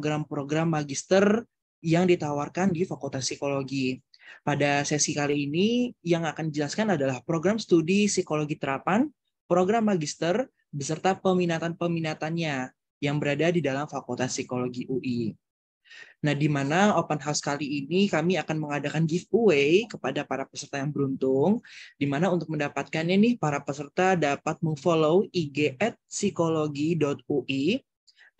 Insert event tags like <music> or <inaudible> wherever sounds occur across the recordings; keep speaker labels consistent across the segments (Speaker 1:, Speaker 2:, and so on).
Speaker 1: program-program magister yang ditawarkan di Fakultas Psikologi. Pada sesi kali ini yang akan dijelaskan adalah program studi psikologi terapan, program magister, beserta peminatan-peminatannya yang berada di dalam Fakultas Psikologi UI. Nah, di mana open house kali ini kami akan mengadakan giveaway kepada para peserta yang beruntung, di mana untuk mendapatkannya nih para peserta dapat memfollow IG at psikologi.ui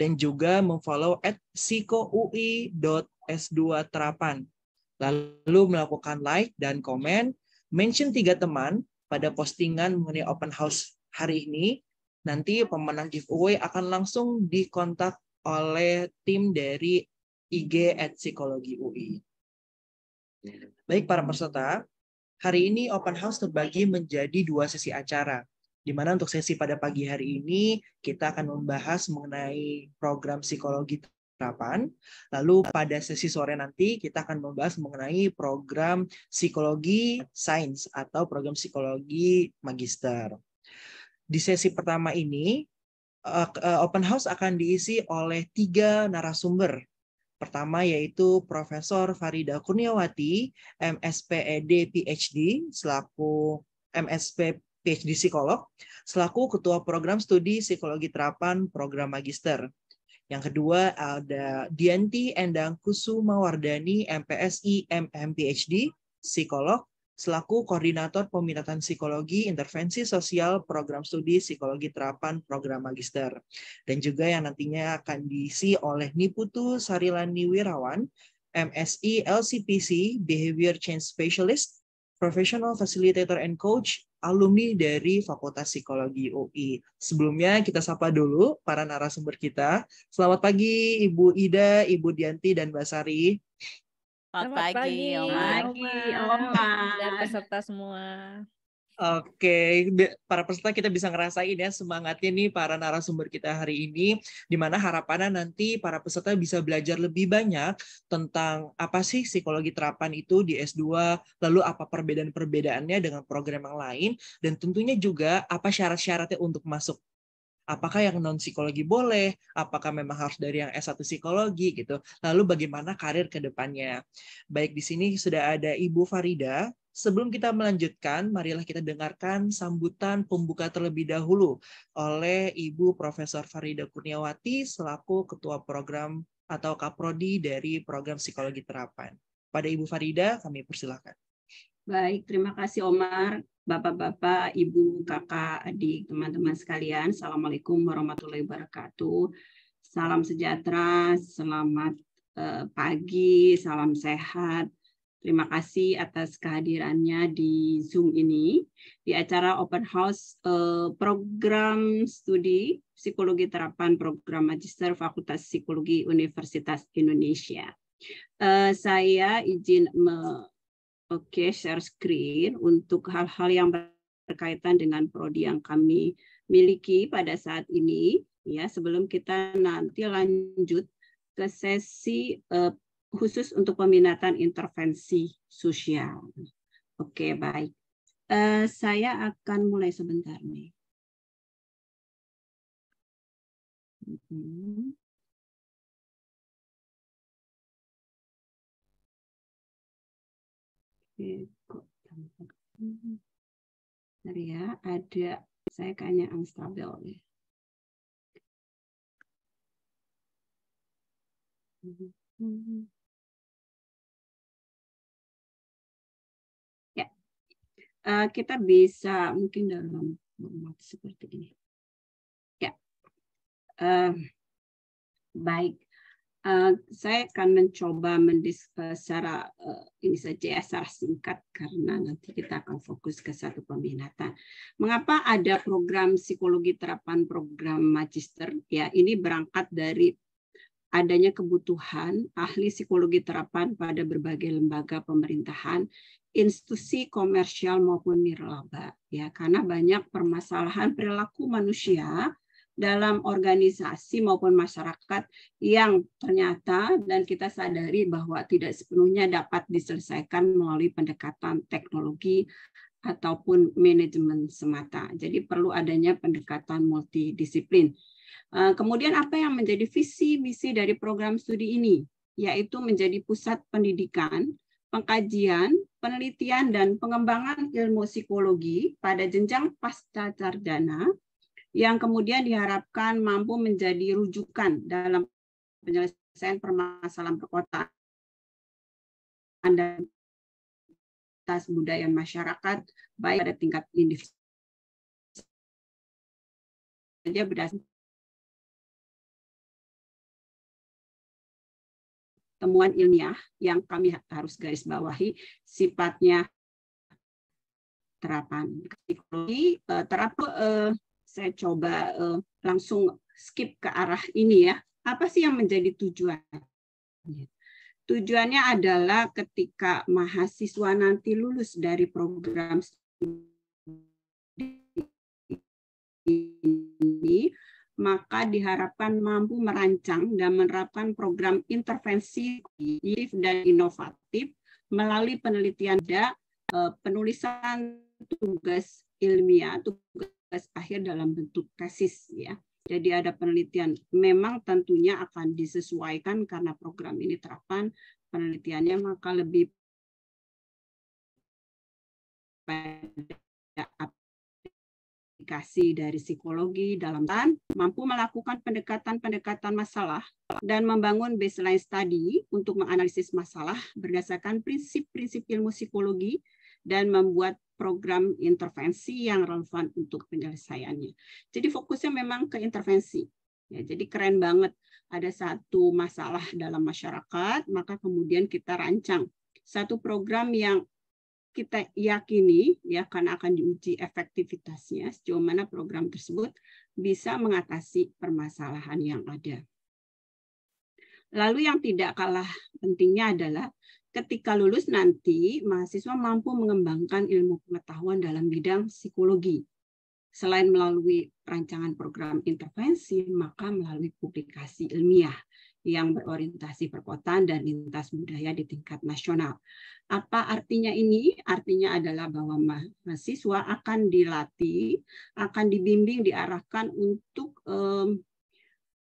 Speaker 1: dan juga memfollow at psikoui.s2 terapan. Lalu melakukan like dan komen, mention tiga teman pada postingan mengenai open house hari ini. Nanti pemenang giveaway akan langsung dikontak oleh tim dari IG at Psikologi UI. Baik para peserta, hari ini open house terbagi menjadi dua sesi acara di mana untuk sesi pada pagi hari ini kita akan membahas mengenai program psikologi terapan. Lalu pada sesi sore nanti kita akan membahas mengenai program psikologi sains atau program psikologi magister. Di sesi pertama ini eh, eh, open house akan diisi oleh tiga narasumber Pertama yaitu Profesor Farida Kurniawati, MSPED PhD selaku MSP PhD psikolog selaku ketua program studi psikologi terapan program magister. Yang kedua ada Dianti Endang Kusumawardani MPSI MMPhD psikolog selaku koordinator peminatan psikologi intervensi sosial program studi psikologi terapan program magister dan juga yang nantinya akan diisi oleh Niputu Sarilani Wirawan MSI LCPC Behavior Change Specialist Professional Facilitator and Coach alumni dari Fakultas Psikologi UI. Sebelumnya kita sapa dulu para narasumber kita. Selamat pagi Ibu Ida, Ibu Dianti, dan Basari.
Speaker 2: Selamat pagi, pagi Om. Selamat pagi, Om. Dan peserta
Speaker 3: semua.
Speaker 1: Oke, para peserta kita bisa ngerasain ya semangatnya nih para narasumber kita hari ini, di mana harapannya nanti para peserta bisa belajar lebih banyak tentang apa sih psikologi terapan itu di S2, lalu apa perbedaan-perbedaannya dengan program yang lain, dan tentunya juga apa syarat-syaratnya untuk masuk apakah yang non psikologi boleh, apakah memang harus dari yang S1 psikologi gitu. Lalu bagaimana karir ke depannya. Baik di sini sudah ada Ibu Farida. Sebelum kita melanjutkan, marilah kita dengarkan sambutan pembuka terlebih dahulu oleh Ibu Profesor Farida Kurniawati selaku Ketua Program atau Kaprodi dari Program Psikologi Terapan. Pada Ibu Farida, kami persilahkan.
Speaker 4: Baik, terima kasih Omar. Bapak-bapak, Ibu, Kakak, Adik, teman-teman sekalian. Assalamualaikum warahmatullahi wabarakatuh. Salam sejahtera, selamat eh, pagi, salam sehat. Terima kasih atas kehadirannya di Zoom ini di acara Open House eh, program studi psikologi terapan program magister Fakultas Psikologi Universitas Indonesia. Eh, saya izin Oke, okay, share screen untuk hal-hal yang berkaitan dengan prodi yang kami miliki pada saat ini. Ya, sebelum kita nanti lanjut ke sesi uh, khusus untuk peminatan intervensi sosial. Oke, okay, baik. Uh, saya akan mulai sebentar nih.
Speaker 5: Hmm. Mm-hmm. Bentar ya, ada saya kayaknya unstable nih. Mm-hmm. Mm-hmm. Ya, uh, kita bisa mungkin dalam format seperti ini.
Speaker 4: Ya, uh, baik. Eh, saya akan mencoba mendis eh, secara uh, ini saja ya, secara singkat karena nanti kita akan fokus ke satu peminatan. Mengapa ada program psikologi terapan program magister? Ya, ini berangkat dari adanya kebutuhan ahli psikologi terapan pada berbagai lembaga pemerintahan, institusi komersial maupun nirlaba ya karena banyak permasalahan perilaku manusia dalam organisasi maupun masyarakat yang ternyata dan kita sadari bahwa tidak sepenuhnya dapat diselesaikan melalui pendekatan teknologi ataupun manajemen semata. Jadi perlu adanya pendekatan multidisiplin. Eh, kemudian apa yang menjadi visi misi dari program studi ini? Yaitu menjadi pusat pendidikan, pengkajian, penelitian, dan pengembangan ilmu psikologi pada jenjang pasca sarjana yang kemudian diharapkan mampu menjadi rujukan dalam penyelesaian permasalahan perkotaan dan
Speaker 5: tas budaya masyarakat baik pada tingkat individu saja berdasarkan
Speaker 4: temuan ilmiah yang kami harus garis bawahi sifatnya terapan psikologi eh, eh, saya coba uh, langsung skip ke arah ini ya. Apa sih yang menjadi tujuannya? Tujuannya adalah ketika mahasiswa nanti lulus dari program studi ini, maka diharapkan mampu merancang dan menerapkan program intervensi dan inovatif melalui penelitian dan eh, penulisan tugas ilmiah, tugas akhir dalam bentuk tesis ya. Jadi ada penelitian memang tentunya akan disesuaikan karena program ini terapan penelitiannya maka lebih pada aplikasi dari psikologi dalam tan mampu melakukan pendekatan-pendekatan masalah dan membangun baseline study untuk menganalisis masalah berdasarkan prinsip-prinsip ilmu psikologi dan membuat program intervensi yang relevan untuk penyelesaiannya. Jadi fokusnya memang ke intervensi. Ya, jadi keren banget ada satu masalah dalam masyarakat, maka kemudian kita rancang satu program yang kita yakini ya karena akan diuji efektivitasnya sejauh mana program tersebut bisa mengatasi permasalahan yang ada. Lalu yang tidak kalah pentingnya adalah ketika lulus nanti mahasiswa mampu mengembangkan ilmu pengetahuan dalam bidang psikologi. Selain melalui rancangan program intervensi, maka melalui publikasi ilmiah yang berorientasi perkotaan dan lintas budaya di tingkat nasional. Apa artinya ini? Artinya adalah bahwa mahasiswa akan dilatih, akan dibimbing, diarahkan untuk um,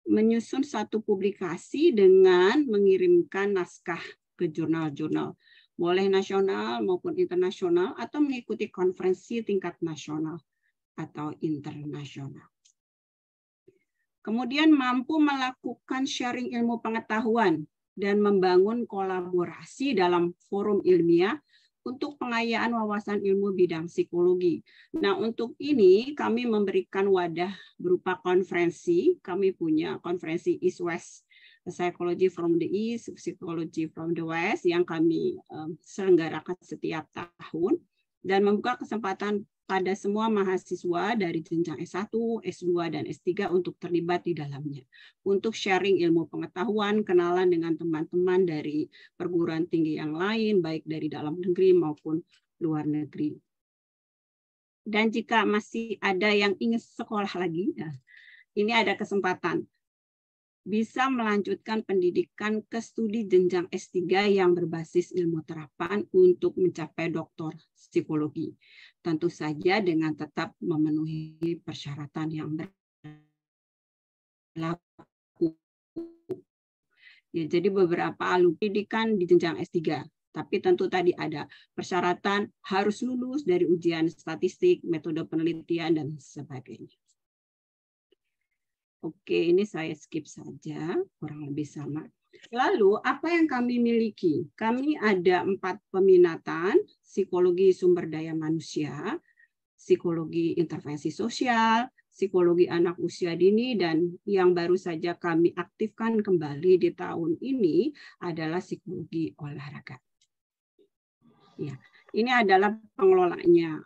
Speaker 4: menyusun satu publikasi dengan mengirimkan naskah ke jurnal-jurnal, boleh nasional maupun internasional, atau mengikuti konferensi tingkat nasional atau internasional. Kemudian mampu melakukan sharing ilmu pengetahuan dan membangun kolaborasi dalam forum ilmiah untuk pengayaan wawasan ilmu bidang psikologi. Nah, untuk ini kami memberikan wadah berupa konferensi. Kami punya konferensi East West Psychology from the East, Psychology from the West yang kami um, selenggarakan setiap tahun dan membuka kesempatan pada semua mahasiswa dari jenjang S1, S2, dan S3 untuk terlibat di dalamnya. Untuk sharing ilmu pengetahuan, kenalan dengan teman-teman dari perguruan tinggi yang lain, baik dari dalam negeri maupun luar negeri. Dan jika masih ada yang ingin sekolah lagi, nah, ini ada kesempatan bisa melanjutkan pendidikan ke studi jenjang S3 yang berbasis ilmu terapan untuk mencapai doktor psikologi. Tentu saja dengan tetap memenuhi persyaratan yang berlaku. Ya, jadi beberapa alumni pendidikan di jenjang S3 tapi tentu tadi ada persyaratan harus lulus dari ujian statistik, metode penelitian, dan sebagainya. Oke, ini saya skip saja, kurang lebih sama. Lalu, apa yang kami miliki? Kami ada empat peminatan, psikologi sumber daya manusia, psikologi intervensi sosial, psikologi anak usia dini, dan yang baru saja kami aktifkan kembali di tahun ini adalah psikologi olahraga. Ya, ini adalah pengelolanya.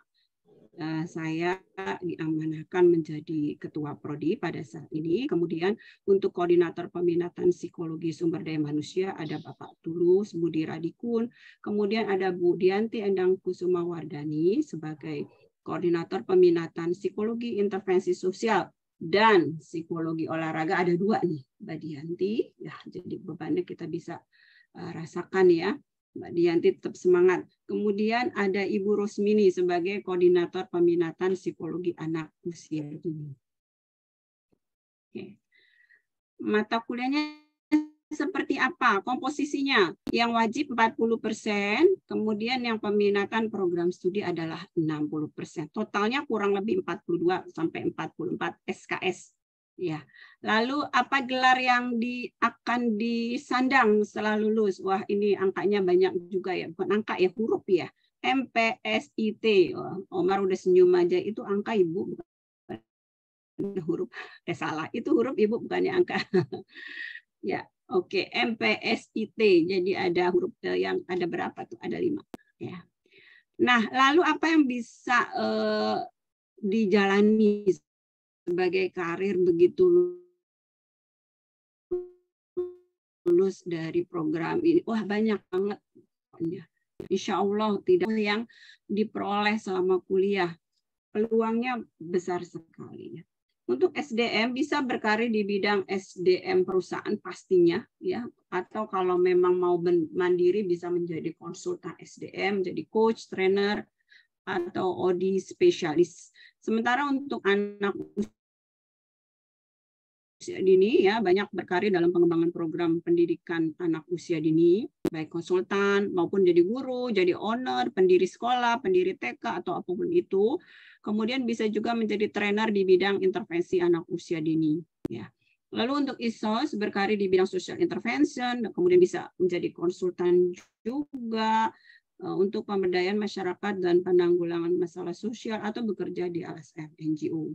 Speaker 4: Eh, saya diamanahkan menjadi ketua prodi pada saat ini. Kemudian untuk koordinator peminatan psikologi sumber daya manusia ada Bapak Tulus Budi Radikun, kemudian ada Bu Dianti Endang Kusuma Wardani sebagai koordinator peminatan psikologi intervensi sosial dan psikologi olahraga ada dua nih, Mbak Dianti. Ya, jadi bebannya kita bisa eh, rasakan ya. Mbak Dianti tetap semangat. Kemudian ada Ibu Rosmini sebagai koordinator peminatan psikologi anak usia dini. Mata kuliahnya seperti apa komposisinya? Yang wajib 40%, kemudian yang peminatan program studi adalah 60%. Totalnya kurang lebih 42 sampai 44 SKS Ya. Lalu apa gelar yang di, akan disandang setelah lulus? Wah, ini angkanya banyak juga ya. Bukan angka ya, huruf ya. MPSIT. Wah, oh, Omar udah senyum aja. Itu angka Ibu, bukan huruf. Eh, salah. Itu huruf Ibu, bukannya angka. <laughs> ya, oke. Okay. MPSIT. Jadi ada huruf eh, yang ada berapa tuh? Ada lima. Ya. Nah, lalu apa yang bisa uh, dijalani sebagai karir begitu lulus dari program ini. Wah banyak banget. Insya Allah tidak yang diperoleh selama kuliah. Peluangnya besar sekali. Ya. Untuk SDM bisa berkarir di bidang SDM perusahaan pastinya ya atau kalau memang mau mandiri bisa menjadi konsultan SDM, jadi coach, trainer atau OD spesialis. Sementara untuk anak usia dini ya banyak berkarya dalam pengembangan program pendidikan anak usia dini baik konsultan maupun jadi guru, jadi owner, pendiri sekolah, pendiri TK atau apapun itu. Kemudian bisa juga menjadi trainer di bidang intervensi anak usia dini ya. Lalu untuk ISOS berkarir di bidang social intervention, kemudian bisa menjadi konsultan juga, Eh, untuk pemberdayaan masyarakat dan penanggulangan masalah sosial atau bekerja di LSM NGO.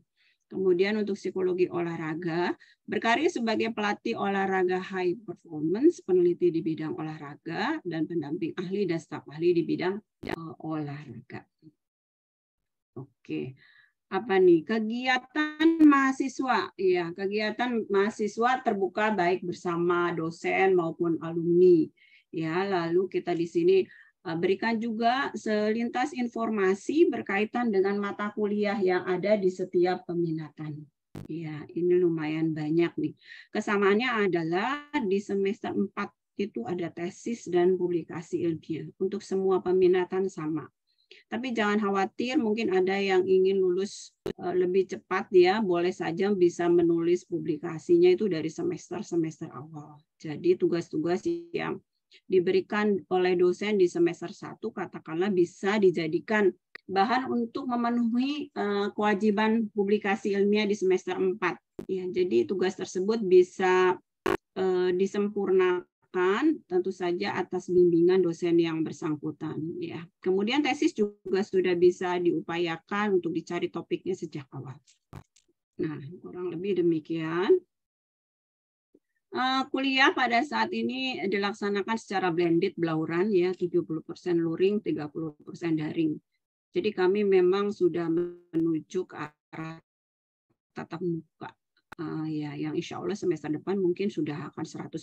Speaker 4: Kemudian untuk psikologi olahraga, berkarir sebagai pelatih olahraga high performance, peneliti di bidang olahraga, dan pendamping ahli dan staf ahli di bidang eh, olahraga. Oke, apa nih kegiatan mahasiswa? Ya, kegiatan mahasiswa terbuka baik bersama dosen maupun alumni. Ya, lalu kita di sini Eh, berikan juga selintas informasi berkaitan dengan mata kuliah yang ada di setiap peminatan. Ya, ini lumayan banyak nih. Kesamaannya adalah di semester 4 itu ada tesis dan publikasi ilmiah. Untuk semua peminatan sama. Tapi jangan khawatir, mungkin ada yang ingin lulus eh, lebih cepat ya, boleh saja bisa menulis publikasinya itu dari semester-semester awal. Jadi tugas-tugas yang diberikan oleh dosen di semester 1 katakanlah bisa dijadikan bahan untuk memenuhi eh, kewajiban publikasi ilmiah di semester 4. Ya, jadi tugas tersebut bisa eh, disempurnakan tentu saja atas bimbingan dosen yang bersangkutan ya. Kemudian tesis juga sudah bisa diupayakan untuk dicari topiknya sejak awal. Nah, kurang lebih demikian. Eh, kuliah pada saat ini dilaksanakan secara blended belauran ya 70% luring 30% daring. Jadi kami memang sudah menuju ke arah tatap muka. Uh, ya yang insya Allah semester depan mungkin sudah akan 100%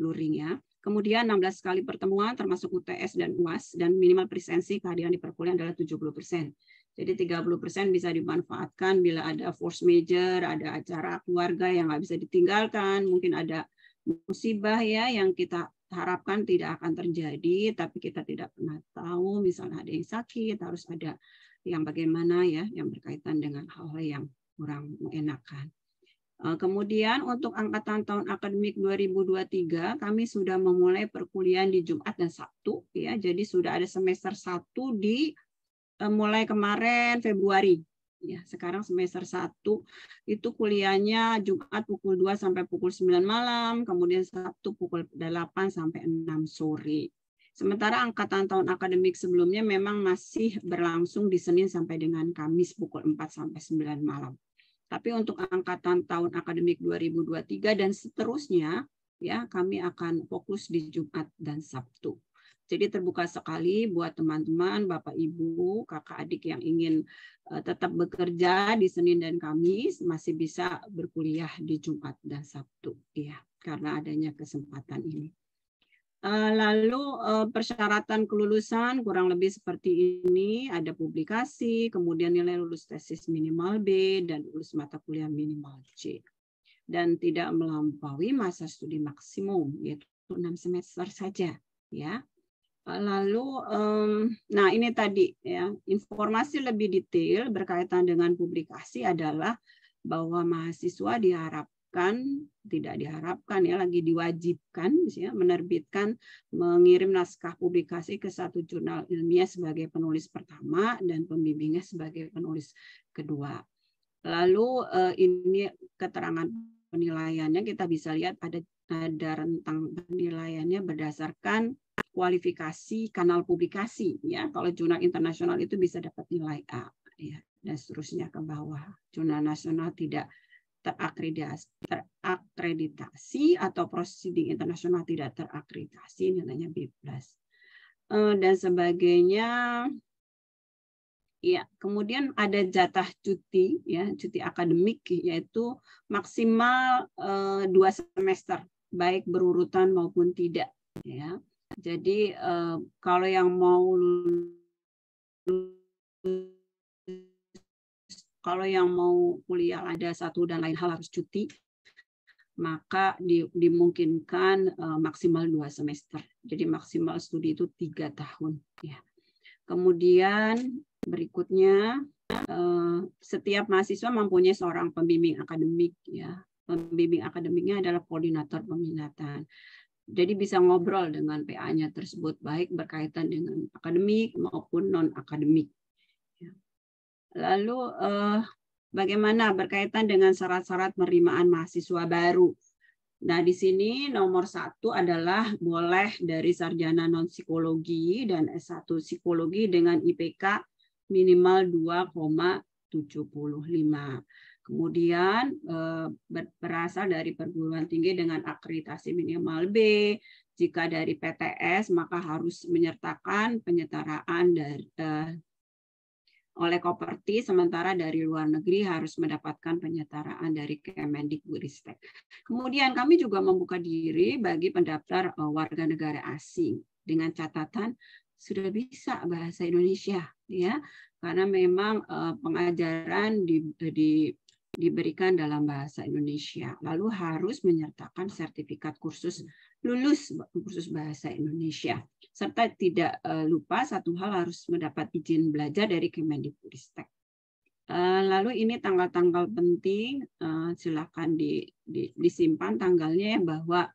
Speaker 4: luring ya. Kemudian 16 kali pertemuan termasuk UTS dan UAS dan minimal presensi kehadiran di perkuliahan adalah 70%. Jadi 30% bisa dimanfaatkan bila ada force major, ada acara keluarga yang nggak bisa ditinggalkan, mungkin ada musibah ya yang kita harapkan tidak akan terjadi, tapi kita tidak pernah tahu misalnya ada yang sakit, harus ada yang bagaimana ya yang berkaitan dengan hal-hal yang kurang mengenakan. Eh, kemudian untuk angkatan tahun akademik 2023 kami sudah memulai perkuliahan di Jumat dan Sabtu ya. Jadi sudah ada semester satu di Eh, mulai kemarin Februari. Ya, sekarang semester 1 itu kuliahnya Jumat pukul 2 sampai pukul 9 malam, kemudian Sabtu pukul 8 sampai 6 sore. Sementara angkatan tahun akademik sebelumnya memang masih berlangsung di Senin sampai dengan Kamis pukul 4 sampai 9 malam. Tapi untuk angkatan tahun akademik 2023 dan seterusnya, ya kami akan fokus di Jumat dan Sabtu. Jadi terbuka sekali buat teman-teman, Bapak Ibu, kakak adik yang ingin eh, tetap bekerja di Senin dan Kamis masih bisa berkuliah di Jumat dan Sabtu ya karena adanya kesempatan ini. Eh, lalu eh, persyaratan kelulusan kurang lebih seperti ini, ada publikasi, kemudian nilai lulus tesis minimal B dan lulus mata kuliah minimal C. Dan tidak melampaui masa studi maksimum, yaitu 6 semester saja. ya Eh, lalu, um, nah ini tadi ya informasi lebih detail berkaitan dengan publikasi adalah bahwa mahasiswa diharapkan tidak diharapkan ya lagi diwajibkan ya menerbitkan mengirim naskah publikasi ke satu jurnal ilmiah sebagai penulis pertama dan pembimbingnya sebagai penulis kedua. Lalu uh, ini keterangan penilaiannya kita bisa lihat ada ada rentang penilaiannya berdasarkan kualifikasi kanal publikasi ya kalau jurnal internasional itu bisa dapat nilai A ya dan seterusnya ke bawah jurnal nasional tidak terakreditasi, terakreditasi atau proceeding internasional tidak terakreditasi nilainya B+. plus eh, Dan sebagainya. Ya, kemudian ada jatah cuti ya, cuti akademik yaitu maksimal eh, dua semester baik berurutan maupun tidak ya. Jadi eh, kalau yang mau kalau yang mau kuliah ada satu dan lain hal harus cuti, maka dimungkinkan eh, maksimal dua semester. Jadi maksimal studi itu tiga tahun. Ya. Kemudian berikutnya eh, setiap mahasiswa mempunyai seorang pembimbing akademik. Ya, pembimbing akademiknya adalah koordinator peminatan. Jadi bisa ngobrol dengan PA-nya tersebut baik berkaitan dengan akademik maupun non akademik. Ya. Lalu eh, bagaimana berkaitan dengan syarat-syarat penerimaan mahasiswa baru? Nah, di sini nomor satu adalah boleh dari sarjana non-psikologi dan S1 psikologi dengan IPK minimal 2,75 kemudian eh, berasal dari perguruan tinggi dengan akreditasi minimal B. Jika dari PTS maka harus menyertakan penyetaraan dari eh, oleh Koperti, sementara dari luar negeri harus mendapatkan penyetaraan dari Kemendikbudristek. Kemudian kami juga membuka diri bagi pendaftar eh, warga negara asing dengan catatan sudah bisa bahasa Indonesia ya karena memang pengajaran di, di diberikan dalam bahasa Indonesia. Lalu harus menyertakan sertifikat kursus hmm. lulus kursus bahasa Indonesia. Serta tidak eh, lupa satu hal harus mendapat izin belajar dari Kemendikbudristek. Eh, lalu ini tanggal-tanggal penting, eh, silakan disimpan tanggalnya ya bahwa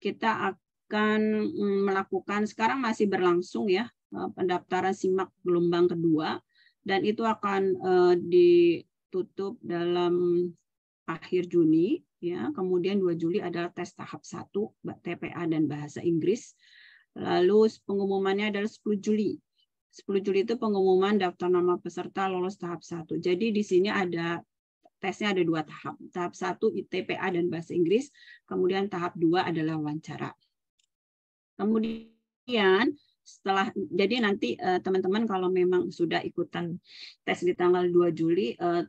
Speaker 4: kita akan mm, melakukan sekarang masih berlangsung ya pendaftaran simak gelombang kedua dan itu akan di tutup dalam akhir Juni ya kemudian 2 Juli adalah tes tahap 1 TPA dan bahasa Inggris lalu pengumumannya adalah 10 Juli 10 Juli itu pengumuman daftar nama peserta lolos tahap 1 jadi di sini ada tesnya ada dua tahap tahap 1 TPA dan bahasa Inggris kemudian tahap 2 adalah wawancara kemudian setelah jadi nanti eh, teman-teman kalau memang sudah ikutan tes di tanggal 2 Juli eh,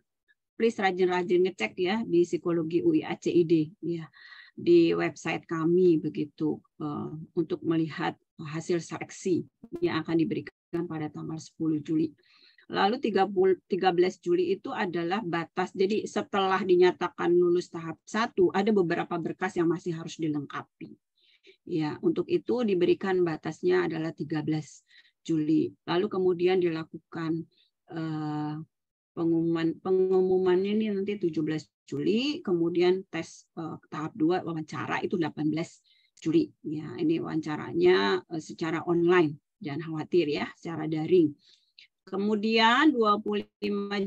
Speaker 4: please rajin-rajin ngecek ya di psikologi UI ACID ya di website kami begitu eh, untuk melihat hasil seleksi yang akan diberikan pada tanggal 10 Juli. Lalu 13 Juli itu adalah batas. Jadi setelah dinyatakan lulus tahap 1, ada beberapa berkas yang masih harus dilengkapi. Ya, untuk itu diberikan batasnya adalah 13 Juli. Lalu kemudian dilakukan eh, pengumuman pengumumannya ini nanti 17 Juli, kemudian tes uh, tahap 2 wawancara itu 18 Juli. Ya, ini wawancaranya uh, secara online. Jangan khawatir ya, secara daring. Kemudian 25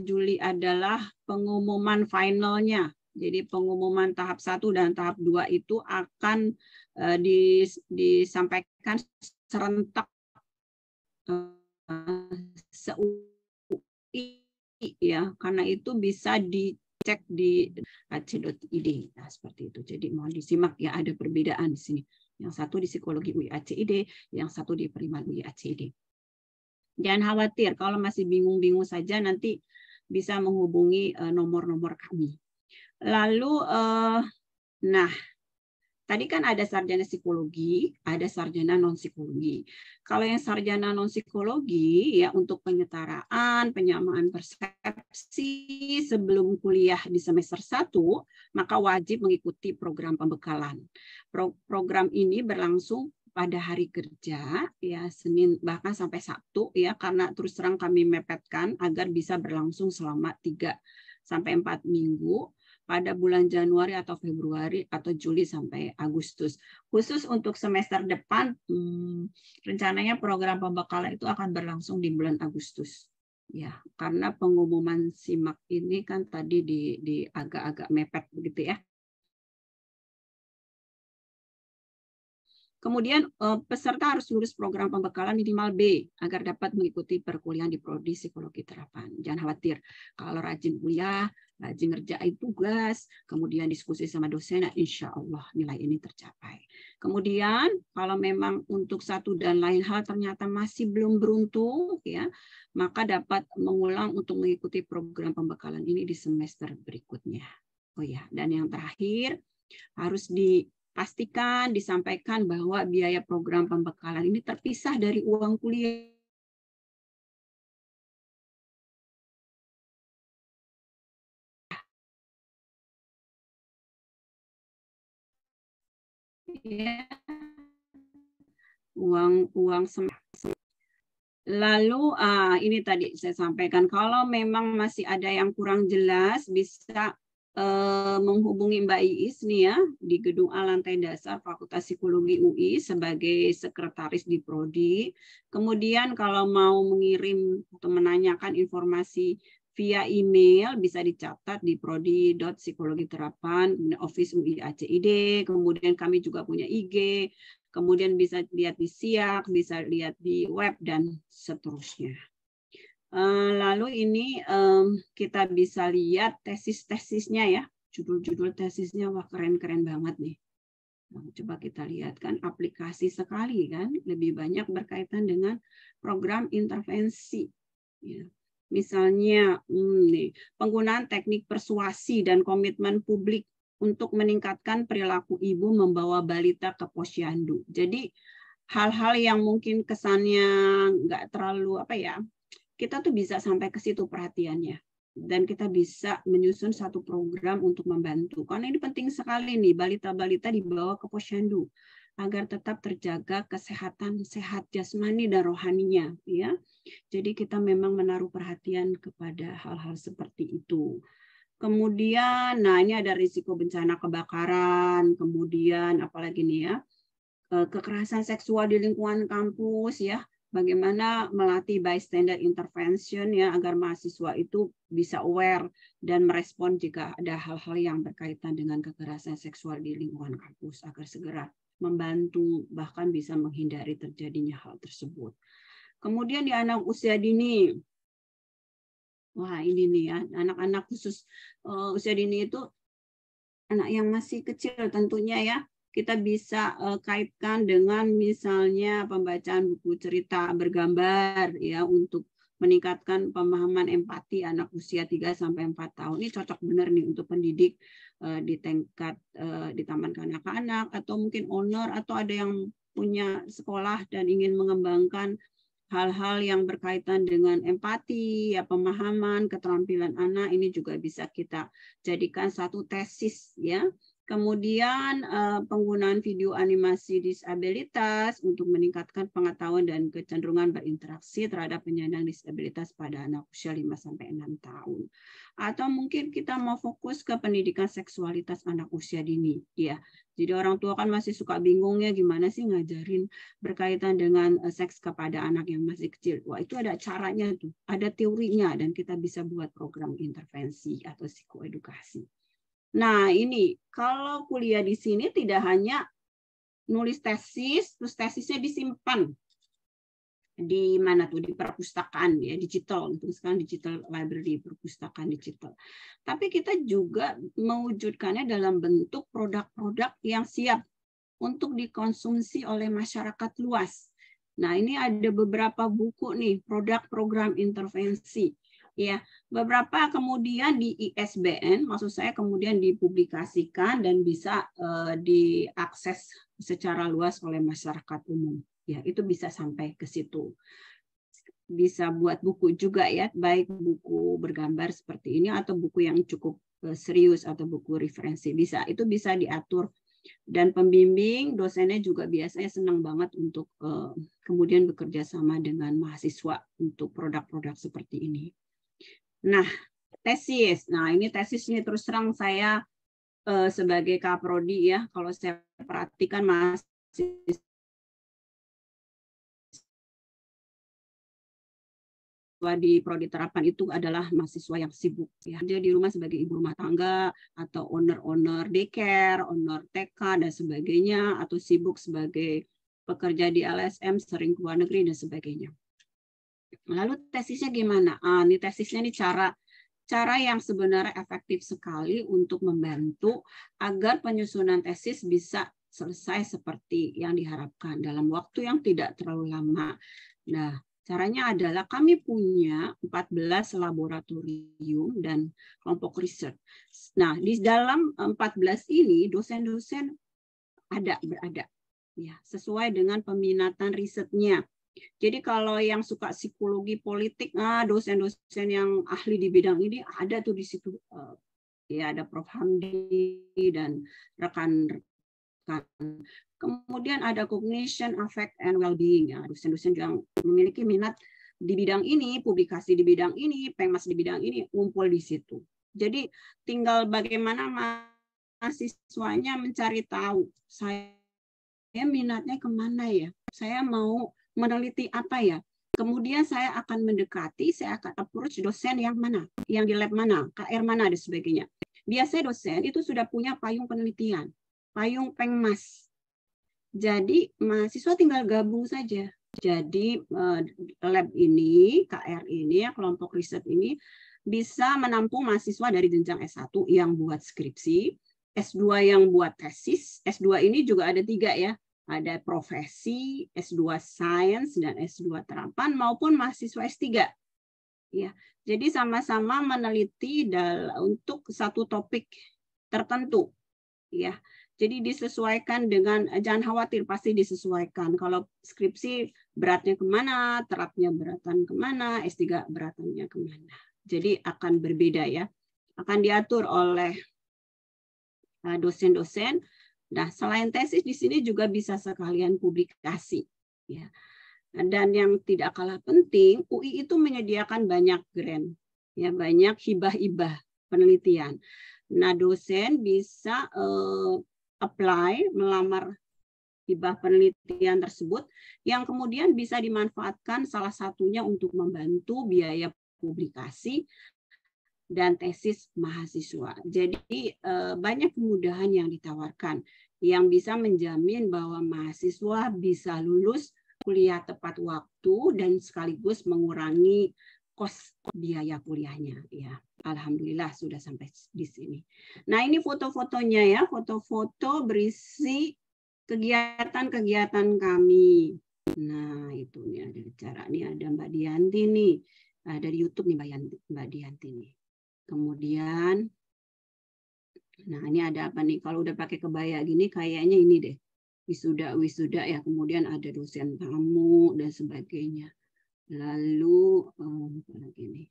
Speaker 4: Juli adalah pengumuman finalnya. Jadi pengumuman tahap 1 dan tahap 2 itu akan uh, disampaikan serentak uh, se ya karena itu bisa dicek di ac.id nah seperti itu jadi mohon disimak ya ada perbedaan di sini yang satu di psikologi UIACID yang satu di perimal UIACID jangan khawatir kalau masih bingung-bingung saja nanti bisa menghubungi eh, nomor-nomor kami lalu eh, nah Tadi kan ada sarjana psikologi, ada sarjana non-psikologi. Kalau yang sarjana non-psikologi, ya untuk penyetaraan, penyamaan persepsi sebelum kuliah di semester 1, maka wajib mengikuti program pembekalan. Pro program ini berlangsung pada hari kerja ya Senin bahkan sampai Sabtu ya karena terus terang kami mepetkan agar bisa berlangsung selama 3 sampai empat minggu pada bulan Januari atau Februari atau Juli sampai Agustus. Khusus untuk semester depan, hmm, rencananya program pembekalan itu akan berlangsung di bulan Agustus. Ya, karena pengumuman SIMAK ini kan tadi di, agak-agak mepet begitu ya. Kemudian eh, peserta harus lulus program pembekalan minimal B agar dapat mengikuti perkuliahan di prodi psikologi terapan. Jangan khawatir kalau rajin kuliah, rajin ngerjain tugas, kemudian diskusi sama dosen, nah insya Allah nilai ini tercapai. Kemudian kalau memang untuk satu dan lain hal ternyata masih belum beruntung, ya maka dapat mengulang untuk mengikuti program pembekalan ini di semester berikutnya. Oh ya, dan yang terakhir harus di pastikan disampaikan bahwa biaya program pembekalan ini terpisah dari uang kuliah. Ya. Uang uang semester. Lalu uh, ini tadi saya sampaikan kalau memang masih ada yang kurang jelas bisa Eh, menghubungi Mbak Iis nih ya di Gedung A lantai dasar Fakultas Psikologi UI sebagai sekretaris di prodi. Kemudian kalau mau mengirim atau menanyakan informasi via email bisa dicatat di prodi.psikologi terapan office UI ACID kemudian kami juga punya IG kemudian bisa lihat di siak bisa lihat di web dan seterusnya Eh, lalu ini kita bisa lihat tesis-tesisnya ya. Judul-judul tesisnya wah keren-keren banget nih. Nah, coba kita lihat kan aplikasi sekali kan lebih banyak berkaitan dengan program intervensi. Ya. Misalnya hmm, nih, penggunaan teknik persuasi dan komitmen publik untuk meningkatkan perilaku ibu membawa balita ke posyandu. Jadi hal-hal yang mungkin kesannya nggak terlalu apa ya kita tuh bisa sampai ke situ perhatiannya dan kita bisa menyusun satu program untuk membantu. Karena ini penting sekali nih, balita-balita dibawa ke posyandu agar tetap terjaga kesehatan sehat jasmani dan rohaninya ya. Jadi kita memang menaruh perhatian kepada hal-hal seperti itu. Kemudian nah ini ada risiko bencana kebakaran, kemudian apalagi nih ya eh, kekerasan seksual di lingkungan kampus ya bagaimana melatih bystander intervention ya agar mahasiswa itu bisa aware dan merespon jika ada hal-hal yang berkaitan dengan kekerasan seksual di lingkungan kampus agar segera membantu bahkan bisa menghindari terjadinya hal tersebut. Kemudian di anak usia dini Wah, ini nih ya, anak-anak khusus eh, usia dini itu anak yang masih kecil tentunya ya kita bisa uh, kaitkan dengan misalnya pembacaan buku cerita bergambar ya untuk meningkatkan pemahaman empati anak usia 3 sampai 4 tahun. Ini cocok benar nih untuk pendidik uh, di tingkat uh, di taman kanak-kanak atau mungkin owner atau ada yang punya sekolah dan ingin mengembangkan hal-hal yang berkaitan dengan empati, ya pemahaman, keterampilan anak ini juga bisa kita jadikan satu tesis ya Kemudian eh, penggunaan video animasi disabilitas untuk meningkatkan pengetahuan dan kecenderungan berinteraksi terhadap penyandang disabilitas pada anak usia 5 sampai 6 tahun. Atau mungkin kita mau fokus ke pendidikan seksualitas anak usia dini ya. Jadi orang tua kan masih suka bingung ya, gimana sih ngajarin berkaitan dengan eh, seks kepada anak yang masih kecil. Wah, itu ada caranya tuh, ada teorinya dan kita bisa buat program intervensi atau psikoedukasi. Nah, ini kalau kuliah di sini tidak hanya nulis tesis, terus tesisnya disimpan di mana tuh di perpustakaan ya digital untuk sekarang digital library perpustakaan digital tapi kita juga mewujudkannya dalam bentuk produk-produk yang siap untuk dikonsumsi oleh masyarakat luas nah ini ada beberapa buku nih produk program intervensi Ya, beberapa kemudian di ISBN, maksud saya kemudian dipublikasikan dan bisa uh, diakses secara luas oleh masyarakat umum. Ya, itu bisa sampai ke situ. Bisa buat buku juga ya, baik buku bergambar seperti ini atau buku yang cukup eh, serius atau buku referensi bisa. Itu bisa diatur dan pembimbing dosennya juga biasanya senang banget untuk uh, kemudian bekerja sama dengan mahasiswa untuk produk-produk seperti ini. Nah, tesis. Nah, ini tesis ini terus terang saya eh, sebagai kaprodi ya, kalau saya perhatikan masih mahasiswa di prodi terapan itu adalah mahasiswa yang sibuk ya. Dia di rumah sebagai ibu rumah tangga atau owner-owner daycare, owner TK dan sebagainya atau sibuk sebagai pekerja di LSM sering ke luar negeri dan sebagainya. Lalu tesisnya gimana? Ah, ini tesisnya ini cara cara yang sebenarnya efektif sekali untuk membantu agar penyusunan tesis bisa selesai seperti yang diharapkan dalam waktu yang tidak terlalu lama. Nah, caranya adalah kami punya 14 laboratorium dan kelompok riset. Nah, di dalam 14 ini dosen-dosen ada berada ya sesuai dengan peminatan risetnya jadi kalau yang suka psikologi politik, ah dosen-dosen yang ahli di bidang ini ada tuh di situ. Uh, ya ada Prof Hamdi dan rekan-rekan. Kemudian ada cognition, affect, and well-being. Ya, dosen-dosen yang memiliki minat di bidang ini, publikasi di bidang ini, pemas di bidang ini, ngumpul di situ. Jadi tinggal bagaimana mahasiswanya mencari tahu saya minatnya kemana ya, saya mau meneliti apa ya. Kemudian saya akan mendekati, saya akan approach dosen yang mana, yang di lab mana, KR mana dan sebagainya. Biasanya dosen itu sudah punya payung penelitian, payung pengmas. Jadi mahasiswa tinggal gabung saja. Jadi eh, lab ini, KR ini, ya, kelompok riset ini bisa menampung mahasiswa dari jenjang S1 yang buat skripsi, S2 yang buat tesis, S2 ini juga ada tiga ya, ada profesi, S2 science dan S2 Terapan maupun mahasiswa S3. Ya, jadi sama-sama meneliti dal untuk satu topik tertentu. Ya. Jadi disesuaikan dengan eh, jangan khawatir pasti disesuaikan. Kalau skripsi beratnya kemana, terapnya beratan kemana, S3 beratannya kemana. Jadi akan berbeda ya. Akan diatur oleh eh, dosen-dosen Nah, selain tesis di sini juga bisa sekalian publikasi. Ya. Dan yang tidak kalah penting, UI itu menyediakan banyak grant, ya banyak hibah-hibah penelitian. Nah, dosen bisa uh, apply melamar hibah penelitian tersebut yang kemudian bisa dimanfaatkan salah satunya untuk membantu biaya publikasi dan tesis mahasiswa. Jadi eh, banyak kemudahan yang ditawarkan yang bisa menjamin bahwa mahasiswa bisa lulus kuliah tepat waktu dan sekaligus mengurangi kos biaya kuliahnya ya. Alhamdulillah sudah sampai di sini. Nah, ini foto-fotonya ya, foto-foto berisi kegiatan-kegiatan kami. Nah, itu nih ada cara nih ada Mbak Dianti nih. Dari YouTube nih Mbak Dianti nih. Kemudian, nah ini ada apa nih? Kalau udah pakai kebaya gini, kayaknya ini deh. Wisuda-wisuda ya, kemudian ada dosen tamu dan sebagainya. Lalu, um, apa lagi nih?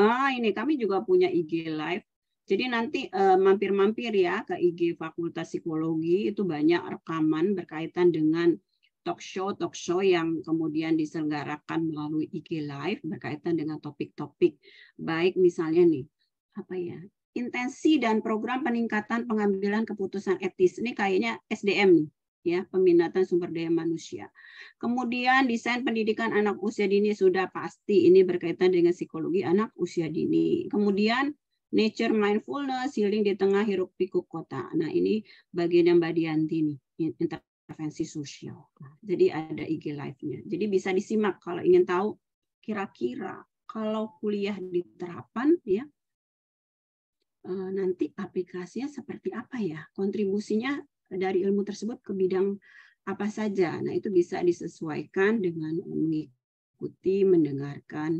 Speaker 4: Ah, ini kami juga punya IG Live. Jadi nanti eh, mampir-mampir eh, ya ke IG Fakultas Psikologi itu banyak rekaman berkaitan dengan talk show talk show yang kemudian diselenggarakan melalui IG live berkaitan dengan topik-topik baik misalnya nih apa ya intensi dan program peningkatan pengambilan keputusan etis ini kayaknya SDM nih ya peminatan sumber daya manusia. Kemudian desain pendidikan anak usia dini sudah pasti ini berkaitan dengan psikologi anak usia dini. Kemudian nature mindfulness healing di tengah hiruk pikuk kota. Nah ini bagian yang Mbak Dianti nih intervensi sosial. Nah, jadi ada IG live-nya. Jadi bisa disimak kalau ingin tahu kira-kira kalau kuliah diterapkan ya eh, nanti aplikasinya seperti apa ya? Kontribusinya dari ilmu tersebut ke bidang apa saja. Nah, itu bisa disesuaikan dengan mengikuti mendengarkan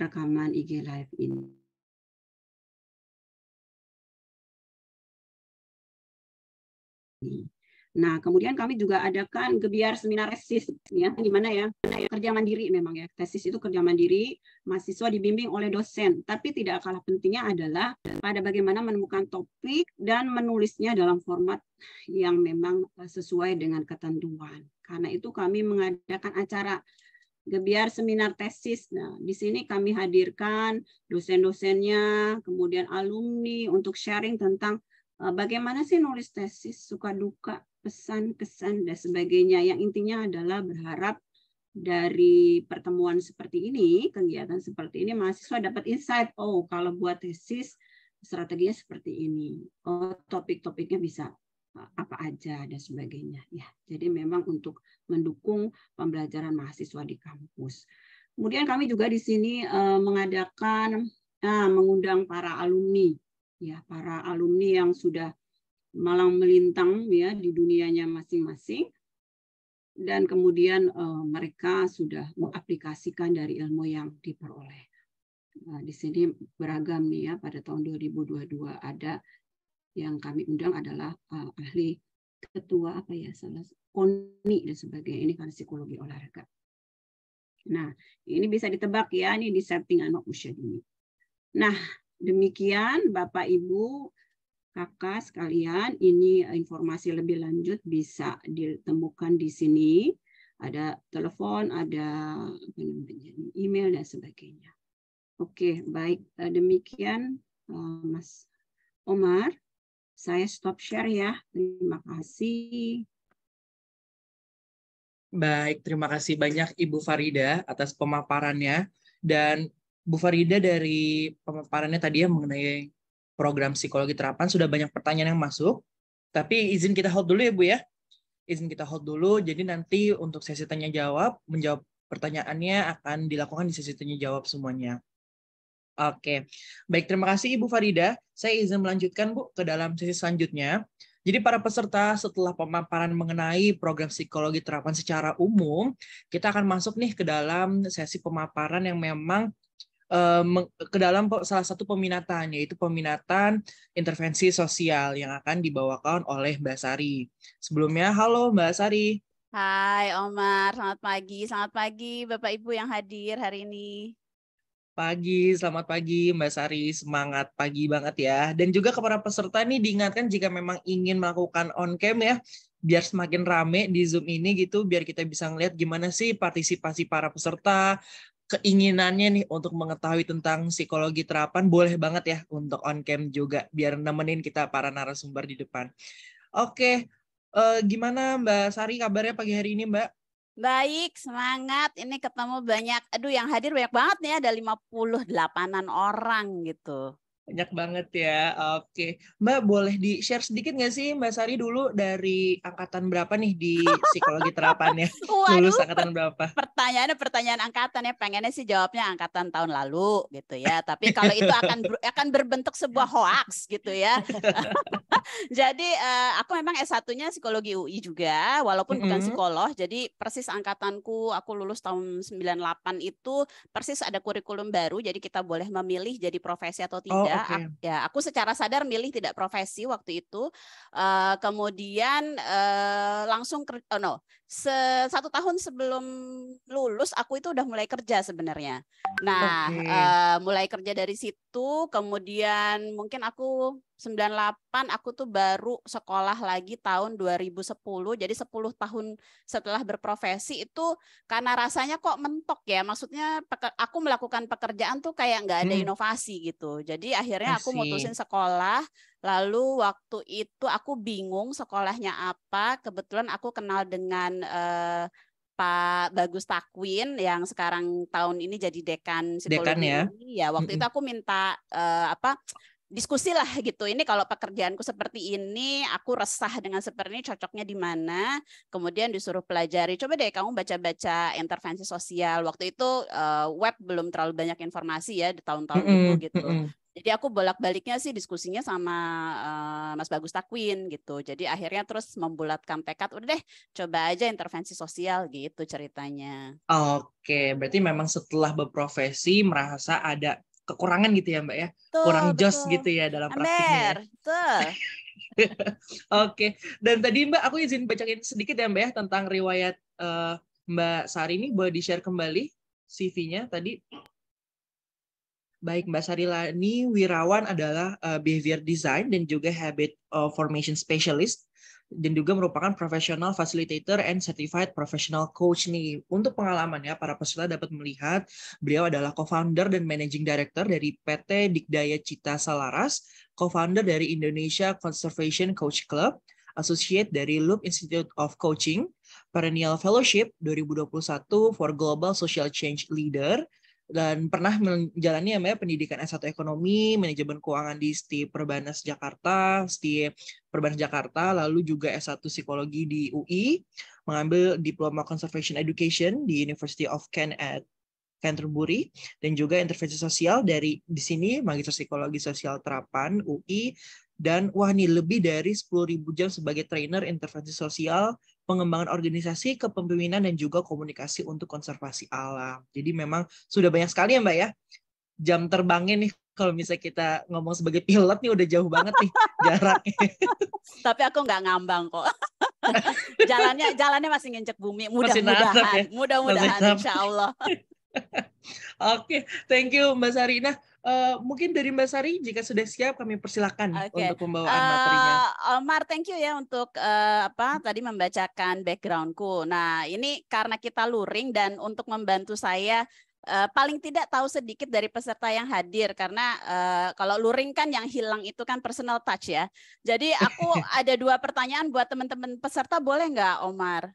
Speaker 4: rekaman IG live ini. ini. Nah, kemudian kami juga adakan gebiar seminar tesis ya, di mana ya kerja mandiri memang ya. Tesis itu kerja mandiri, mahasiswa dibimbing oleh dosen. Tapi tidak kalah pentingnya adalah pada bagaimana menemukan topik dan menulisnya dalam format yang memang eh, sesuai dengan ketentuan. Karena itu kami mengadakan acara gebiar seminar tesis. Nah, di sini kami hadirkan dosen-dosennya, kemudian alumni untuk sharing tentang eh, bagaimana sih nulis tesis, suka duka pesan, pesan dan sebagainya. Yang intinya adalah berharap dari pertemuan seperti ini, kegiatan seperti ini, mahasiswa dapat insight, oh kalau buat tesis strateginya seperti ini, oh topik-topiknya bisa eh, apa aja dan sebagainya. Ya, jadi memang untuk mendukung pembelajaran mahasiswa di kampus. Kemudian kami juga di sini eh, mengadakan, ah, mengundang para alumni, ya para alumni yang sudah malang melintang ya di dunianya masing-masing dan kemudian uh, mereka sudah mengaplikasikan dari ilmu yang diperoleh. Nah, di sini beragam nih ya pada tahun 2022 ada yang kami undang adalah uh, ahli ketua apa ya salah KONI dan sebagainya ini kan psikologi olahraga. Nah, ini bisa ditebak ya ini di setting anak usia dini. Nah, demikian Bapak Ibu Kakak sekalian, ini eh, informasi lebih lanjut bisa ditemukan di sini. Ada telepon, ada email, dan sebagainya. Oke, baik. Eh, demikian, eh, Mas Omar. Saya stop share ya. Terima kasih.
Speaker 1: Baik, terima kasih banyak Ibu Farida atas pemaparannya. Dan Bu Farida dari pemaparannya tadi ya mengenai program psikologi terapan sudah banyak pertanyaan yang masuk. Tapi izin kita hold dulu ya Bu ya. Izin kita hold dulu. Jadi nanti untuk sesi tanya jawab, menjawab pertanyaannya akan dilakukan di sesi tanya jawab semuanya. Oke, baik terima kasih Ibu Farida. Saya izin melanjutkan Bu ke dalam sesi selanjutnya. Jadi para peserta setelah pemaparan mengenai program psikologi terapan secara umum, kita akan masuk nih ke dalam sesi pemaparan yang memang Eh, ke dalam salah satu peminatan yaitu peminatan intervensi sosial yang akan dibawakan oleh Mbak Sari. Sebelumnya halo Mbak Sari.
Speaker 2: Hai Omar, selamat pagi. Selamat pagi Bapak Ibu yang hadir hari ini.
Speaker 1: Pagi, selamat pagi Mbak Sari, semangat pagi banget ya. Dan juga kepada peserta nih diingatkan jika memang ingin melakukan on cam ya, biar semakin rame di Zoom ini gitu, biar kita bisa ngeliat gimana sih partisipasi para peserta, keinginannya nih untuk mengetahui tentang psikologi terapan boleh banget ya untuk on cam juga biar nemenin kita para narasumber di depan. Oke, eh, gimana Mbak Sari kabarnya pagi hari ini Mbak? Baik, semangat. Ini ketemu banyak, aduh yang hadir banyak banget nih, ada 58-an orang gitu. Banyak banget ya. Oke. Mbak boleh di-share sedikit nggak sih Mbak Sari dulu dari angkatan berapa nih di psikologi terapannya? <laughs> Lulus angkatan berapa?
Speaker 2: Pertanyaannya pertanyaan angkatan ya. Pengennya sih jawabnya angkatan tahun lalu gitu ya. Tapi kalau itu akan akan berbentuk sebuah hoax gitu ya. <laughs> jadi uh, aku memang S1-nya psikologi UI juga walaupun mm -hmm. bukan psikolog. Jadi persis angkatanku aku lulus tahun 98 itu persis ada kurikulum baru jadi kita boleh memilih jadi profesi atau oh, tidak. Oh, Okay. Ya, aku secara sadar milih tidak profesi waktu itu. Uh, kemudian uh, langsung oh no, se satu tahun sebelum lulus aku itu udah mulai kerja sebenarnya.
Speaker 5: Nah, okay. uh,
Speaker 2: mulai kerja dari situ, kemudian mungkin aku 98 aku tuh baru sekolah lagi tahun 2010. Jadi 10 tahun setelah berprofesi itu karena rasanya kok mentok ya. Maksudnya aku melakukan pekerjaan tuh kayak nggak ada hmm. inovasi gitu. Jadi akhirnya aku mutusin sekolah. Lalu waktu itu aku bingung sekolahnya apa. Kebetulan aku kenal dengan eh, Pak Bagus Takwin yang sekarang tahun ini jadi dekan psikologi. Dekan ya. Ya, waktu mm -hmm. itu aku minta uh, apa diskusi lah gitu. Ini kalau pekerjaanku seperti ini, aku resah dengan seperti ini, cocoknya di mana. Kemudian disuruh pelajari. Coba deh kamu baca-baca intervensi sosial. Waktu itu uh, web belum terlalu banyak informasi ya di tahun-tahun mm -hmm. itu gitu. Jadi aku bolak-baliknya sih diskusinya sama uh, Mas Bagus Takwin gitu. Jadi akhirnya terus membulatkan tekad udah deh coba aja intervensi sosial gitu ceritanya.
Speaker 1: Oke, berarti memang setelah berprofesi merasa ada kekurangan gitu ya Mbak ya. Betul, Kurang betul. jos gitu ya dalam praktiknya. Ya? <laughs> Oke, dan tadi Mbak aku izin bacain sedikit ya Mbak ya tentang riwayat uh, Mbak Sari ini boleh di-share kembali CV-nya tadi. Baik, Mbak Sari Sarilani Wirawan adalah uh, behavior design dan juga habit uh, formation specialist dan juga merupakan professional facilitator and certified professional coach nih. Untuk pengalaman ya para peserta dapat melihat beliau adalah co-founder dan managing director dari PT Dikdaya Cita Salaras, co-founder dari Indonesia Conservation Coach Club, associate dari Loop Institute of Coaching, Perennial Fellowship 2021 for Global Social Change Leader, dan pernah menjalani ya pendidikan S1 Ekonomi, Manajemen Keuangan di STI Perbanas Jakarta, STI Perbanas Jakarta, lalu juga S1 Psikologi di UI, mengambil Diploma Conservation Education di University of Kent at eh, Canterbury dan juga intervensi sosial dari di sini magister psikologi sosial terapan UI dan wah ini lebih dari 10.000 jam sebagai trainer intervensi sosial pengembangan organisasi, kepemimpinan, dan juga komunikasi untuk konservasi alam. Jadi memang sudah banyak sekali ya Mbak ya, jam terbangnya nih kalau misalnya kita ngomong sebagai pilot nih udah jauh banget nih <laughs> jaraknya.
Speaker 2: Tapi aku nggak ngambang kok. <laughs> jalannya jalannya masih ngincek bumi mudah-mudahan ya? mudah-mudahan insya Allah
Speaker 1: <laughs> Oke, okay, thank you Mbak Sari. Nah, uh, mungkin dari Mbak Sari jika sudah siap kami persilakan okay. untuk pembawaan
Speaker 2: uh, Omar, thank you ya untuk uh, apa hmm. tadi membacakan backgroundku. Nah, ini karena kita luring dan untuk membantu saya uh, paling tidak tahu sedikit dari peserta yang hadir karena uh, kalau luring kan yang hilang itu kan personal touch ya. Jadi aku <laughs> ada dua pertanyaan buat teman-teman peserta boleh nggak Omar?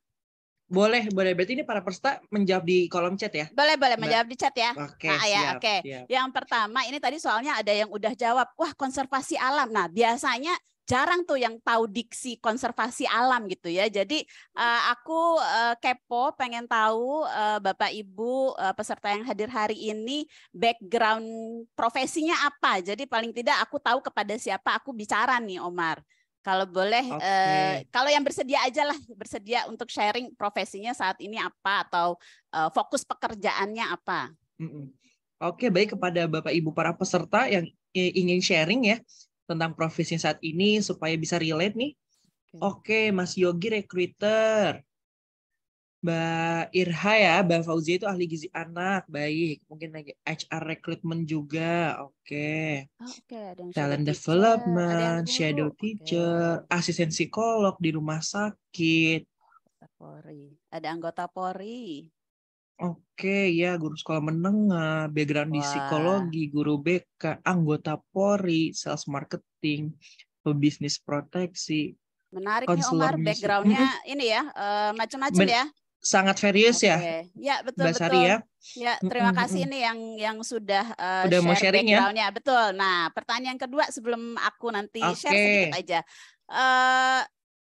Speaker 1: Boleh, boleh. Berarti ini para peserta menjawab di kolom chat ya?
Speaker 2: Boleh, boleh menjawab di chat ya. Oke, okay, nah, ah, ya, oke. Okay. Yang pertama ini tadi soalnya ada yang udah jawab, wah konservasi alam. Nah, biasanya jarang tuh yang tahu diksi konservasi alam gitu ya. Jadi eh, aku eh, kepo pengen tahu eh, Bapak Ibu peserta yang hadir hari ini background profesinya apa. Jadi paling tidak aku tahu kepada siapa aku bicara nih Omar. Kalau boleh, okay. eh, kalau yang bersedia aja lah, bersedia untuk sharing profesinya saat ini apa atau eh, fokus pekerjaannya apa.
Speaker 1: mm Oke, okay, baik kepada Bapak Ibu para peserta yang ingin sharing ya tentang profesi saat ini supaya bisa relate nih. Oke, okay. okay, Mas Yogi recruiter. Mbak Irha ya, Mbak Fauzi itu ahli gizi anak, baik. Mungkin lagi HR recruitment juga, oke. Okay.
Speaker 5: okay. Ada yang Talent development,
Speaker 1: teacher. shadow teacher, okay. asisten psikolog di rumah sakit. Anggota Polri. Ada anggota Polri. Oke, okay, ya guru sekolah menengah, background Wah. di psikologi, guru BK, anggota Polri, sales marketing, pebisnis proteksi.
Speaker 2: Menarik nih Omar, backgroundnya ini ya uh, eh, macam-macam ya
Speaker 1: sangat serius okay. ya.
Speaker 2: Ya betul Mbak betul. ya. Ya terima kasih ini yang yang sudah uh, share mau sharing ya. Betul. Nah pertanyaan kedua sebelum aku nanti okay. share sedikit aja. Uh,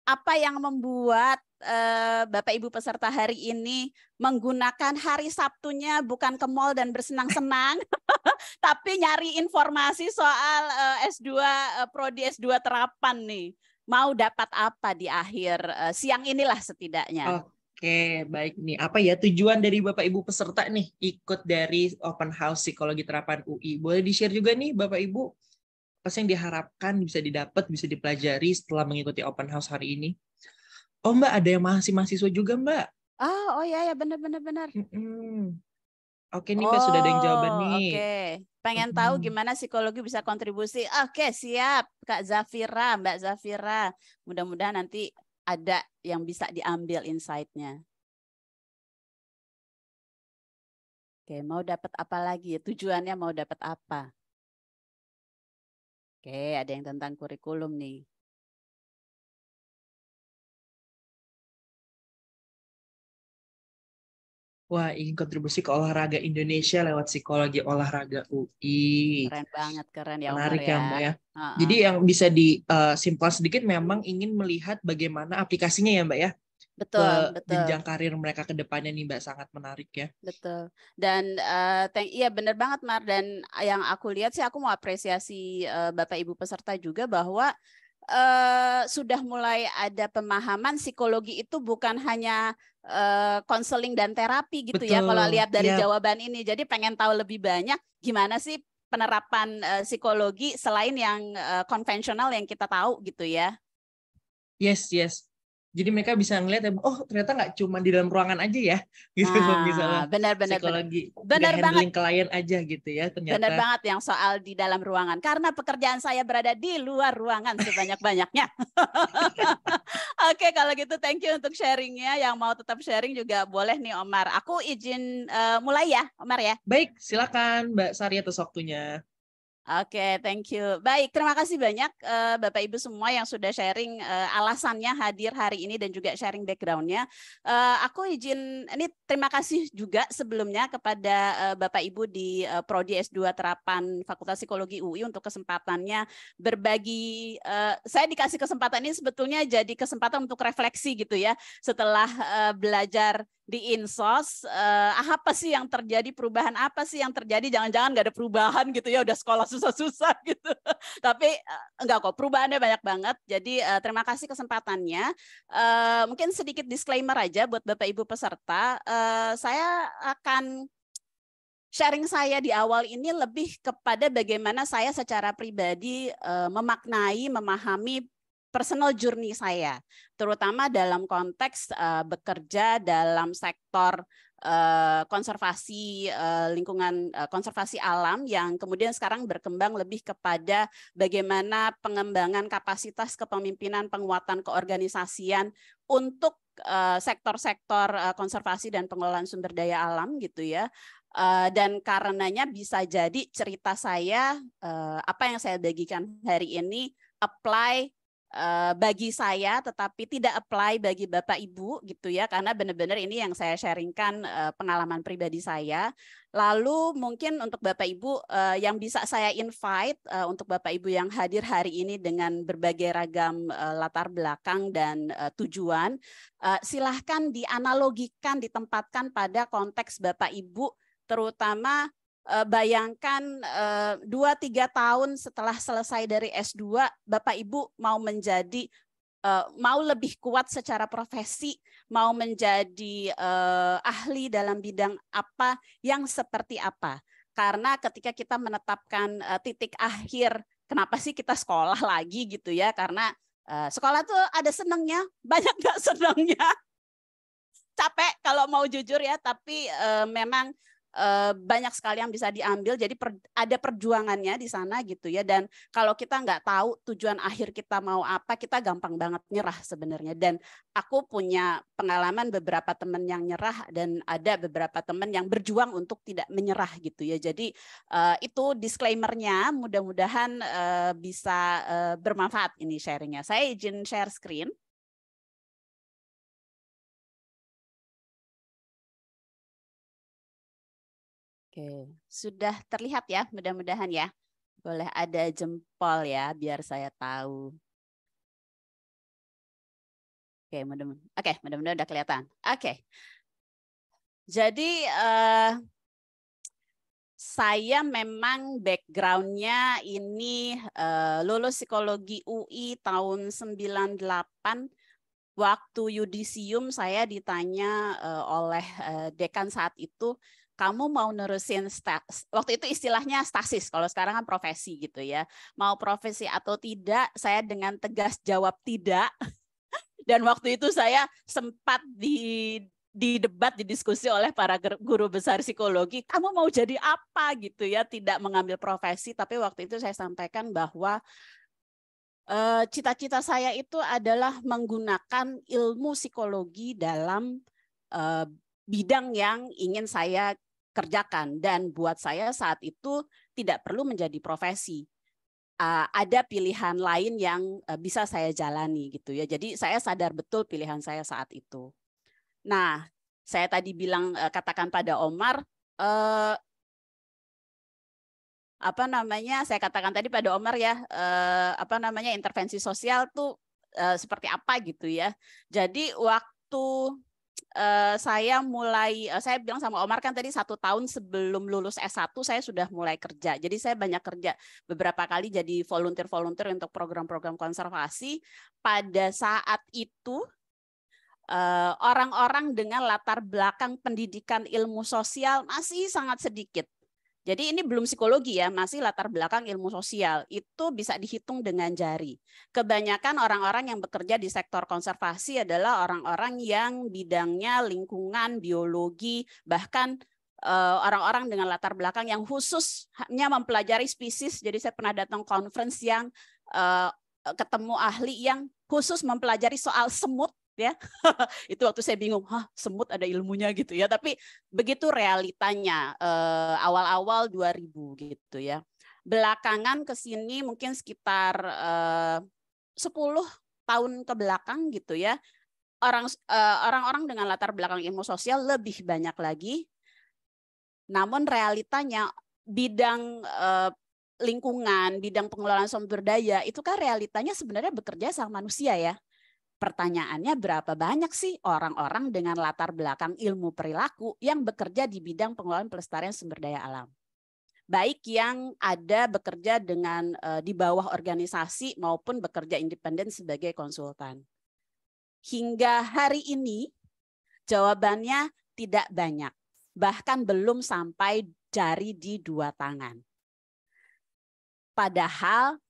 Speaker 2: apa yang membuat uh, Bapak Ibu peserta hari ini menggunakan hari Sabtunya bukan ke mall dan bersenang-senang, <laughs> tapi nyari informasi soal uh, S2 uh, prodi S2 terapan nih. Mau dapat apa di akhir uh, siang inilah setidaknya. Oh.
Speaker 1: Oke, baik nih. Apa ya tujuan dari Bapak Ibu peserta nih ikut dari Open House Psikologi Terapan UI? Boleh di-share juga nih Bapak Ibu apa yang diharapkan bisa didapat, bisa dipelajari setelah mengikuti Open House hari ini? Oh Mbak, ada yang masih mahasiswa juga Mbak?
Speaker 4: Oh, oh ya ya benar benar benar.
Speaker 1: Oke nih oh, Mbak sudah ada yang jawaban oh, nih. Oke.
Speaker 2: Okay. Pengen mm -hmm. tahu gimana psikologi bisa kontribusi. Oke, okay, siap Kak Zafira, Mbak Zafira. Mudah-mudahan nanti ada yang bisa diambil insight-nya. Oke, mau dapat apa
Speaker 5: lagi? Tujuannya mau dapat apa? Oke, ada yang tentang kurikulum nih.
Speaker 1: Wah, ingin kontribusi ke olahraga Indonesia lewat psikologi olahraga UI. Keren
Speaker 2: banget, keren ya. Menarik ya, Mbak ya. Uh -uh. Jadi
Speaker 1: yang bisa disimpul eh, uh, sedikit memang ingin melihat bagaimana aplikasinya ya, Mbak ya betul, ke betul. jenjang karir mereka ke depannya nih Mbak sangat menarik ya.
Speaker 2: Betul. Dan uh, eh, thank, iya benar banget Mar dan yang aku lihat sih aku mau apresiasi uh, Bapak Ibu peserta juga bahwa uh, sudah mulai ada pemahaman psikologi itu bukan hanya konseling eh, uh, dan terapi gitu Betul. ya kalau lihat dari iya. jawaban ini. Jadi pengen tahu lebih banyak gimana sih penerapan uh, psikologi selain yang konvensional
Speaker 1: uh, yang kita tahu gitu ya. Yes, yes jadi mereka bisa ngelihat oh ternyata nggak cuma di dalam ruangan aja ya <laughs> gitu nah, misalnya benar benar psikologi benar banget klien aja gitu ya ternyata benar banget
Speaker 2: yang soal di dalam ruangan karena pekerjaan saya berada di luar ruangan sebanyak banyaknya <laughs> oke okay, kalau gitu thank you untuk sharingnya yang mau tetap sharing juga boleh nih Omar aku izin uh, mulai ya Omar ya
Speaker 1: baik silakan Mbak Sari atas waktunya
Speaker 2: Oke, okay, thank you. Baik, terima kasih banyak uh, Bapak Ibu semua yang sudah sharing uh, alasannya hadir hari ini dan juga sharing backgroundnya. Uh, aku izin ini terima kasih juga sebelumnya kepada uh, Bapak Ibu di uh, Prodi S2 Terapan Fakultas Psikologi UI untuk kesempatannya berbagi. Uh, saya dikasih kesempatan ini sebetulnya jadi kesempatan untuk refleksi gitu ya setelah uh, belajar di insos uh, apa sih yang terjadi perubahan apa sih yang terjadi jangan-jangan nggak ada perubahan gitu ya udah sekolah susah-susah <laughs> gitu. Tapi eh, enggak kok, perubahannya banyak banget. Jadi eh, terima kasih kesempatannya. Eh, mungkin sedikit disclaimer aja buat Bapak Ibu peserta, saya akan sharing saya di awal ini lebih kepada bagaimana saya secara pribadi memaknai, memahami personal journey saya, terutama dalam konteks bekerja dalam sektor Eh, konservasi eh, lingkungan eh, konservasi alam yang kemudian sekarang berkembang lebih kepada bagaimana pengembangan kapasitas kepemimpinan penguatan keorganisasian untuk sektor-sektor konservasi dan pengelolaan sumber daya alam gitu ya. dan karenanya bisa jadi cerita saya apa yang saya bagikan hari ini apply Eh, bagi saya tetapi tidak apply bagi Bapak Ibu gitu ya karena benar-benar ini yang saya sharingkan uh, pengalaman pribadi saya. Lalu mungkin untuk Bapak Ibu uh, yang bisa saya invite uh, untuk Bapak Ibu yang hadir hari ini dengan berbagai ragam uh, latar belakang dan uh, tujuan, uh, silahkan dianalogikan ditempatkan pada konteks Bapak Ibu terutama Eh, bayangkan eh, dua tiga tahun setelah selesai dari S2, Bapak Ibu mau menjadi eh, mau lebih kuat secara profesi, mau menjadi ahli dalam bidang apa yang seperti apa. Karena ketika kita menetapkan titik akhir, kenapa sih kita sekolah lagi gitu ya? Karena sekolah tuh ada senangnya, <laughs> banyak nggak senangnya. Capek kalau mau jujur ya, tapi memang Eh, banyak sekali yang bisa diambil. Jadi per, ada perjuangannya di sana gitu ya. Dan kalau kita nggak tahu tujuan akhir kita mau apa, kita gampang banget nyerah sebenarnya. Dan aku punya pengalaman beberapa teman yang nyerah dan ada beberapa teman yang berjuang untuk tidak menyerah gitu ya. Jadi uh, itu disclaimernya. Mudah-mudahan uh, bisa uh, bermanfaat ini sharingnya. Saya izin share screen. Oke. Sudah terlihat ya, mudah-mudahan ya. Boleh ada jempol ya, biar saya tahu. Oke, mudah-mudahan. Oke, mudah-mudahan udah kelihatan. Oke. Jadi uh, saya memang backgroundnya ini uh, lulus psikologi UI tahun 98 waktu yudisium saya ditanya uh, oleh uh, dekan saat itu kamu mau nerusin stas, waktu itu istilahnya stasis, kalau sekarang kan profesi gitu ya. Mau profesi atau tidak, saya dengan tegas jawab tidak. <laughs> Dan waktu itu saya sempat di di debat, didiskusi oleh para guru besar psikologi, kamu mau jadi apa gitu ya, tidak mengambil profesi, tapi waktu itu saya sampaikan bahwa eh, cita-cita uh, saya itu adalah menggunakan ilmu psikologi dalam uh, bidang yang ingin saya kerjakan dan buat saya saat itu tidak perlu menjadi profesi uh, ada pilihan lain yang uh, bisa saya jalani gitu ya. Jadi saya sadar betul pilihan saya saat itu. Nah, saya tadi bilang uh, katakan pada Omar uh, apa namanya? Saya katakan tadi pada Omar ya uh, apa namanya intervensi sosial tuh uh, seperti apa gitu ya. Jadi waktu Eh, saya mulai uh, saya bilang sama Omar kan tadi satu tahun sebelum lulus S1 saya sudah mulai kerja. Jadi saya banyak kerja beberapa kali jadi volunteer-volunteer untuk program-program konservasi. Pada saat itu eh, orang-orang dengan latar belakang pendidikan ilmu sosial masih sangat sedikit. Jadi ini belum psikologi ya, masih latar belakang ilmu sosial. Itu bisa dihitung dengan jari. Kebanyakan orang-orang yang bekerja di sektor konservasi adalah orang-orang yang bidangnya lingkungan, biologi, bahkan eh, orang-orang dengan latar belakang yang khusus hanya mempelajari spesies. Jadi saya pernah datang conference yang eh, ketemu ahli yang khusus mempelajari soal semut ya. <laughs> itu waktu saya bingung, hah semut ada ilmunya gitu ya. Tapi begitu realitanya eh, awal-awal 2000 gitu ya. Belakangan ke sini mungkin sekitar eh, 10 tahun ke belakang gitu ya. Orang eh, orang-orang dengan latar belakang ilmu sosial lebih banyak lagi. Namun realitanya bidang eh, lingkungan, bidang pengelolaan sumber daya itu kan realitanya sebenarnya bekerja sama manusia ya. Pertanyaannya berapa banyak sih orang-orang dengan latar belakang ilmu perilaku yang bekerja di bidang pengelolaan pelestarian sumber daya alam? Baik yang ada bekerja dengan e, di bawah organisasi maupun bekerja independen sebagai konsultan. Hingga hari ini jawabannya tidak banyak. Bahkan belum sampai jari di dua tangan. Padahal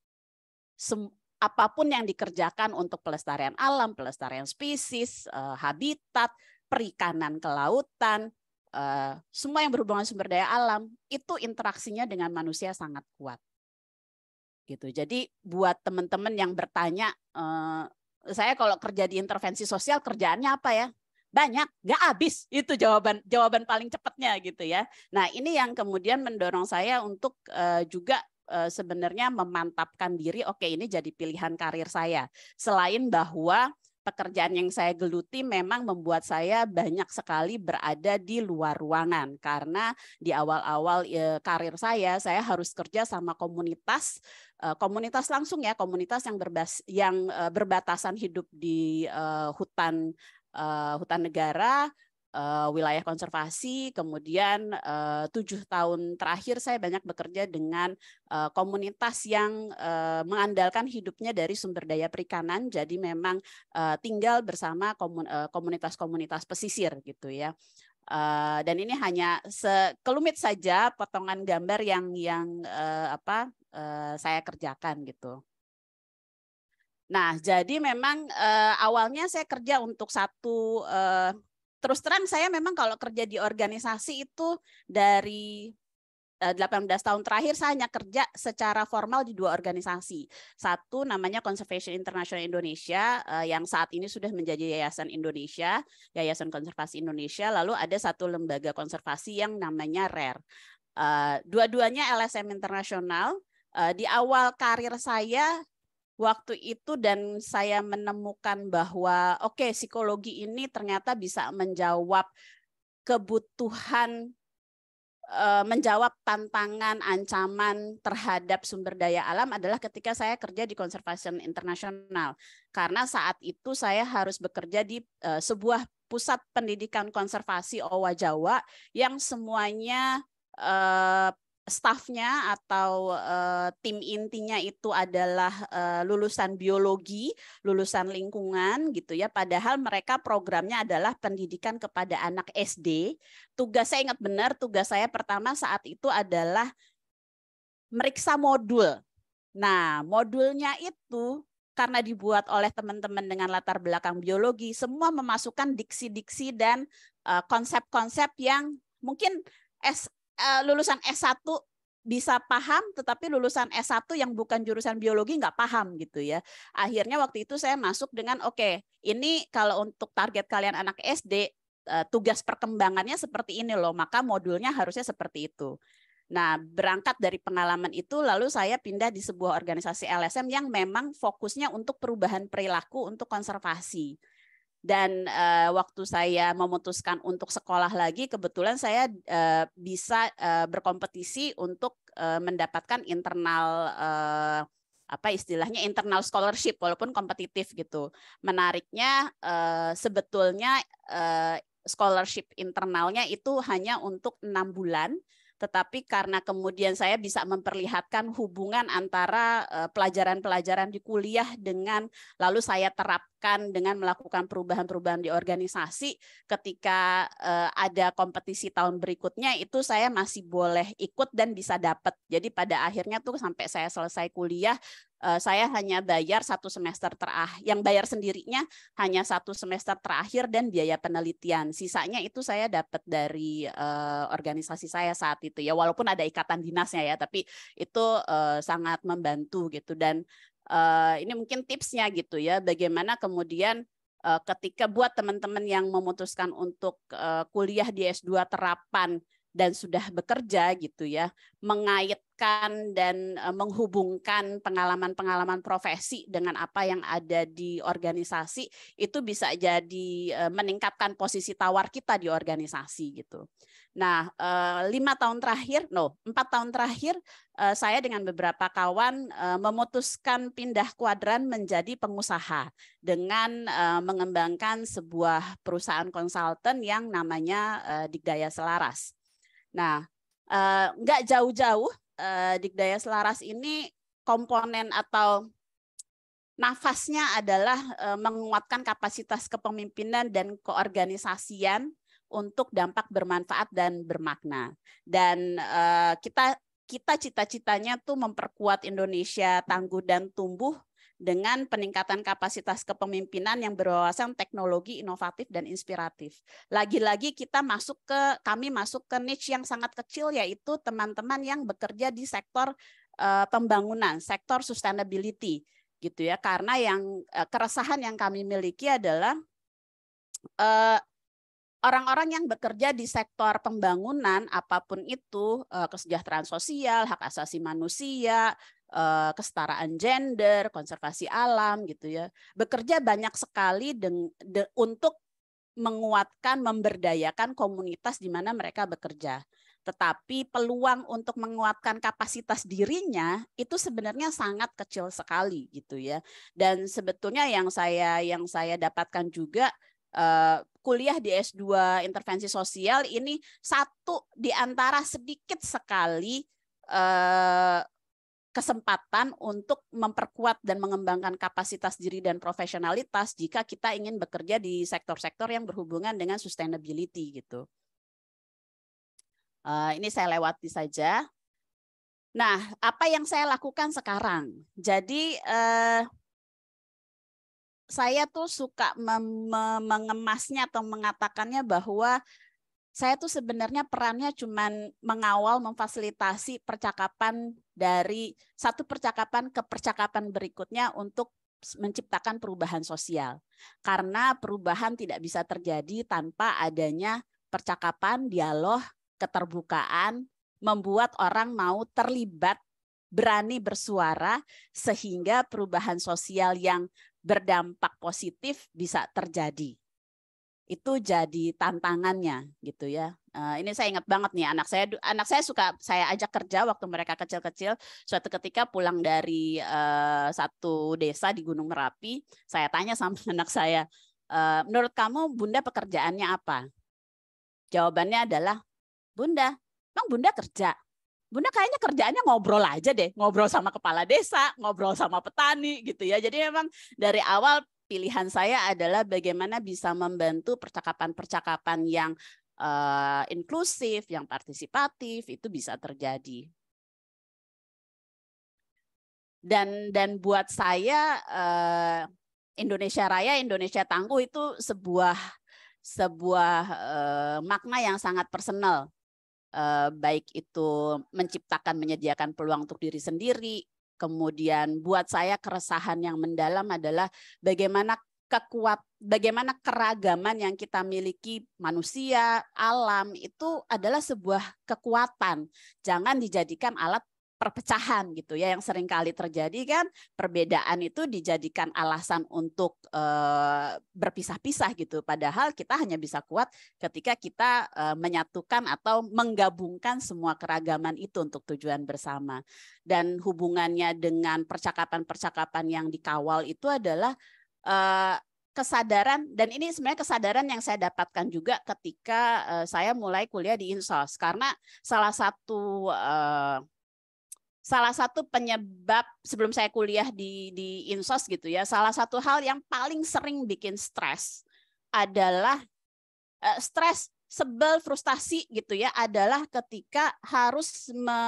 Speaker 2: apapun yang dikerjakan untuk pelestarian alam, pelestarian spesies, eh, habitat, perikanan kelautan, eh, semua yang berhubungan sumber daya alam itu interaksinya dengan manusia sangat kuat. Gitu. Jadi buat teman-teman yang bertanya, eh, saya kalau kerja di intervensi sosial kerjaannya apa ya? banyak nggak habis itu jawaban jawaban paling cepatnya gitu ya nah ini yang kemudian mendorong saya untuk uh, juga Eh, sebenarnya memantapkan diri, oke okay, ini jadi pilihan karir saya. Selain bahwa pekerjaan yang saya geluti memang membuat saya banyak sekali berada di luar ruangan karena di awal-awal eh, karir saya saya harus kerja sama komunitas eh, komunitas langsung ya komunitas yang berbas yang berbatasan hidup di hutan e, hutan negara uh, wilayah konservasi. Kemudian eh, tujuh tahun terakhir saya banyak bekerja dengan uh, komunitas yang uh, mengandalkan hidupnya dari sumber daya perikanan. Jadi memang uh, tinggal bersama komunitas-komunitas pesisir gitu ya. Uh, dan ini hanya sekelumit saja potongan gambar yang yang uh, apa uh, saya kerjakan gitu. Nah, jadi memang uh, awalnya saya kerja untuk satu uh, terus terang saya memang kalau kerja di organisasi itu dari 18 eh, tahun terakhir saya hanya kerja secara formal di dua organisasi. Satu namanya Conservation International Indonesia eh, yang saat ini sudah menjadi Yayasan Indonesia, Yayasan Konservasi Indonesia, lalu ada satu lembaga konservasi yang namanya Rare eh, Dua-duanya LSM internasional. Di awal karir saya waktu itu dan saya menemukan bahwa oke okay, psikologi ini ternyata bisa menjawab kebutuhan eh, menjawab tantangan ancaman terhadap sumber daya alam adalah ketika saya kerja di konservasi internasional karena saat itu saya harus bekerja di eh, sebuah pusat pendidikan konservasi Owa Jawa yang semuanya eh, staffnya atau uh, tim intinya itu adalah uh, lulusan biologi, lulusan lingkungan gitu ya. Padahal mereka programnya adalah pendidikan kepada anak SD. Tugas saya ingat benar, tugas saya pertama saat itu adalah meriksa modul. Nah, modulnya itu karena dibuat oleh teman-teman dengan latar belakang biologi, semua memasukkan diksi-diksi dan eh, konsep-konsep uh, yang mungkin Eh, lulusan S1 bisa paham tetapi lulusan S1 yang bukan jurusan biologi nggak paham gitu ya. Akhirnya waktu itu saya masuk dengan oke, okay, ini kalau untuk target kalian anak SD eh, tugas perkembangannya seperti ini loh, maka modulnya harusnya seperti itu. Nah, berangkat dari pengalaman itu, lalu saya pindah di sebuah organisasi LSM yang memang fokusnya untuk perubahan perilaku untuk konservasi dan uh, waktu saya memutuskan untuk sekolah lagi kebetulan saya uh, bisa uh, berkompetisi untuk uh, mendapatkan internal uh, apa istilahnya internal scholarship walaupun kompetitif gitu menariknya uh, sebetulnya uh, scholarship internalnya itu hanya untuk enam bulan tetapi karena kemudian saya bisa memperlihatkan hubungan antara eh, pelajaran-pelajaran di kuliah dengan lalu saya terapkan dengan melakukan perubahan-perubahan di organisasi ketika eh, ada kompetisi tahun berikutnya itu saya masih boleh ikut dan bisa dapat. Jadi pada akhirnya tuh sampai saya selesai kuliah Eh, saya hanya bayar satu semester terakhir, yang bayar sendirinya hanya satu semester terakhir dan biaya penelitian. Sisanya itu saya dapat dari uh, organisasi saya saat itu ya, walaupun ada ikatan dinasnya ya, tapi itu uh, sangat membantu gitu. Dan uh, ini mungkin tipsnya gitu ya, bagaimana kemudian uh, ketika buat teman-teman yang memutuskan untuk uh, kuliah di S2 terapan dan sudah bekerja gitu ya, mengait menyatukan dan e, menghubungkan pengalaman-pengalaman profesi dengan apa yang ada di organisasi itu bisa jadi e, meningkatkan posisi tawar kita di organisasi gitu. Nah, e, lima tahun terakhir, no, empat tahun terakhir saya dengan beberapa kawan memutuskan pindah kuadran menjadi pengusaha dengan mengembangkan sebuah perusahaan konsultan yang namanya Digdaya Selaras. Nah, nggak jauh-jauh uh, dikdaya selaras ini komponen atau nafasnya adalah eh, menguatkan kapasitas kepemimpinan dan keorganisasian untuk dampak bermanfaat dan bermakna. Dan eh, kita kita cita-citanya tuh memperkuat Indonesia tangguh dan tumbuh dengan peningkatan kapasitas kepemimpinan yang berwawasan teknologi inovatif dan inspiratif. Lagi-lagi kita masuk ke kami masuk ke niche yang sangat kecil yaitu teman-teman yang bekerja di sektor uh, pembangunan, sektor sustainability gitu ya. Karena yang uh, keresahan yang kami miliki adalah uh, orang-orang yang bekerja di sektor pembangunan apapun itu kesejahteraan sosial, hak asasi manusia, Eh, kesetaraan gender, konservasi alam gitu ya. Bekerja banyak sekali de, untuk menguatkan, memberdayakan komunitas di mana mereka bekerja. Tetapi peluang untuk menguatkan kapasitas dirinya itu sebenarnya sangat kecil sekali gitu ya. Dan sebetulnya yang saya yang saya dapatkan juga uh, kuliah di S2 intervensi sosial ini satu di antara sedikit sekali eh, kesempatan untuk memperkuat dan mengembangkan kapasitas diri dan profesionalitas jika kita ingin bekerja di sektor-sektor yang berhubungan dengan sustainability gitu. Uh, ini saya lewati saja. Nah, apa yang saya lakukan sekarang? Jadi uh, saya tuh suka mengemasnya atau mengatakannya bahwa saya tuh sebenarnya perannya cuman mengawal, memfasilitasi percakapan dari satu percakapan ke percakapan berikutnya untuk menciptakan perubahan sosial. Karena perubahan tidak bisa terjadi tanpa adanya percakapan, dialog, keterbukaan, membuat orang mau terlibat, berani bersuara, sehingga perubahan sosial yang berdampak positif bisa terjadi itu jadi tantangannya gitu ya. Uh, ini saya ingat banget nih anak saya anak saya suka saya ajak kerja waktu mereka kecil-kecil. Suatu ketika pulang dari uh, satu desa di Gunung Merapi, saya tanya sama <laughs> anak saya, uh, menurut kamu bunda pekerjaannya apa? Jawabannya adalah bunda, bang bunda kerja. Bunda kayaknya kerjaannya ngobrol aja deh, ngobrol sama kepala desa, ngobrol sama petani gitu ya. Jadi memang dari awal pilihan saya adalah bagaimana bisa membantu percakapan-percakapan yang uh, inklusif, yang partisipatif itu bisa terjadi. Dan dan buat saya uh, Indonesia Raya, Indonesia Tangguh itu sebuah sebuah uh, makna yang sangat personal. Uh, baik itu menciptakan, menyediakan peluang untuk diri sendiri, Kemudian buat saya keresahan yang mendalam adalah bagaimana kekuat bagaimana keragaman yang kita miliki manusia, alam itu adalah sebuah kekuatan. Jangan dijadikan alat perpecahan gitu ya yang sering kali terjadi kan perbedaan itu dijadikan alasan untuk e, berpisah-pisah gitu padahal kita hanya bisa kuat ketika kita e, menyatukan atau menggabungkan semua keragaman itu untuk tujuan bersama dan hubungannya dengan percakapan-percakapan yang dikawal itu adalah e, kesadaran dan ini sebenarnya kesadaran yang saya dapatkan juga ketika e, saya mulai kuliah di Insos karena salah satu e, salah satu penyebab sebelum saya kuliah di di insos gitu ya salah satu hal yang paling sering bikin stres adalah uh, stres sebel frustasi gitu ya adalah ketika harus me,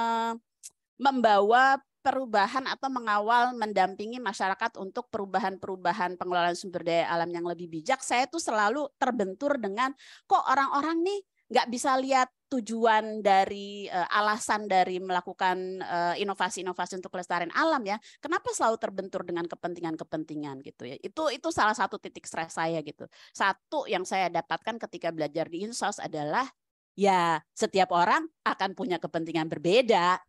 Speaker 2: membawa perubahan atau mengawal mendampingi masyarakat untuk perubahan-perubahan pengelolaan sumber daya alam yang lebih bijak saya tuh selalu terbentur dengan kok orang-orang nih nggak bisa lihat tujuan dari uh, alasan dari melakukan eh, inovasi-inovasi uh, untuk pelestarian alam ya kenapa selalu terbentur dengan kepentingan-kepentingan gitu ya itu itu salah satu titik stres saya gitu satu yang saya dapatkan ketika belajar di insos adalah ya setiap orang akan punya kepentingan berbeda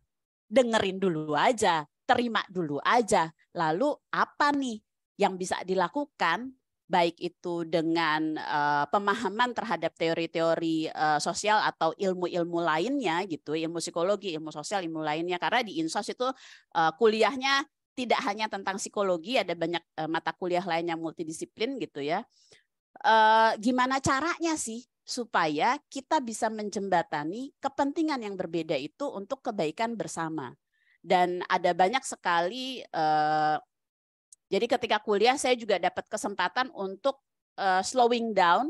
Speaker 2: dengerin dulu aja terima dulu aja lalu apa nih yang bisa dilakukan baik itu dengan uh, pemahaman terhadap teori-teori uh, sosial atau ilmu-ilmu lainnya gitu, ilmu psikologi, ilmu sosial, ilmu lainnya karena di Insos itu uh, kuliahnya tidak hanya tentang psikologi, ada banyak uh, mata kuliah lainnya multidisiplin gitu ya. Uh, gimana caranya sih supaya kita bisa menjembatani kepentingan yang berbeda itu untuk kebaikan bersama? Dan ada banyak sekali uh, jadi ketika kuliah saya juga dapat kesempatan untuk uh, slowing down,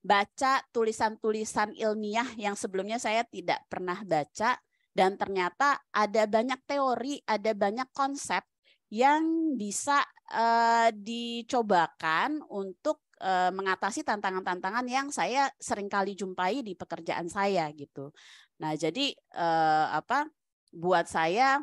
Speaker 2: baca tulisan-tulisan ilmiah yang sebelumnya saya tidak pernah baca dan ternyata ada banyak teori, ada banyak konsep yang bisa uh, dicobakan untuk eh, mengatasi tantangan-tantangan yang saya seringkali jumpai di pekerjaan saya gitu. Nah, jadi uh, apa buat saya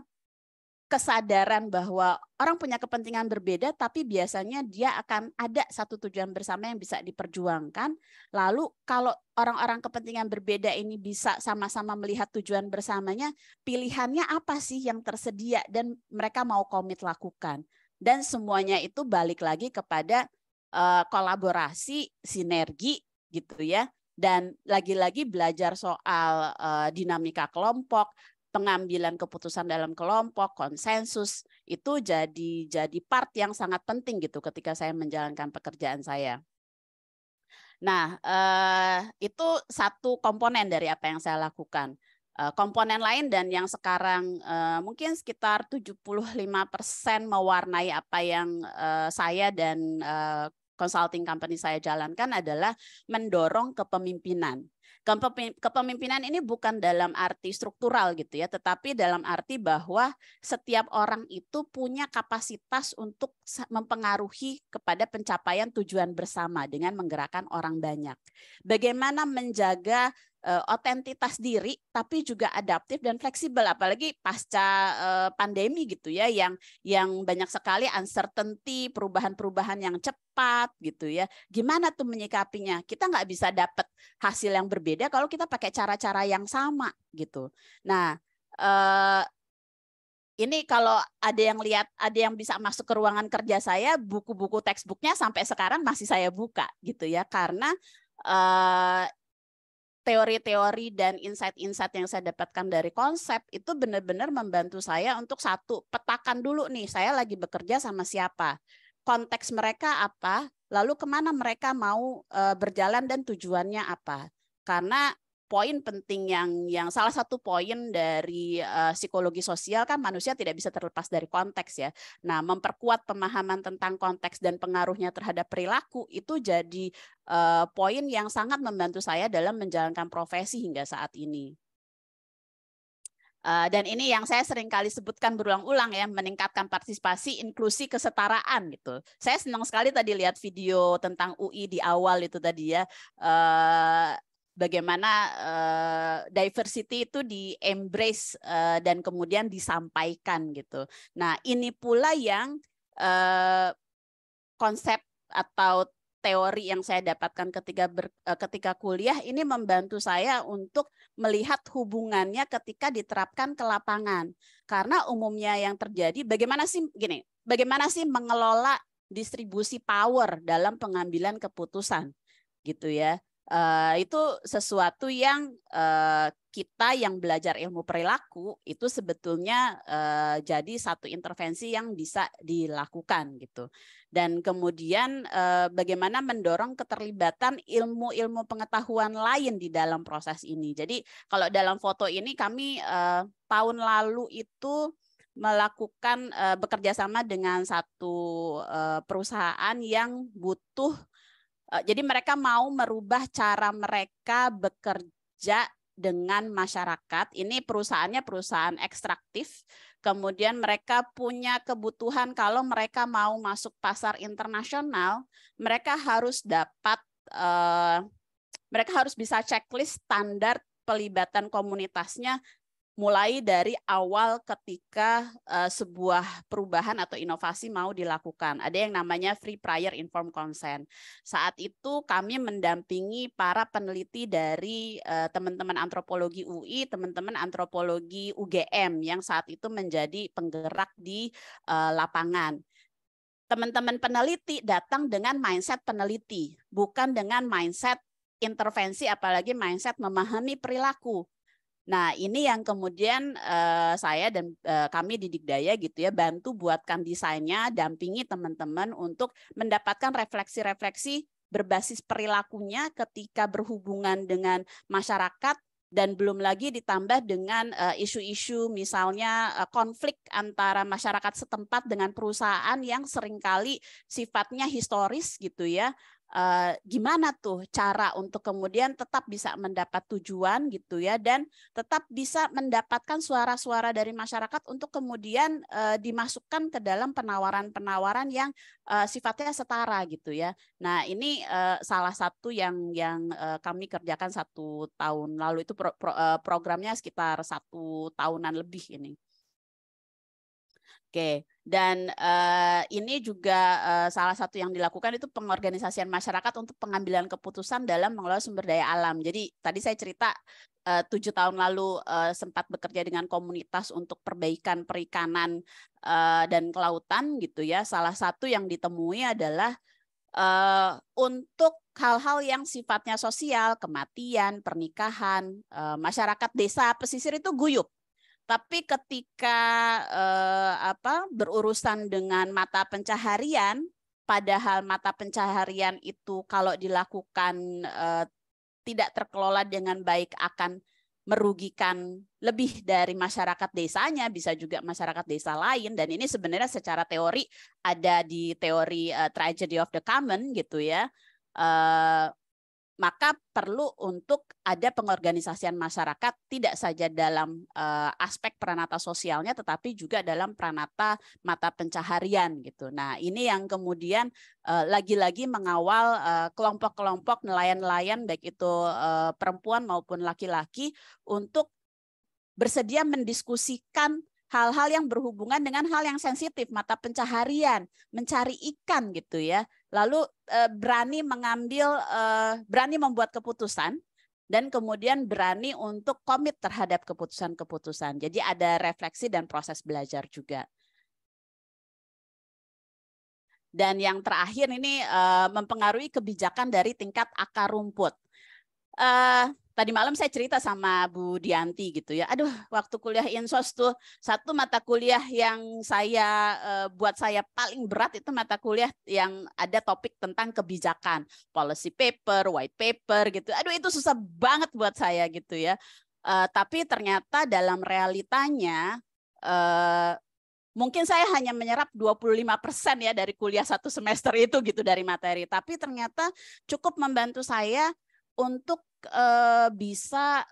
Speaker 2: kesadaran bahwa orang punya kepentingan berbeda tapi biasanya dia akan ada satu tujuan bersama yang bisa diperjuangkan. Lalu kalau orang-orang kepentingan berbeda ini bisa sama-sama melihat tujuan bersamanya, pilihannya apa sih yang tersedia dan mereka mau komit lakukan. Dan semuanya itu balik lagi kepada uh, kolaborasi, sinergi gitu ya dan lagi-lagi belajar soal uh, dinamika kelompok, pengambilan keputusan dalam kelompok, konsensus itu jadi jadi part yang sangat penting gitu ketika saya menjalankan pekerjaan saya. Nah, eh, itu satu komponen dari apa yang saya lakukan. Eh, komponen lain dan yang sekarang eh, mungkin sekitar 75% mewarnai apa yang saya dan consulting company saya jalankan adalah mendorong kepemimpinan Kepemimpinan ini bukan dalam arti struktural gitu ya, tetapi dalam arti bahwa setiap orang itu punya kapasitas untuk mempengaruhi kepada pencapaian tujuan bersama dengan menggerakkan orang banyak. Bagaimana menjaga Eh, otentitas diri tapi juga adaptif dan fleksibel apalagi pasca eh, pandemi gitu ya yang yang banyak sekali uncertainty perubahan-perubahan yang cepat gitu ya gimana tuh menyikapinya kita nggak bisa dapat hasil yang berbeda kalau kita pakai cara-cara yang sama gitu nah eh, ini kalau ada yang lihat, ada yang bisa masuk ke ruangan kerja saya, buku-buku textbooknya sampai sekarang masih saya buka gitu ya, karena teori-teori dan insight-insight yang saya dapatkan dari konsep itu benar-benar membantu saya untuk satu petakan dulu nih saya lagi bekerja sama siapa konteks mereka apa lalu kemana mereka mau eh, berjalan dan tujuannya apa karena poin penting yang yang salah satu poin dari uh, psikologi sosial kan manusia tidak bisa terlepas dari konteks ya. Nah, memperkuat pemahaman tentang konteks dan pengaruhnya terhadap perilaku itu jadi uh, poin yang sangat membantu saya dalam menjalankan profesi hingga saat ini. Uh, dan ini yang saya sering kali sebutkan berulang-ulang ya, meningkatkan partisipasi, inklusi, kesetaraan gitu. Saya senang sekali tadi lihat video tentang UI di awal itu tadi ya. Uh, bagaimana uh, diversity itu di embrace uh, eh, dan kemudian disampaikan gitu. Nah, ini pula yang uh, konsep atau teori yang saya dapatkan ketika ber, ketika kuliah ini membantu saya untuk melihat hubungannya ketika diterapkan ke lapangan. Karena umumnya yang terjadi bagaimana sih gini, bagaimana sih mengelola distribusi power dalam pengambilan keputusan gitu ya. Eh, itu sesuatu yang eh, kita yang belajar ilmu perilaku itu sebetulnya eh, jadi satu intervensi yang bisa dilakukan gitu dan kemudian bagaimana mendorong keterlibatan ilmu-ilmu pengetahuan lain di dalam proses ini jadi kalau dalam foto ini kami tahun lalu itu melakukan uh, bekerja sama dengan satu perusahaan yang butuh Eh, jadi mereka mau merubah cara mereka bekerja dengan masyarakat. Ini perusahaannya perusahaan ekstraktif. Kemudian mereka punya kebutuhan kalau mereka mau masuk pasar internasional, mereka harus dapat eh, mereka harus bisa checklist standar pelibatan komunitasnya mulai dari awal ketika uh, sebuah perubahan atau inovasi mau dilakukan. Ada yang namanya free prior informed consent. Saat itu kami mendampingi para peneliti dari teman-teman uh, antropologi UI, teman-teman antropologi UGM yang saat itu menjadi penggerak di uh, lapangan teman-teman peneliti datang dengan mindset peneliti, bukan dengan mindset intervensi apalagi mindset memahami perilaku. Nah, ini yang kemudian uh, saya dan uh, kami di Dikdaya gitu ya bantu buatkan desainnya, dampingi teman-teman untuk mendapatkan refleksi-refleksi berbasis perilakunya ketika berhubungan dengan masyarakat dan belum lagi ditambah dengan eh, isu-isu uh, misalnya uh, konflik antara masyarakat setempat dengan perusahaan yang seringkali sifatnya historis gitu ya uh, gimana tuh cara untuk kemudian tetap bisa mendapat tujuan gitu ya dan tetap bisa mendapatkan suara-suara dari masyarakat untuk kemudian uh, dimasukkan ke dalam penawaran-penawaran yang uh, sifatnya setara gitu ya. Nah, ini uh, salah satu yang yang uh, kami kerjakan satu tahun lalu itu pro, pro, uh, programnya sekitar satu tahunan lebih ini. Oke. Okay dan uh, ini juga uh, salah satu yang dilakukan itu pengorganisasian masyarakat untuk pengambilan keputusan dalam mengelola sumber daya alam. Jadi tadi saya cerita eh, tujuh tahun lalu uh, sempat bekerja dengan komunitas untuk perbaikan perikanan uh, dan kelautan gitu ya. Salah satu yang ditemui adalah uh, untuk hal-hal yang sifatnya sosial, kematian, pernikahan, uh, masyarakat desa pesisir itu guyup tapi ketika eh, apa berurusan dengan mata pencaharian, padahal mata pencaharian itu kalau dilakukan eh, tidak terkelola dengan baik akan merugikan lebih dari masyarakat desanya, bisa juga masyarakat desa lain. Dan ini sebenarnya secara teori ada di teori uh, tragedy of the common gitu ya. Uh, maka perlu untuk ada pengorganisasian masyarakat tidak saja dalam uh, aspek pranata sosialnya tetapi juga dalam pranata mata pencaharian gitu. Nah, ini yang kemudian eh, lagi-lagi uh, mengawal eh, kelompok-kelompok nelayan-nelayan baik itu uh, perempuan maupun laki-laki untuk bersedia mendiskusikan hal-hal yang berhubungan dengan hal yang sensitif mata pencaharian mencari ikan gitu ya lalu eh, berani mengambil eh, berani membuat keputusan dan kemudian berani untuk komit terhadap keputusan-keputusan. Jadi ada refleksi dan proses belajar juga. Dan yang terakhir ini eh, mempengaruhi kebijakan dari tingkat akar rumput. Eh, tadi malam saya cerita sama Bu Dianti gitu ya. Aduh, waktu kuliah Insos tuh satu mata kuliah yang saya eh, buat saya paling berat itu mata kuliah yang ada topik tentang kebijakan, policy paper, white paper gitu. Aduh, itu susah banget buat saya gitu ya. Uh, tapi ternyata dalam realitanya uh, mungkin saya hanya menyerap 25% ya dari kuliah satu semester itu gitu dari materi, tapi ternyata cukup membantu saya untuk uh, bisa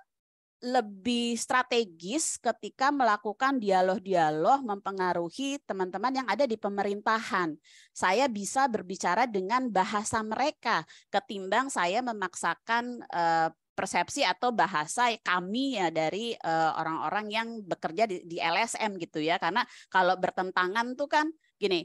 Speaker 2: lebih strategis ketika melakukan dialog-dialog mempengaruhi teman-teman yang ada di pemerintahan. Saya bisa berbicara dengan bahasa mereka ketimbang saya memaksakan uh, persepsi atau bahasa kami ya dari orang eh, orang-orang yang bekerja di, di LSM gitu ya karena kalau bertentangan tuh kan gini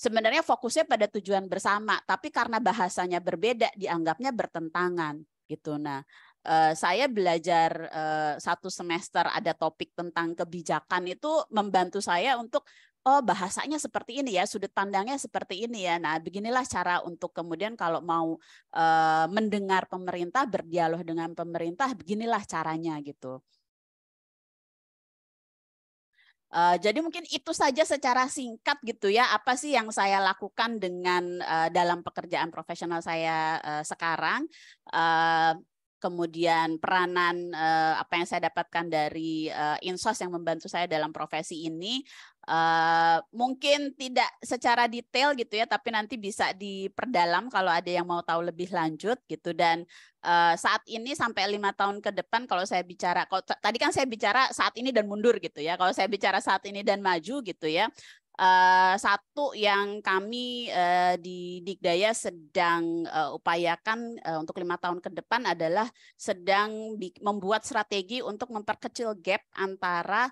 Speaker 2: sebenarnya fokusnya pada tujuan bersama tapi karena bahasanya berbeda dianggapnya bertentangan gitu. Nah, eh, saya belajar eh, satu semester ada topik tentang kebijakan itu membantu saya untuk oh bahasanya seperti ini ya, sudut pandangnya seperti ini ya. Nah, beginilah cara untuk kemudian kalau mau eh, mendengar pemerintah, berdialog dengan pemerintah, beginilah caranya gitu. Eh, jadi mungkin itu saja secara singkat gitu ya apa sih yang saya lakukan dengan eh, dalam pekerjaan profesional saya eh, sekarang kemudian peranan apa yang saya dapatkan dari insos yang membantu saya dalam profesi ini Uh, mungkin tidak secara detail gitu ya, tapi nanti bisa diperdalam kalau ada yang mau tahu lebih lanjut gitu. Dan uh, saat ini sampai lima tahun ke depan kalau saya bicara, kalau tadi kan saya bicara saat ini dan mundur gitu ya. Kalau saya bicara saat ini dan maju gitu ya, Uh, satu yang kami uh, di Dikdaya sedang uh, upayakan uh, untuk lima tahun ke depan adalah sedang membuat strategi untuk memperkecil gap antara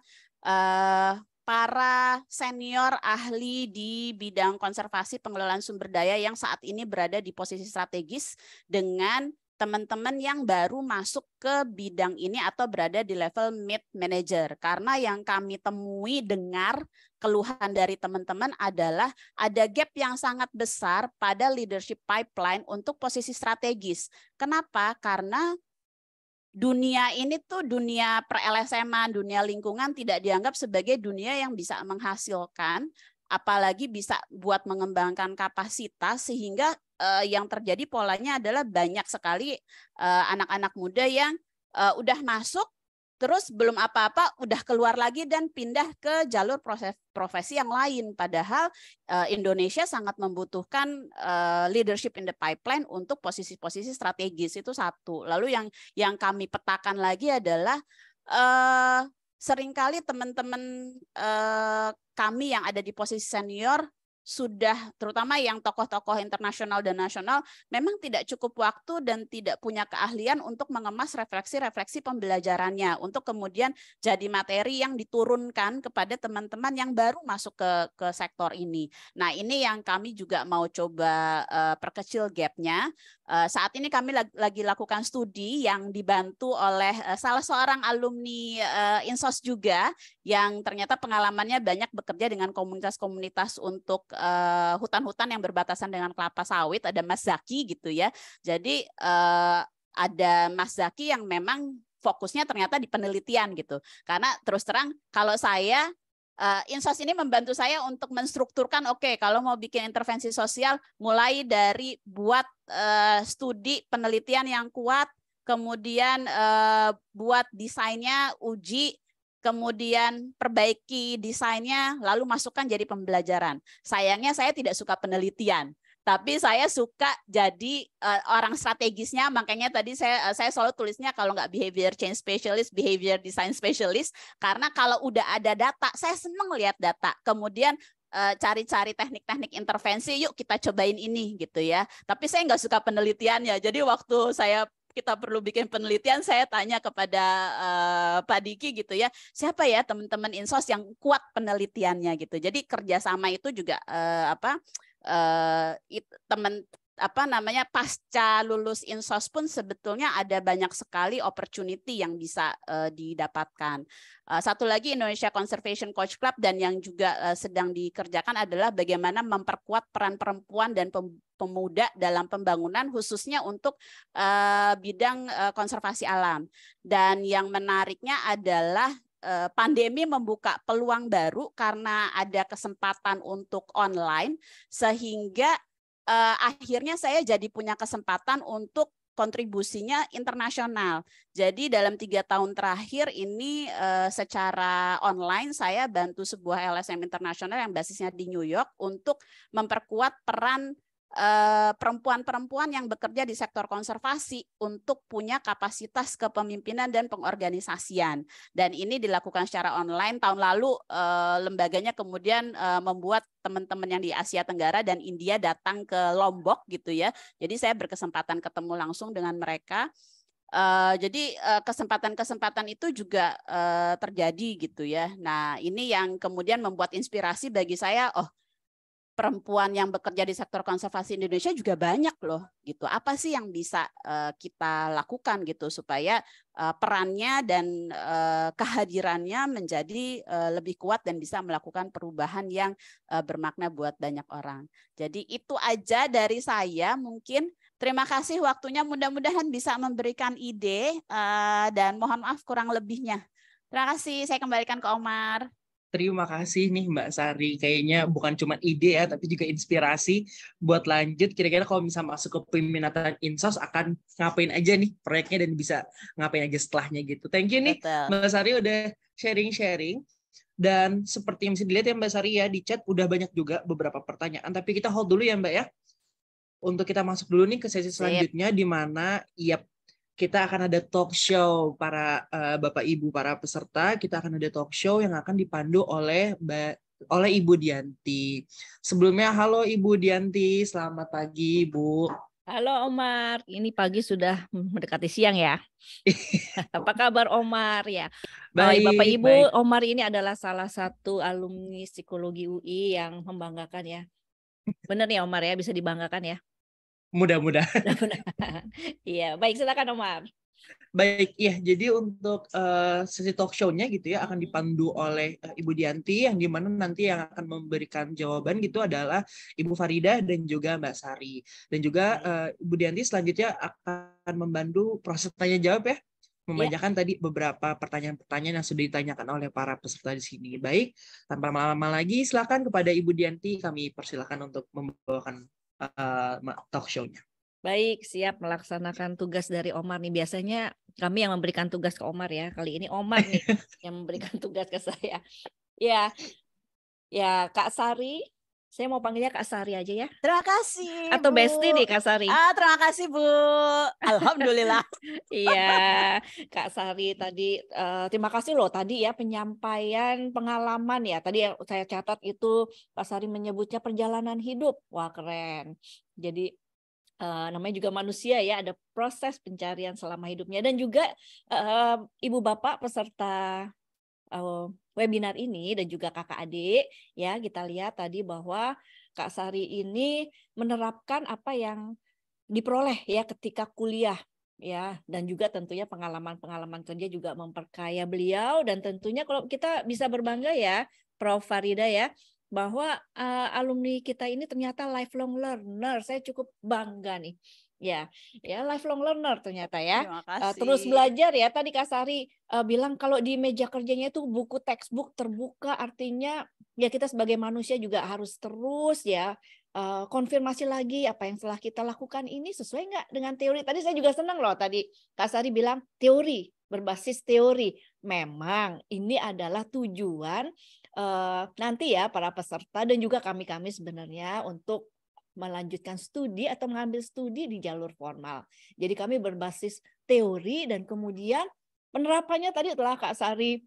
Speaker 2: para senior ahli di bidang konservasi pengelolaan sumber daya yang saat ini berada di posisi strategis dengan teman-teman yang baru masuk ke bidang ini atau berada di level mid manager karena yang kami temui dengar keluhan dari teman-teman adalah ada gap yang sangat besar pada leadership pipeline untuk posisi strategis. Kenapa? Karena dunia ini tuh dunia per LSM, dunia lingkungan tidak dianggap sebagai dunia yang bisa menghasilkan, apalagi bisa buat mengembangkan kapasitas sehingga eh, yang terjadi polanya adalah banyak sekali eh, anak-anak eh, muda yang eh, udah masuk terus belum apa-apa udah keluar lagi dan pindah ke jalur proses profesi yang lain padahal eh, Indonesia sangat membutuhkan eh, leadership in the pipeline untuk posisi-posisi strategis itu satu lalu yang yang kami petakan lagi adalah eh, seringkali teman-teman kami yang ada di posisi senior sudah terutama yang tokoh-tokoh internasional dan nasional memang tidak cukup waktu dan tidak punya keahlian untuk mengemas refleksi-refleksi pembelajarannya untuk kemudian jadi materi yang diturunkan kepada teman-teman yang baru masuk ke ke sektor ini. Nah, ini yang kami juga mau coba uh, perkecil gapnya. Uh, saat ini kami lagi, lagi lakukan studi yang dibantu oleh uh, salah seorang alumni uh, Insos juga yang ternyata pengalamannya banyak bekerja dengan komunitas-komunitas untuk Eh, hutan-hutan uh, yang berbatasan dengan kelapa sawit ada Mas Zaki gitu ya. Jadi uh, ada Mas Zaki yang memang fokusnya ternyata di penelitian gitu. Karena terus terang kalau saya uh, Insos ini membantu saya untuk menstrukturkan oke okay, kalau mau bikin intervensi sosial mulai dari buat uh, studi penelitian yang kuat, kemudian uh, buat desainnya uji kemudian perbaiki desainnya, lalu masukkan jadi pembelajaran. Sayangnya saya tidak suka penelitian, tapi saya suka jadi uh, orang strategisnya. Makanya tadi saya uh, saya selalu tulisnya kalau nggak behavior change specialist, behavior design specialist, karena kalau udah ada data, saya seneng lihat data. Kemudian eh, cari-cari teknik-teknik intervensi, yuk kita cobain ini gitu ya. Tapi saya nggak suka penelitiannya. Jadi waktu saya kita perlu bikin penelitian, saya tanya kepada uh, Pak Diki gitu ya, siapa ya teman-teman insos yang kuat penelitiannya gitu. Jadi kerjasama itu juga uh, apa uh, it, teman apa namanya pasca lulus insos pun sebetulnya ada banyak sekali opportunity yang bisa uh, didapatkan. Eh, satu lagi Indonesia Conservation Coach Club dan yang juga eh, sedang dikerjakan adalah bagaimana memperkuat peran perempuan dan pemuda dalam pembangunan khususnya untuk eh, bidang konservasi alam. Dan yang menariknya adalah pandemi membuka peluang baru karena ada kesempatan untuk online sehingga akhirnya saya jadi punya kesempatan untuk kontribusinya internasional. Jadi dalam tiga tahun terakhir ini eh, secara online saya bantu sebuah LSM internasional yang basisnya di New York untuk memperkuat peran Eh, perempuan-perempuan yang bekerja di sektor konservasi untuk punya kapasitas kepemimpinan dan pengorganisasian. Dan ini dilakukan secara online. Tahun lalu eh, lembaganya kemudian eh, membuat teman-teman yang di Asia Tenggara dan India datang ke Lombok gitu ya. Jadi saya berkesempatan ketemu langsung dengan mereka. Uh, jadi kesempatan-kesempatan uh, itu juga uh, terjadi gitu ya. Nah ini yang kemudian membuat inspirasi bagi saya, oh perempuan yang bekerja di sektor konservasi Indonesia juga banyak loh gitu. Apa sih yang bisa uh, kita lakukan gitu supaya uh, perannya dan uh, kehadirannya menjadi uh, lebih kuat dan bisa melakukan perubahan yang uh, bermakna buat banyak orang. Jadi itu aja dari saya mungkin Terima kasih waktunya mudah-mudahan bisa memberikan ide dan mohon maaf kurang lebihnya. Terima kasih saya kembalikan ke Omar.
Speaker 1: Terima kasih nih Mbak Sari. Kayaknya bukan cuma ide ya, tapi juga inspirasi buat lanjut. Kira-kira kalau bisa masuk ke peminatan Insos akan ngapain aja nih proyeknya dan bisa ngapain aja setelahnya gitu. Thank you nih Betul. Mbak Sari udah sharing-sharing. Dan seperti yang bisa dilihat ya Mbak Sari ya di chat udah banyak juga beberapa pertanyaan. Tapi kita hold dulu ya Mbak ya. Untuk kita masuk dulu nih ke sesi selanjutnya di mana IAP kita akan ada talk show para uh, Bapak Ibu para peserta, kita akan ada talk show yang akan dipandu oleh ba oleh Ibu Dianti. Sebelumnya halo Ibu Dianti, selamat pagi Bu.
Speaker 3: Halo Omar, ini pagi sudah mendekati siang ya. <laughs> Apa kabar Omar ya? Baik, Bapak Ibu, baik. Omar ini adalah salah satu alumni psikologi UI yang membanggakan ya. Benar ya Omar ya, bisa dibanggakan ya
Speaker 1: mudah-mudahan. <laughs> mudah
Speaker 3: Iya, baik silakan Omar.
Speaker 1: Baik, ya. Jadi untuk uh, sesi talk show-nya gitu ya akan dipandu oleh uh, Ibu Dianti yang dimana nanti yang akan memberikan jawaban gitu adalah Ibu Farida dan juga Mbak Sari. Dan juga uh, Ibu Dianti selanjutnya akan membantu proses tanya jawab ya membacakan ya. tadi beberapa pertanyaan-pertanyaan yang sudah ditanyakan oleh para peserta di sini. Baik, tanpa lama-lama lagi, silakan kepada Ibu Dianti kami persilakan untuk membawakan uh, talk show-nya.
Speaker 3: Baik, siap melaksanakan tugas dari Omar nih. Biasanya kami yang memberikan tugas ke Omar ya. Kali ini Omar nih <laughs> yang memberikan tugas ke saya. Ya, ya Kak Sari saya mau panggilnya Kak Sari aja ya. Terima kasih. Atau Bu. Besti nih Kak Sari. Ah, terima kasih Bu. Alhamdulillah.
Speaker 2: <laughs> iya,
Speaker 3: Kak Sari tadi uh, terima kasih loh tadi ya penyampaian pengalaman ya. Tadi yang saya catat itu Kak Sari menyebutnya perjalanan hidup. Wah, keren. Jadi Uh, namanya juga manusia ya ada proses pencarian selama hidupnya dan juga uh, ibu bapak peserta Eh, webinar ini dan juga kakak adik ya kita lihat tadi bahwa Kak Sari ini menerapkan apa yang diperoleh ya ketika kuliah ya dan juga tentunya pengalaman-pengalaman kerja juga memperkaya beliau dan tentunya kalau kita bisa berbangga ya Prof Farida ya bahwa uh, alumni kita ini ternyata lifelong learner. Saya cukup bangga nih Ya, ya lifelong learner ternyata ya. Uh, terus belajar ya. Tadi Kasari uh, eh, bilang kalau di meja kerjanya itu buku textbook terbuka, artinya ya kita sebagai manusia juga harus terus ya uh, konfirmasi lagi apa yang telah kita lakukan ini sesuai nggak dengan teori. Tadi saya juga senang loh tadi Kasari bilang teori berbasis teori. Memang ini adalah tujuan uh, nanti ya para peserta dan juga kami-kami sebenarnya untuk melanjutkan studi atau mengambil studi di jalur formal. Jadi kami berbasis teori dan kemudian penerapannya tadi telah Kak Sari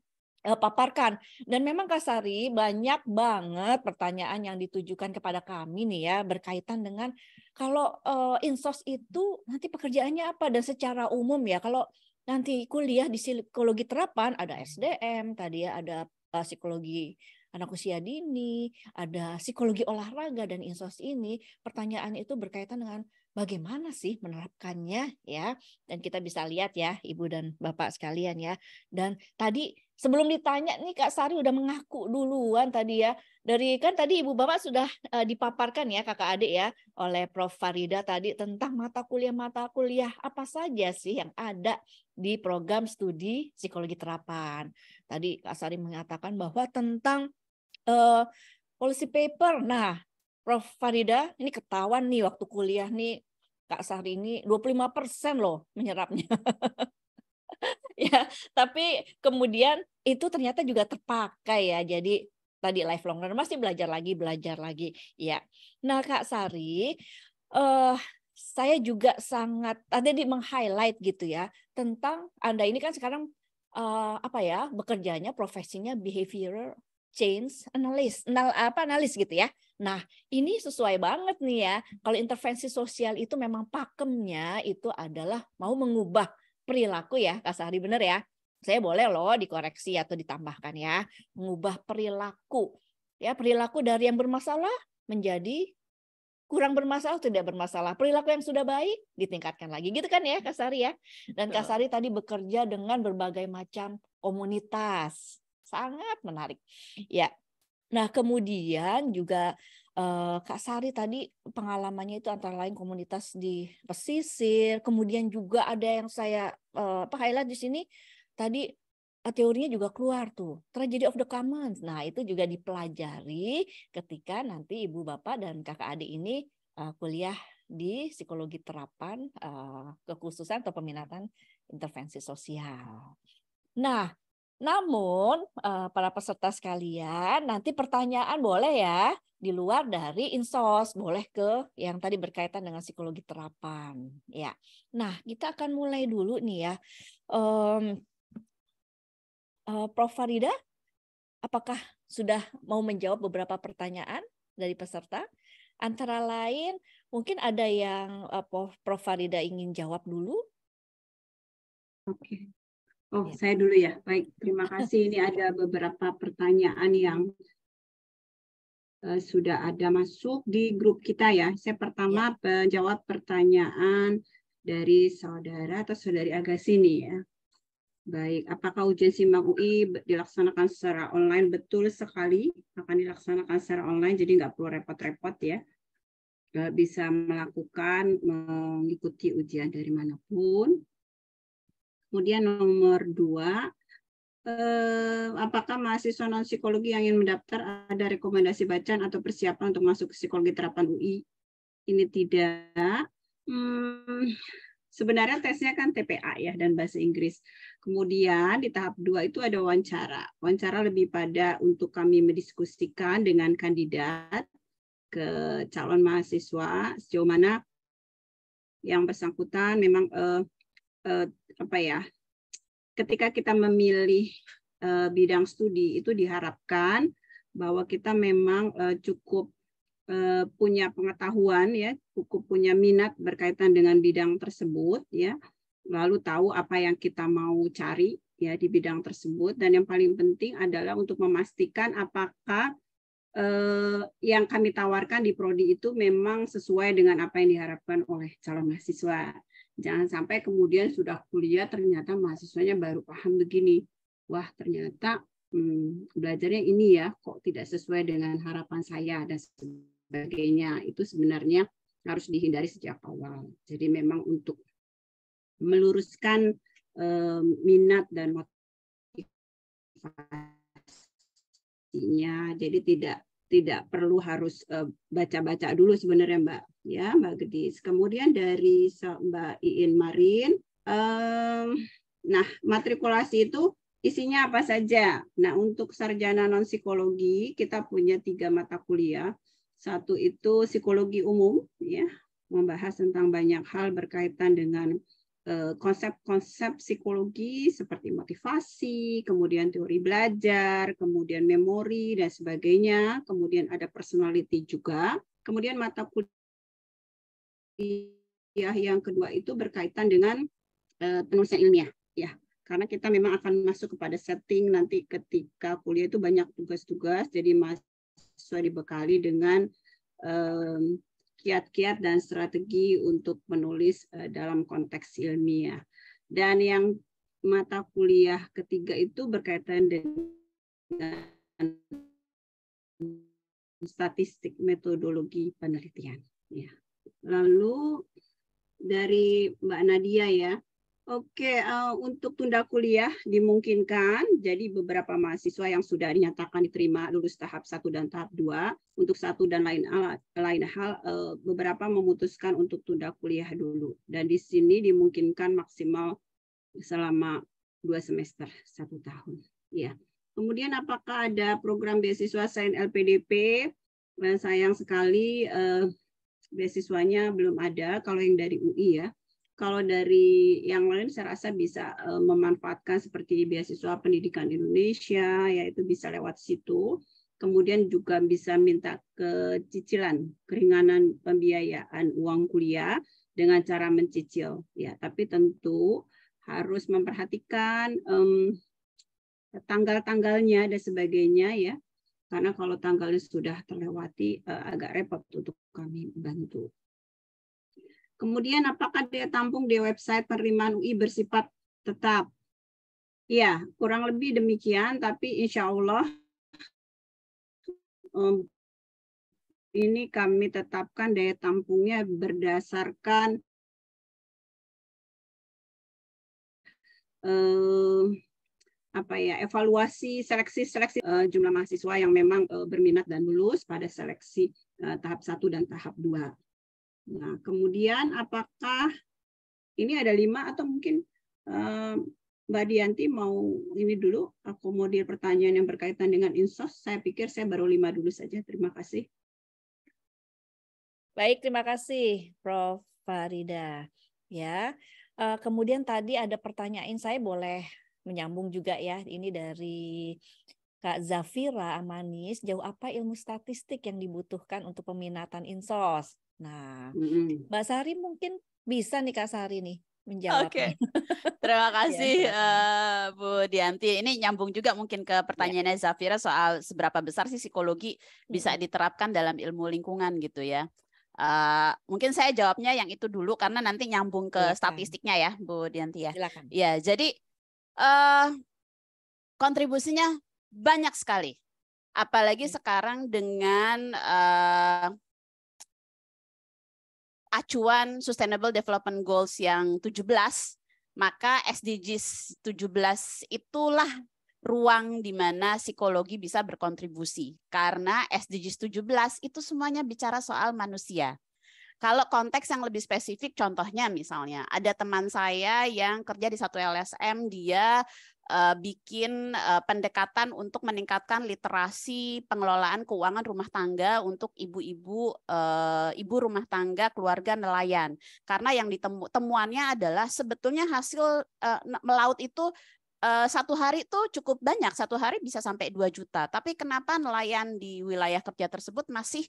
Speaker 3: eh, paparkan. Dan memang Kak Sari banyak banget pertanyaan yang ditujukan kepada kami nih ya berkaitan dengan kalau uh, insos itu nanti pekerjaannya apa dan secara umum ya kalau nanti kuliah di psikologi terapan ada SDM tadi ya ada eh, psikologi anak usia dini, ada psikologi olahraga dan insos ini, pertanyaan itu berkaitan dengan bagaimana sih menerapkannya ya. Dan kita bisa lihat ya Ibu dan Bapak sekalian ya. Dan tadi sebelum ditanya nih Kak Sari udah mengaku duluan tadi ya. Dari kan tadi Ibu Bapak sudah uh, dipaparkan ya Kakak Adik ya oleh Prof Farida tadi tentang mata kuliah-mata kuliah apa saja sih yang ada di program studi psikologi terapan. Tadi Kak Sari mengatakan bahwa tentang uh, policy paper. Nah, Prof Farida ini ketahuan nih waktu kuliah nih Kak Sari ini 25% loh menyerapnya. <laughs> <laughs> ya, tapi kemudian itu ternyata juga terpakai ya. Jadi tadi lifelong learner masih belajar lagi, belajar lagi. Ya. Nah, Kak Sari, uh, saya juga sangat tadi di meng-highlight gitu ya tentang Anda ini kan sekarang uh, apa ya bekerjanya profesinya behavioral change analyst, anal, apa analis gitu ya. Nah, ini sesuai banget nih ya. Kalau intervensi sosial itu memang pakemnya itu adalah mau mengubah perilaku ya, Kak Sahri bener ya. Saya boleh loh dikoreksi atau ditambahkan ya, mengubah perilaku. Ya, perilaku dari yang bermasalah menjadi kurang bermasalah, tidak bermasalah. Perilaku yang sudah baik ditingkatkan lagi. Gitu kan ya Kak Sari ya. Dan Kak Sari tadi bekerja dengan berbagai macam komunitas. Sangat menarik. Ya, Nah, kemudian juga eh, Kak Sari tadi pengalamannya itu antara lain komunitas di pesisir, kemudian juga ada yang saya eh, apa highlight di sini tadi eh, teorinya juga keluar tuh, tragedy of the commons. Nah, itu juga dipelajari ketika nanti Ibu Bapak dan Kakak Adik ini eh, kuliah di psikologi terapan eh, kekhususan atau peminatan intervensi sosial. Nah, namun, eh, para peserta sekalian, nanti pertanyaan boleh ya di luar dari insos, boleh ke yang tadi berkaitan dengan psikologi terapan. Ya, nah kita akan mulai dulu nih ya. Um, uh, Prof. Farida, apakah sudah mau menjawab beberapa pertanyaan dari peserta? Antara lain, mungkin ada yang uh, Prof. Farida ingin jawab dulu. Oke. Okay. Oh, ya. saya dulu ya. Baik, terima kasih. Ini ada beberapa pertanyaan yang
Speaker 4: uh, sudah ada masuk di grup kita ya. Saya pertama ya. menjawab pertanyaan dari saudara atau saudari Agasini ya. Baik, apakah ujian SIMAK UI dilaksanakan secara online? Betul sekali, akan dilaksanakan secara online, jadi nggak perlu repot-repot ya. Eh, bisa melakukan, mengikuti ujian dari manapun. Kemudian nomor dua, eh, apakah mahasiswa non psikologi yang ingin mendaftar ada rekomendasi bacaan atau persiapan untuk masuk ke psikologi terapan UI? Ini tidak.
Speaker 5: Hmm,
Speaker 4: sebenarnya tesnya kan TPA ya dan bahasa Inggris. Kemudian di tahap dua itu ada wawancara. Wawancara lebih pada untuk kami mendiskusikan dengan kandidat ke calon mahasiswa sejauh mana yang bersangkutan memang eh, eh, apa ya ketika kita memilih eh, bidang studi itu diharapkan bahwa kita memang eh, cukup eh, punya pengetahuan ya cukup punya minat berkaitan dengan bidang tersebut ya lalu tahu apa yang kita mau cari ya di bidang tersebut dan yang paling penting adalah untuk memastikan apakah eh, yang kami tawarkan di prodi itu memang sesuai dengan apa yang diharapkan oleh calon mahasiswa Jangan sampai kemudian sudah kuliah ternyata mahasiswanya baru paham begini. Wah, ternyata hmm, belajarnya ini ya kok tidak sesuai dengan harapan saya dan sebagainya. Itu sebenarnya harus dihindari sejak awal. Jadi memang untuk meluruskan eh, minat dan motivasinya. Jadi tidak tidak perlu harus eh, baca-baca dulu sebenarnya Mbak ya Mbak Gedis. Kemudian dari Mbak Iin Marin, ehm, nah matrikulasi itu isinya apa saja? Nah untuk sarjana non psikologi kita punya tiga mata kuliah. Satu itu psikologi umum ya membahas tentang banyak hal berkaitan dengan Eh, konsep-konsep psikologi seperti motivasi, kemudian teori belajar, kemudian memori dan sebagainya, kemudian ada personality juga, kemudian mata kuliah yang kedua itu berkaitan dengan eh, penulisan ilmiah, ya karena kita memang akan masuk kepada setting nanti ketika kuliah itu banyak tugas-tugas, jadi mahasiswa dibekali dengan kiat-kiat dan strategi untuk menulis eh, dalam konteks ilmiah. Dan yang mata kuliah ketiga itu berkaitan dengan statistik metodologi penelitian. Ya. Lalu dari Mbak Nadia ya, Oke, uh, untuk tunda kuliah dimungkinkan. Jadi beberapa mahasiswa yang sudah dinyatakan diterima lulus tahap 1 dan tahap 2, untuk satu dan lain hal, lain hal uh, beberapa memutuskan untuk tunda kuliah dulu. Dan di sini dimungkinkan maksimal selama dua semester, satu tahun. Ya. Kemudian apakah ada program beasiswa sains LPDP? Eh, sayang sekali uh, beasiswanya belum ada kalau yang dari UI ya kalau dari yang lain saya rasa bisa eh, memanfaatkan seperti beasiswa pendidikan Indonesia yaitu bisa lewat situ kemudian juga bisa minta ke cicilan keringanan pembiayaan uang kuliah dengan cara mencicil ya tapi tentu harus memperhatikan um, tanggal-tanggalnya dan sebagainya ya karena kalau tanggalnya sudah terlewati uh, agak repot untuk kami bantu Kemudian apakah daya tampung di website penerimaan UI bersifat tetap? Ya, kurang lebih demikian, tapi insya Allah um, ini kami tetapkan daya tampungnya berdasarkan eh, apa ya evaluasi seleksi seleksi eh, jumlah mahasiswa yang memang eh, berminat dan lulus pada seleksi eh, tahap 1 dan tahap 2. Nah, kemudian apakah ini ada lima atau mungkin eh, Mbak Dianti mau ini dulu akomodir pertanyaan yang berkaitan dengan insos. Saya pikir saya baru lima dulu saja. Terima kasih.
Speaker 3: Baik, terima kasih Prof. Farida. Ya, eh, kemudian tadi ada pertanyaan saya boleh menyambung juga ya. Ini dari Kak Zafira Amanis. Jauh apa ilmu statistik yang dibutuhkan untuk peminatan insos? Nah, mm-hmm. Mbak Sari mungkin bisa nih Kak Sari nih menjawab. Oke. Okay. <laughs> Terima <laughs> kasih
Speaker 2: ya, Bu Dianti. Ini nyambung juga mungkin ke iya. pertanyaannya ya. Zafira soal seberapa besar sih psikologi bisa diterapkan dalam ilmu lingkungan gitu ya. Uh, mungkin saya jawabnya yang itu dulu karena nanti nyambung ke Silakan. statistiknya ya Bu Dianti ya. Silakan. Ya, jadi uh, kontribusinya banyak sekali. Apalagi sekarang dengan uh, acuan Sustainable Development Goals yang 17, maka SDGs 17 itulah ruang di mana psikologi bisa berkontribusi. Karena SDGs 17 itu semuanya bicara soal manusia. Kalau konteks yang lebih spesifik, contohnya misalnya ada teman saya yang kerja di satu LSM, dia uh, bikin uh, pendekatan untuk meningkatkan literasi pengelolaan keuangan rumah tangga untuk ibu-ibu uh, ibu rumah tangga keluarga nelayan karena yang ditemu adalah sebetulnya hasil uh, melaut itu satu hari itu cukup banyak, satu hari bisa sampai 2 juta. Tapi kenapa nelayan di wilayah kerja tersebut masih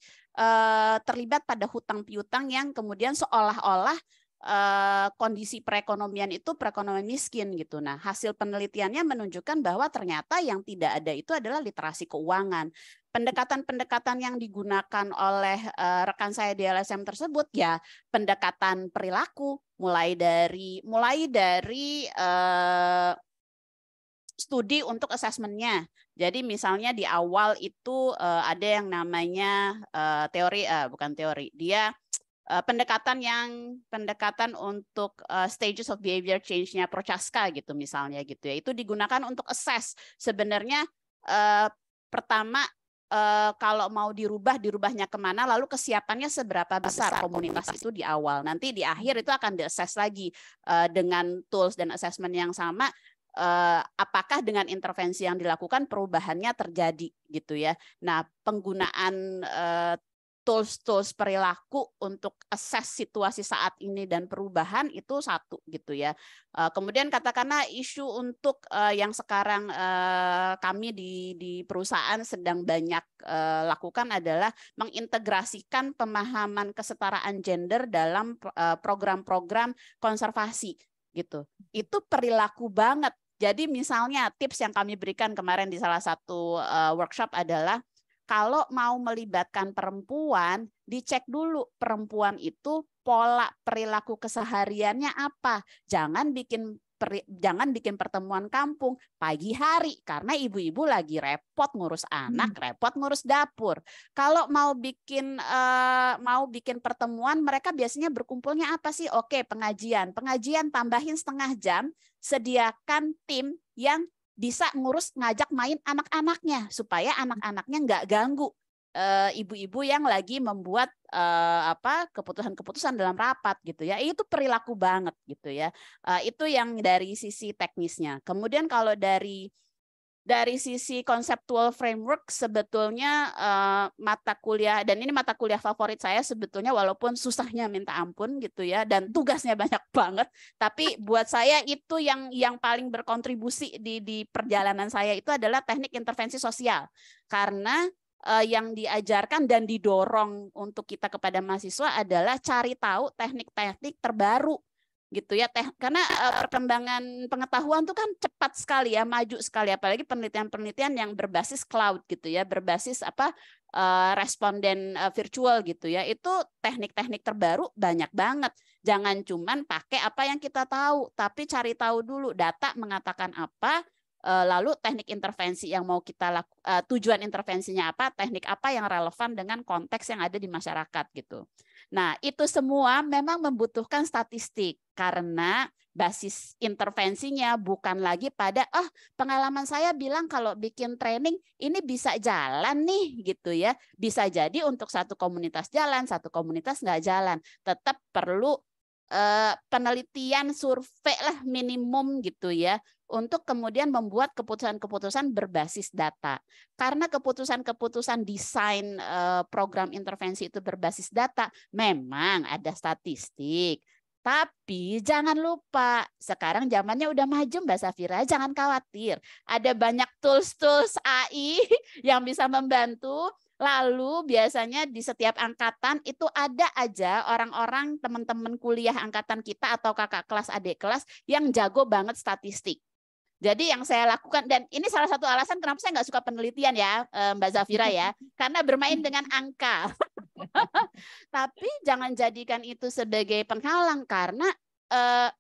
Speaker 2: terlibat pada hutang piutang yang kemudian seolah-olah Eh, kondisi perekonomian itu perekonomian miskin gitu. Nah, hasil penelitiannya menunjukkan bahwa ternyata yang tidak ada itu adalah literasi keuangan. Pendekatan-pendekatan yang digunakan oleh eh, rekan saya di LSM tersebut ya pendekatan perilaku mulai dari mulai dari uh, studi untuk asesmennya. Jadi misalnya di awal itu uh, ada yang namanya uh, teori uh, bukan teori. Dia uh, pendekatan yang pendekatan untuk uh, stages of behavior change-nya Prochaska gitu misalnya gitu ya. Itu digunakan untuk assess sebenarnya uh, pertama uh, kalau mau dirubah dirubahnya kemana lalu kesiapannya seberapa besar, besar komunitas, komunitas itu di awal nanti di akhir itu akan di assess lagi uh, dengan tools dan assessment yang sama apakah dengan intervensi yang dilakukan perubahannya terjadi gitu ya nah penggunaan tools-tools perilaku untuk assess situasi saat ini dan perubahan itu satu gitu ya. Eh, kemudian katakanlah isu untuk eh, yang sekarang eh, kami di di perusahaan sedang banyak lakukan adalah mengintegrasikan pemahaman kesetaraan gender dalam program-program konservasi gitu. Itu perilaku banget. Jadi misalnya tips yang kami berikan kemarin di salah satu workshop adalah kalau mau melibatkan perempuan, dicek dulu perempuan itu pola perilaku kesehariannya apa. Jangan bikin per, jangan bikin pertemuan kampung pagi hari karena ibu-ibu lagi repot ngurus anak, hmm. repot ngurus dapur. Kalau mau bikin uh, mau bikin pertemuan mereka biasanya berkumpulnya apa sih? Oke, pengajian. Pengajian tambahin setengah jam, sediakan tim yang bisa ngurus ngajak main anak-anaknya supaya anak-anaknya nggak ganggu eh, ibu-ibu yang lagi membuat eh, apa keputusan-keputusan dalam rapat gitu ya itu perilaku banget gitu ya eh, itu yang dari sisi teknisnya kemudian kalau dari dari sisi konseptual framework sebetulnya uh, mata kuliah dan ini mata kuliah favorit saya sebetulnya walaupun susahnya minta ampun gitu ya dan tugasnya banyak <laughs> banget tapi buat saya itu yang yang paling berkontribusi di di perjalanan saya itu adalah teknik intervensi sosial karena uh, yang diajarkan dan didorong untuk kita kepada mahasiswa adalah cari tahu teknik-teknik terbaru gitu ya teh karena eh, perkembangan pengetahuan itu kan cepat sekali ya maju sekali apalagi penelitian-penelitian yang berbasis cloud gitu ya berbasis apa uh, responden eh, virtual gitu ya itu teknik-teknik terbaru banyak banget jangan cuman pakai apa yang kita tahu tapi cari tahu dulu data mengatakan apa lalu teknik intervensi yang mau kita laku, uh, tujuan intervensinya apa teknik apa yang relevan dengan konteks yang ada di masyarakat gitu nah itu semua memang membutuhkan statistik karena basis intervensinya bukan lagi pada oh, pengalaman saya bilang kalau bikin training ini bisa jalan nih gitu ya bisa jadi untuk satu komunitas jalan satu komunitas nggak jalan tetap perlu eh, penelitian survei lah minimum gitu ya untuk kemudian membuat keputusan-keputusan berbasis data karena keputusan-keputusan desain eh, program intervensi itu berbasis data memang ada statistik tapi jangan lupa, sekarang zamannya udah maju Mbak Safira, jangan khawatir. Ada banyak tools-tools AI <laughs> yang bisa membantu. Lalu biasanya di setiap angkatan itu ada aja orang-orang teman-teman kuliah angkatan kita atau kakak kelas, adik kelas yang jago banget statistik. Jadi yang saya lakukan dan ini salah satu alasan kenapa saya nggak suka penelitian ya eh, Mbak Zafira ya, <laughs> karena bermain dengan angka. <laughs> Tapi jangan jadikan itu sebagai penghalang karena eh,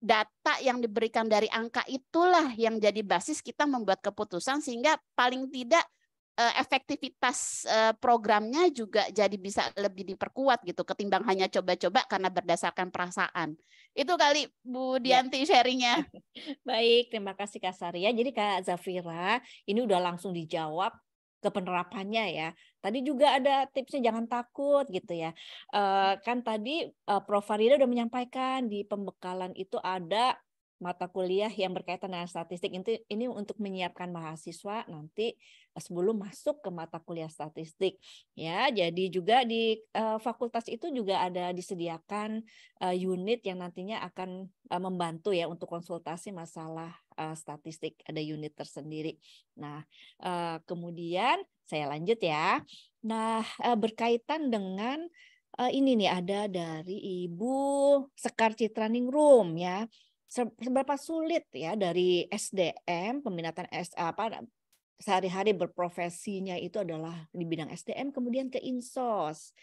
Speaker 2: data yang diberikan dari angka itulah yang jadi basis kita membuat keputusan sehingga paling tidak Eh, efektivitas eh, programnya juga jadi bisa lebih diperkuat gitu ketimbang hanya coba-coba
Speaker 3: karena berdasarkan perasaan. Itu kali Bu ya. Dianti ya. sharingnya. <laughs> Baik, terima kasih Kak Saria. Jadi Kak Zafira ini udah langsung dijawab ke penerapannya ya. Tadi juga ada tipsnya jangan takut gitu ya. Eh, kan tadi Prof. Farida udah menyampaikan di pembekalan itu ada mata kuliah yang berkaitan dengan statistik. ini untuk menyiapkan mahasiswa nanti sebelum masuk ke mata kuliah statistik ya jadi juga di uh, fakultas itu juga ada disediakan uh, unit yang nantinya akan uh, membantu ya untuk konsultasi masalah uh, statistik ada unit tersendiri nah uh, kemudian saya lanjut ya nah uh, berkaitan dengan uh, ini nih ada dari Ibu Sekar room ya seberapa sulit ya dari SDM peminatan S apa sehari-hari berprofesinya itu adalah di bidang SDM, kemudian ke insos.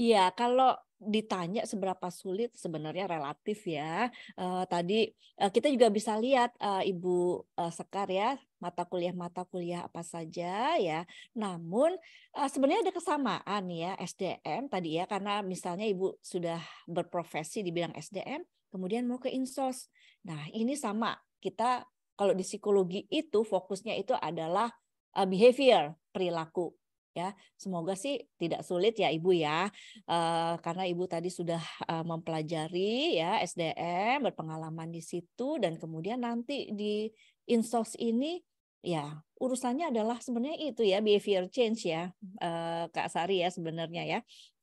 Speaker 3: Iya, uh, kalau ditanya seberapa sulit sebenarnya relatif ya. Uh, tadi uh, kita juga bisa lihat uh, Ibu uh, Sekar ya mata kuliah mata kuliah apa saja ya. Namun uh, sebenarnya ada kesamaan ya SDM tadi ya karena misalnya Ibu sudah berprofesi di bidang SDM kemudian mau ke insos. Nah, ini sama kita kalau di psikologi itu fokusnya itu adalah eh, behavior, perilaku ya. Semoga sih tidak sulit ya Ibu ya. Uh, karena Ibu tadi sudah uh, mempelajari ya SDM, berpengalaman di situ dan kemudian nanti di insos ini ya urusannya adalah sebenarnya itu ya behavior change ya uh, Kak Sari ya sebenarnya ya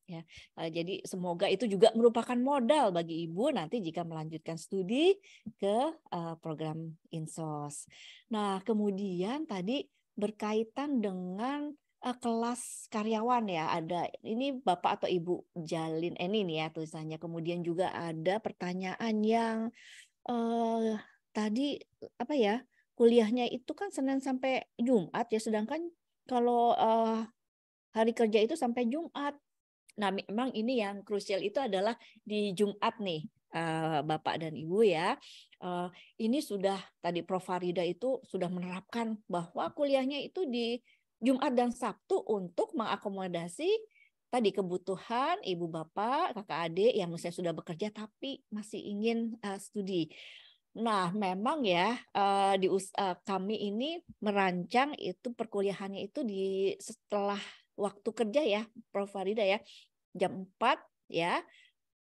Speaker 3: ya. Eh, jadi semoga itu juga merupakan modal bagi ibu nanti jika melanjutkan studi ke eh, program Insos. Nah, kemudian tadi berkaitan dengan eh, kelas karyawan ya ada ini bapak atau ibu jalin ini nih ya tulisannya kemudian juga ada pertanyaan yang eh, tadi apa ya kuliahnya itu kan senin sampai jumat ya sedangkan kalau eh, hari kerja itu sampai Jumat. Nah, memang ini yang krusial itu adalah di Jumat nih, eh, Bapak dan Ibu ya. Eh, ini sudah tadi Prof Farida itu sudah menerapkan bahwa kuliahnya itu di Jumat dan Sabtu untuk mengakomodasi tadi kebutuhan ibu bapak, kakak adik yang misalnya sudah bekerja tapi masih ingin eh, studi. Nah, memang ya di kami ini merancang itu perkuliahannya itu di setelah waktu kerja ya, Prof Farida ya jam 4 ya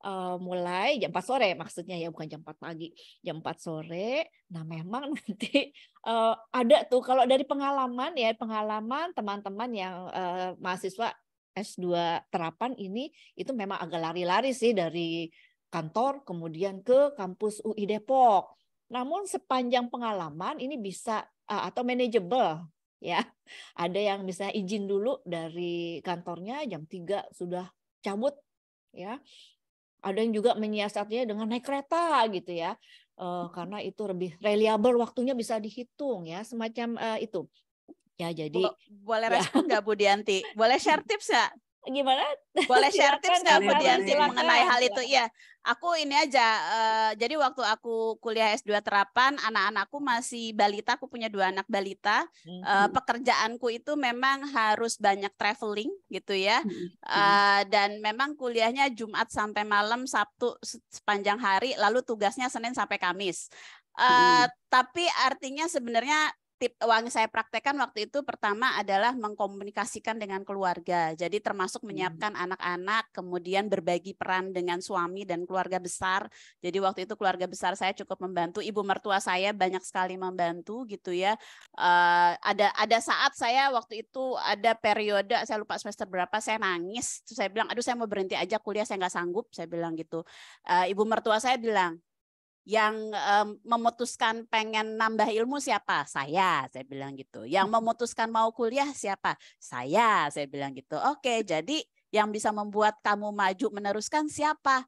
Speaker 3: uh, mulai jam 4 sore maksudnya ya bukan jam 4 pagi jam 4 sore nah memang <laughs> nanti uh, ada tuh kalau dari pengalaman ya pengalaman teman-teman yang uh, mahasiswa S2 terapan ini itu memang agak lari-lari sih dari kantor kemudian ke kampus UI Depok namun sepanjang pengalaman ini bisa uh, atau manageable ya ada yang misalnya izin dulu dari kantornya jam 3 sudah cabut ya ada yang juga menyiasatnya dengan naik kereta gitu ya uh, karena itu lebih reliable waktunya bisa dihitung ya semacam uh, itu ya jadi
Speaker 2: boleh ya. respon nggak Bu Dianti <laughs> boleh share tips nggak gimana? Boleh <laughs> share tips nggak Bu Dianti mengenai hal itu? Iya, aku ini aja. Uh, jadi waktu aku kuliah S2 terapan, anak-anakku masih balita. Aku punya dua anak balita. Uh, pekerjaanku itu memang harus banyak traveling gitu ya. Uh, dan memang kuliahnya Jumat sampai malam, Sabtu sepanjang hari. Lalu tugasnya Senin sampai Kamis. Uh, hmm. Tapi artinya sebenarnya tip uang saya praktekkan waktu itu pertama adalah mengkomunikasikan dengan keluarga. Jadi termasuk hmm. menyiapkan anak-anak, hmm. kemudian berbagi peran dengan suami dan keluarga besar. Jadi waktu itu keluarga besar saya cukup membantu, ibu mertua saya banyak sekali membantu gitu ya. Uh, ada ada saat saya waktu itu ada periode saya lupa semester berapa saya nangis, terus saya bilang aduh saya mau berhenti aja kuliah saya nggak sanggup, saya bilang gitu. Uh, ibu mertua saya bilang yang um, memutuskan pengen nambah ilmu siapa? Saya, saya bilang gitu. Yang hmm. memutuskan mau kuliah siapa? Saya, saya bilang gitu. Oke, jadi yang bisa membuat kamu maju meneruskan siapa?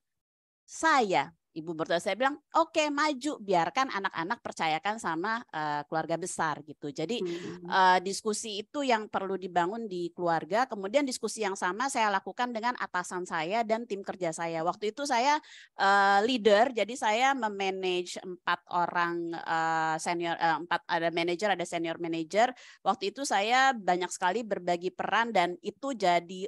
Speaker 2: Saya ibu mertua saya bilang oke okay, maju biarkan anak-anak percayakan sama uh, keluarga besar gitu jadi hmm. uh, diskusi itu yang perlu dibangun di keluarga kemudian diskusi yang sama saya lakukan dengan atasan saya dan tim kerja saya waktu itu saya uh, leader jadi saya memanage empat orang uh, senior uh, empat ada manager ada senior manager waktu itu saya banyak sekali berbagi peran dan itu jadi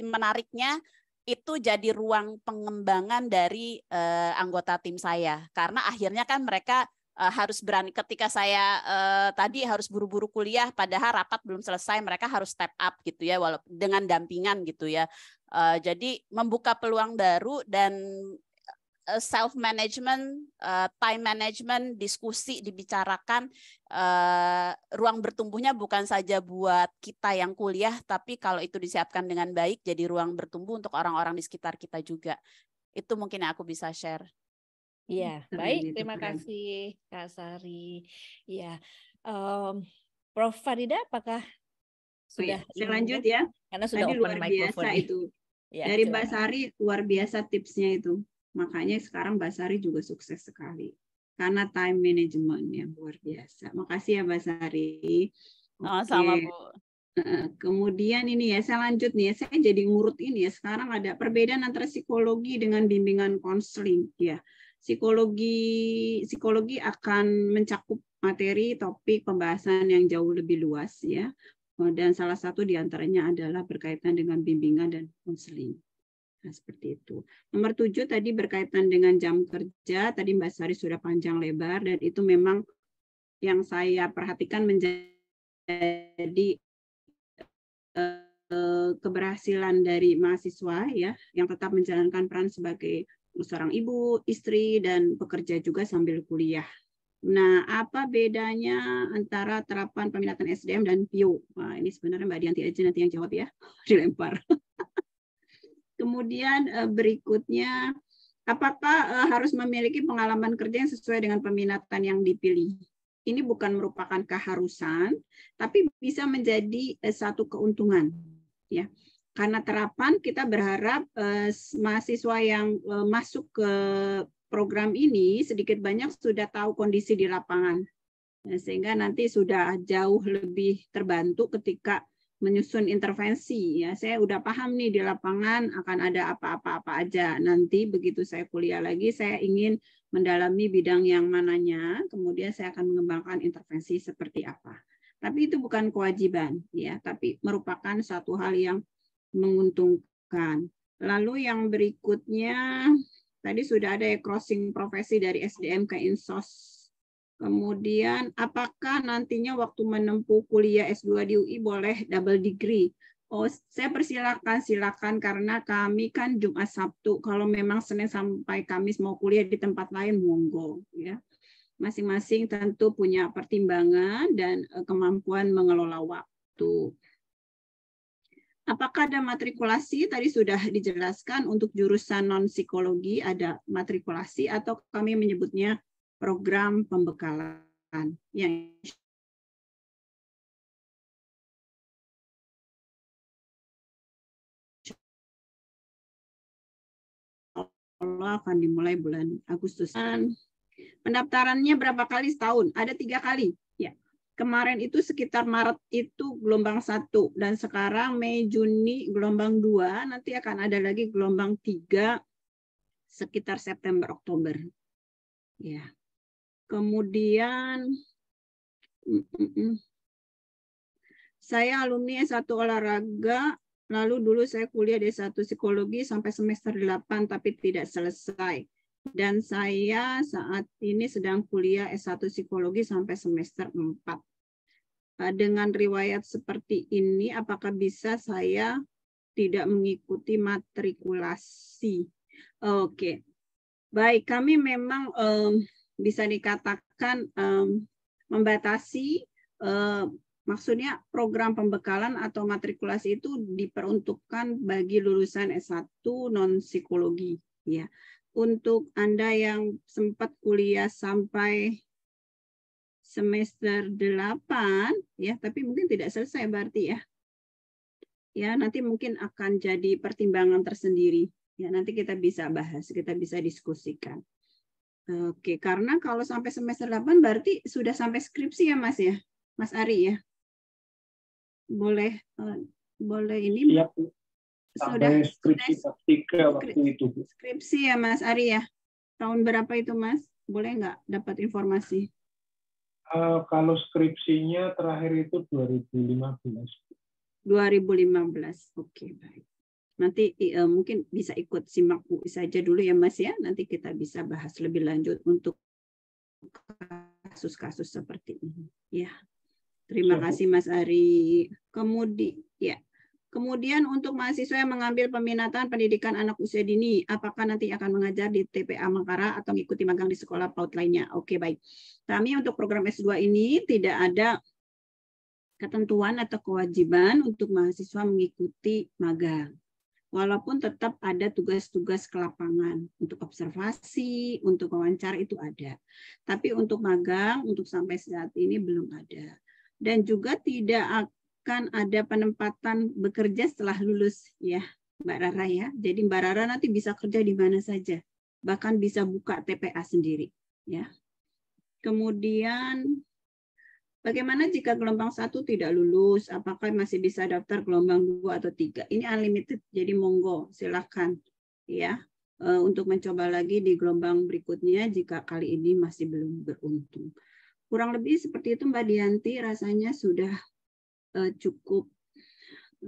Speaker 2: menariknya itu jadi ruang pengembangan dari uh, anggota tim saya karena akhirnya kan mereka uh, harus berani ketika saya uh, tadi harus buru-buru kuliah padahal rapat belum selesai mereka harus step up gitu ya walaupun dengan dampingan gitu ya uh, jadi membuka peluang baru dan Eh, self management, uh, eh, time management, diskusi dibicarakan. Uh, ruang bertumbuhnya bukan saja buat kita yang kuliah, tapi kalau itu disiapkan dengan baik, jadi ruang bertumbuh untuk orang-orang di sekitar kita juga. Itu mungkin yang aku bisa share.
Speaker 3: Iya, hmm. baik. Terima kasih, Kak Sari. Iya, um, Prof. Farida, apakah oh iya, sudah? Saya lanjut ya. Karena sudah Tadi open luar biasa itu. Ya, Dari Mbak Sari
Speaker 4: luar biasa tipsnya itu. Makanya sekarang Basari juga sukses sekali karena time management yang luar biasa. Makasih ya Basari. Oh, sama Bu. Kemudian ini ya saya lanjut nih ya saya jadi ngurut ini ya sekarang ada perbedaan antara psikologi dengan bimbingan konseling ya psikologi psikologi akan mencakup materi topik pembahasan yang jauh lebih luas ya dan salah satu diantaranya adalah berkaitan dengan bimbingan dan konseling. Nah, seperti itu. Nomor tujuh tadi berkaitan dengan jam kerja. Tadi Mbak Sari sudah panjang lebar dan itu memang yang saya perhatikan menjadi eh, keberhasilan dari mahasiswa ya yang tetap menjalankan peran sebagai seorang ibu, istri dan pekerja juga sambil kuliah. Nah, apa bedanya antara terapan peminatan SDM dan PIO? Nah, ini sebenarnya Mbak Dianti aja nanti yang jawab ya. <laughs> Dilempar. Kemudian eh, berikutnya, apakah eh, harus memiliki pengalaman kerja yang sesuai dengan peminatan yang dipilih? Ini bukan merupakan keharusan, tapi bisa menjadi eh, satu keuntungan, ya. Karena terapan kita berharap eh, mahasiswa yang eh, masuk ke program ini sedikit banyak sudah tahu kondisi di lapangan, nah, sehingga nanti sudah jauh lebih terbantu ketika menyusun intervensi ya saya udah paham nih di lapangan akan ada apa-apa-apa aja nanti begitu saya kuliah lagi saya ingin mendalami bidang yang mananya kemudian saya akan mengembangkan intervensi seperti apa tapi itu bukan kewajiban ya tapi merupakan satu hal yang menguntungkan lalu yang berikutnya tadi sudah ada ya crossing profesi dari SDM ke insos Kemudian apakah nantinya waktu menempuh kuliah S2 di UI boleh double degree? Oh, saya persilakan silakan karena kami kan Jumat Sabtu. Kalau memang Senin sampai Kamis mau kuliah di tempat lain monggo ya. Masing-masing tentu punya pertimbangan dan eh, kemampuan mengelola waktu. Apakah ada matrikulasi? Tadi sudah dijelaskan untuk jurusan non-psikologi ada matrikulasi atau kami menyebutnya program pembekalan yang Allah akan dimulai bulan Agustus. Pendaftarannya berapa kali setahun? Ada tiga kali. Ya, kemarin itu sekitar Maret itu gelombang satu dan sekarang Mei Juni gelombang dua. Nanti akan ada lagi gelombang tiga sekitar September Oktober. Ya. Kemudian
Speaker 5: mm, mm, mm.
Speaker 4: saya alumni S1 olahraga, lalu dulu saya kuliah S 1 psikologi sampai semester 8 tapi tidak selesai. Dan saya saat ini sedang kuliah S1 psikologi sampai semester 4 eh, dengan riwayat seperti ini, apakah bisa saya tidak mengikuti matrikulasi? Oke, okay. baik. Kami memang um, bisa dikatakan um, membatasi uh, maksudnya program pembekalan atau matrikulasi itu diperuntukkan bagi lulusan S1 non psikologi ya. Untuk Anda yang sempat kuliah sampai semester 8 ya, tapi mungkin tidak selesai berarti ya. Ya, nanti mungkin akan jadi pertimbangan tersendiri. Ya, nanti kita bisa bahas, kita bisa diskusikan. Oke, karena kalau sampai semester 8 berarti sudah sampai skripsi ya Mas ya? Mas Ari ya? Boleh eh, boleh ini Iya,
Speaker 5: sudah skripsi waktu
Speaker 1: itu.
Speaker 4: Skripsi ya Mas Ari ya? Tahun berapa itu Mas? Boleh nggak dapat informasi?
Speaker 1: Uh, kalau skripsinya terakhir itu 2015.
Speaker 4: 2015. Oke, baik. Nanti uh, mungkin bisa ikut simak UI saja dulu ya Mas ya. Nanti kita bisa bahas lebih lanjut untuk kasus-kasus seperti ini. Ya. Terima ya. kasih Mas Ari. Kemudian ya. Kemudian untuk mahasiswa yang mengambil peminatan pendidikan anak usia dini, apakah nanti akan mengajar di TPA Mangkara atau mengikuti magang di sekolah PAUD lainnya? Oke, baik. Kami untuk program S2 ini tidak ada ketentuan atau kewajiban untuk mahasiswa mengikuti magang walaupun tetap ada tugas-tugas ke lapangan untuk observasi, untuk wawancara itu ada. Tapi untuk magang untuk sampai saat ini belum ada. Dan juga tidak akan ada penempatan bekerja setelah lulus ya, Mbak Rara ya. Jadi Mbak Rara nanti bisa kerja di mana saja, bahkan bisa buka TPA sendiri ya. Kemudian Bagaimana jika gelombang satu tidak lulus? Apakah masih bisa daftar gelombang dua atau tiga? Ini unlimited, jadi monggo silahkan ya e, untuk mencoba lagi di gelombang berikutnya jika kali ini masih belum beruntung. Kurang lebih seperti itu Mbak Dianti, rasanya sudah e, cukup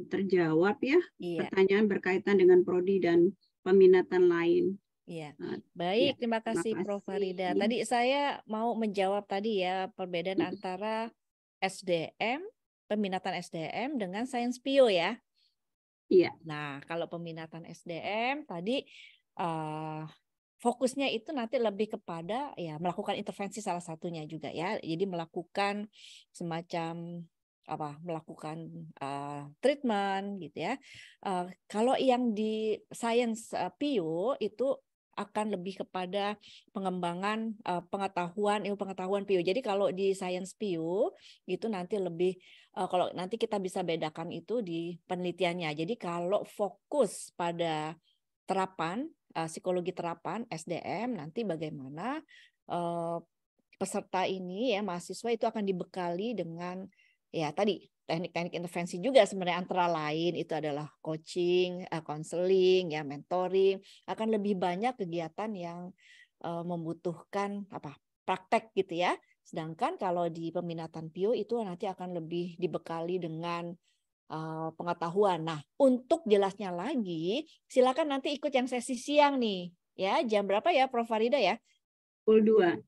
Speaker 4: terjawab ya iya. pertanyaan berkaitan dengan prodi dan peminatan lain. Iya. Nah,
Speaker 3: Baik, ya. terima kasih terima Prof Farida. Iya. Tadi saya mau menjawab tadi ya perbedaan hmm. antara SDM, peminatan SDM dengan Science Pio ya. Iya. Nah, kalau peminatan SDM tadi uh, fokusnya itu nanti lebih kepada ya melakukan intervensi salah satunya juga ya. Jadi melakukan semacam apa melakukan uh, treatment gitu ya. Uh, kalau yang di science uh, PIO itu akan lebih kepada pengembangan uh, pengetahuan ilmu pengetahuan PU. Jadi kalau di Science PU itu nanti lebih uh, kalau nanti kita bisa bedakan itu di penelitiannya. Jadi kalau fokus pada terapan uh, psikologi terapan SDM nanti bagaimana uh, peserta ini ya mahasiswa itu akan dibekali dengan ya tadi teknik-teknik intervensi juga sebenarnya antara lain itu adalah coaching, eh, counseling, ya mentoring, akan lebih banyak kegiatan yang eh, membutuhkan apa praktek gitu ya. Sedangkan kalau di peminatan PIO itu nanti akan lebih dibekali dengan eh, pengetahuan. Nah, untuk jelasnya lagi, silakan nanti ikut yang sesi siang nih. Ya, jam berapa ya Prof Farida ya? Pukul 2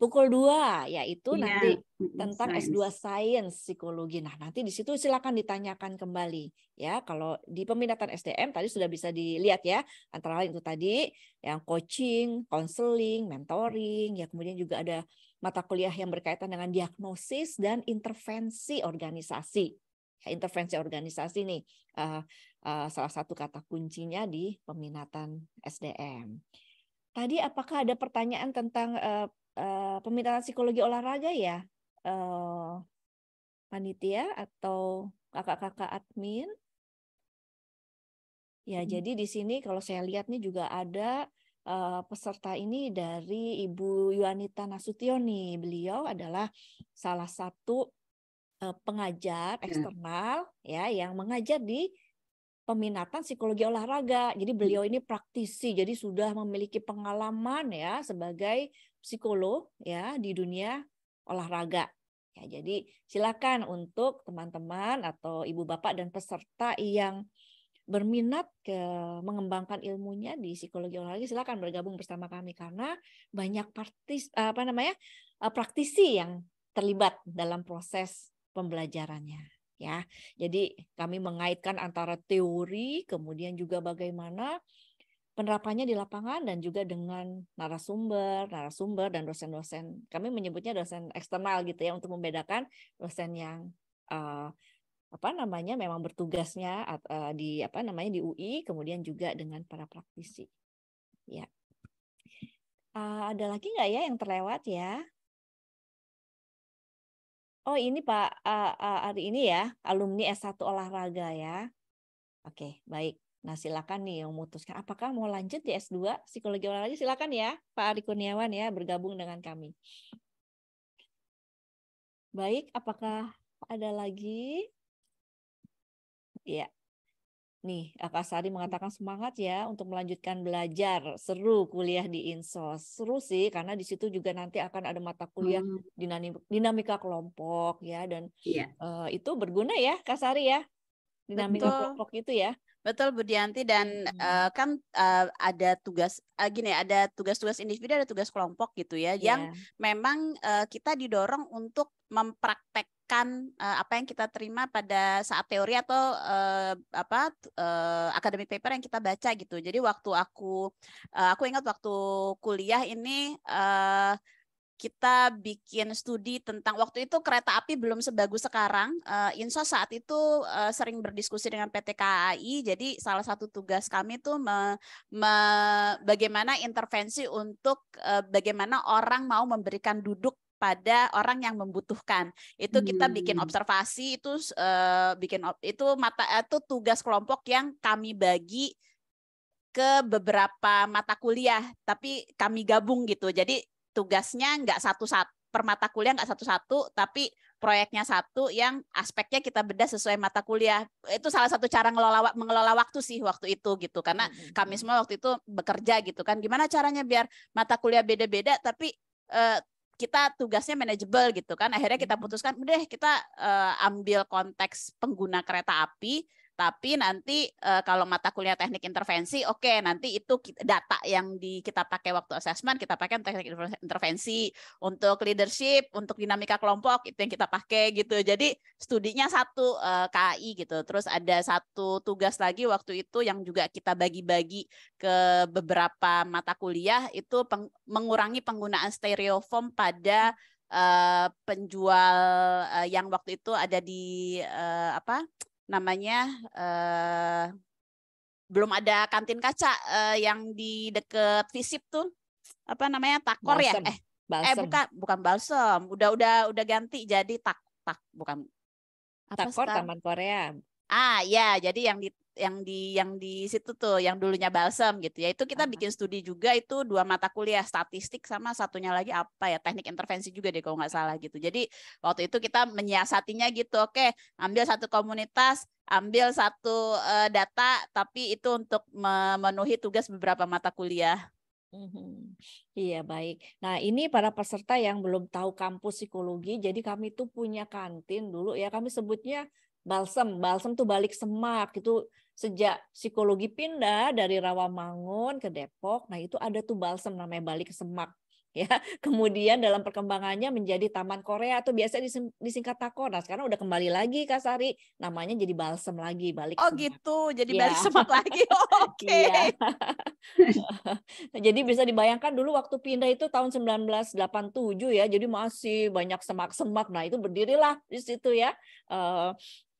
Speaker 3: pukul 2 yaitu yeah. nanti tentang S2 Science Psikologi. Nah, nanti di situ silakan ditanyakan kembali ya. Kalau di peminatan SDM tadi sudah bisa dilihat ya, antara lain itu tadi yang coaching, counseling, mentoring, ya kemudian juga ada mata kuliah yang berkaitan dengan diagnosis dan intervensi organisasi. Ya, intervensi organisasi nih uh, uh, salah satu kata kuncinya di peminatan SDM. Tadi apakah ada pertanyaan tentang uh, uh, psikologi olahraga ya uh, panitia atau kakak-kakak admin. Ya, hmm. jadi di sini kalau saya lihat nih juga ada uh, peserta ini dari Ibu Yuanita Nasution Beliau adalah salah satu uh, pengajar hmm. eksternal ya yang mengajar di peminatan psikologi olahraga. Jadi beliau hmm. ini praktisi, jadi sudah memiliki pengalaman ya sebagai psikolog ya di dunia olahraga. Ya, jadi silakan untuk teman-teman atau ibu bapak dan peserta yang berminat ke mengembangkan ilmunya di psikologi olahraga silakan bergabung bersama kami karena banyak partis apa namanya eh, praktisi yang terlibat dalam proses pembelajarannya ya. Jadi kami mengaitkan antara teori kemudian juga bagaimana penerapannya di lapangan dan juga dengan narasumber, narasumber dan dosen-dosen. Kami menyebutnya dosen eksternal gitu ya untuk membedakan dosen yang uh, apa namanya memang bertugasnya uh, di apa namanya di UI kemudian juga dengan para praktisi. Ya. Uh, ada lagi nggak ya yang terlewat ya? Oh ini Pak uh, uh, hari ini ya alumni S1 olahraga ya. Oke, okay, baik. Nah, silakan nih yang memutuskan apakah mau lanjut di S2 psikologi olahraga silakan ya Pak Ari Kurniawan ya bergabung dengan kami. Baik, apakah ada lagi? Ya. Nih, Kak Sari mengatakan semangat ya untuk melanjutkan belajar. Seru kuliah di Insos. Seru sih karena di situ juga nanti akan ada mata kuliah hmm. dinamika, kelompok ya dan yeah. Iya. uh, itu berguna ya Kak Sari ya. Dinamika Betul. kelompok itu ya. Betul Bu Dianti dan hmm. uh, kan uh, ada
Speaker 2: tugas uh, gini ada tugas-tugas individu ada tugas kelompok gitu ya yeah. yang memang uh, kita didorong untuk mempraktekkan uh, apa yang kita terima pada saat teori atau uh, apa uh, academic paper yang kita baca gitu. Jadi waktu aku uh, aku ingat waktu kuliah ini uh, kita bikin studi tentang waktu itu kereta api belum sebagus sekarang. Uh, Insos saat itu uh, sering berdiskusi dengan PT KAI. Jadi salah satu tugas kami itu me, me, bagaimana intervensi untuk uh, bagaimana orang mau memberikan duduk pada orang yang membutuhkan. Itu kita hmm. bikin observasi itu uh, bikin itu mata itu tugas kelompok yang kami bagi ke beberapa mata kuliah tapi kami gabung gitu. Jadi tugasnya nggak satu satu per mata kuliah nggak satu-satu, tapi proyeknya satu yang aspeknya kita bedah sesuai mata kuliah. Itu salah satu cara ngelola, mengelola waktu sih waktu itu gitu. Karena mm-hmm. kami semua waktu itu bekerja gitu kan. Gimana caranya biar mata kuliah beda-beda tapi uh, kita tugasnya manageable gitu kan. Akhirnya kita mm-hmm. putuskan, udah kita uh, ambil konteks pengguna kereta api tapi nanti uh, kalau mata kuliah teknik intervensi, oke okay, nanti itu data yang di, kita pakai waktu asesmen kita pakai teknik intervensi untuk leadership, untuk dinamika kelompok itu yang kita pakai gitu. Jadi studinya satu uh, eh, KI gitu. Terus ada satu tugas lagi waktu itu yang juga kita bagi-bagi ke beberapa mata kuliah itu peng, mengurangi penggunaan stereofoam pada uh, penjual uh, yang waktu itu ada di uh, apa namanya eh, belum ada kantin kaca eh, yang di deket Visip tuh apa namanya Takor balsam. ya eh balsam. eh bukan bukan balsam udah udah udah ganti jadi tak tak bukan apa Takor sekarang? Taman Korea ah ya jadi yang di yang di yang di situ tuh yang dulunya balsam gitu ya itu kita bikin studi juga itu dua mata kuliah statistik sama satunya lagi apa ya teknik intervensi juga deh kalau nggak salah gitu jadi waktu itu kita menyiasatinya gitu oke ambil satu komunitas ambil satu uh, data tapi itu untuk memenuhi tugas beberapa mata kuliah Hmm,
Speaker 3: iya baik. Nah ini para peserta yang belum tahu kampus psikologi, jadi kami tuh punya kantin dulu ya kami sebutnya balsem. Balsem tuh balik semak itu sejak psikologi pindah dari Rawamangun ke Depok. Nah, itu ada tuh balsem namanya balik semak <laughs> ya. Kemudian dalam perkembangannya menjadi Taman Korea atau biasa disingkat Takor. Nah, sekarang udah kembali lagi Kasari, namanya jadi Balsem lagi, balik. Oh, semak. gitu. Jadi ya. balik semak lagi. <laughs> Oke. Okay. Ya. nah, <laughs> jadi bisa dibayangkan dulu waktu pindah itu tahun 1987 ya. Jadi masih banyak semak-semak. Nah, itu berdirilah di situ ya. Uh,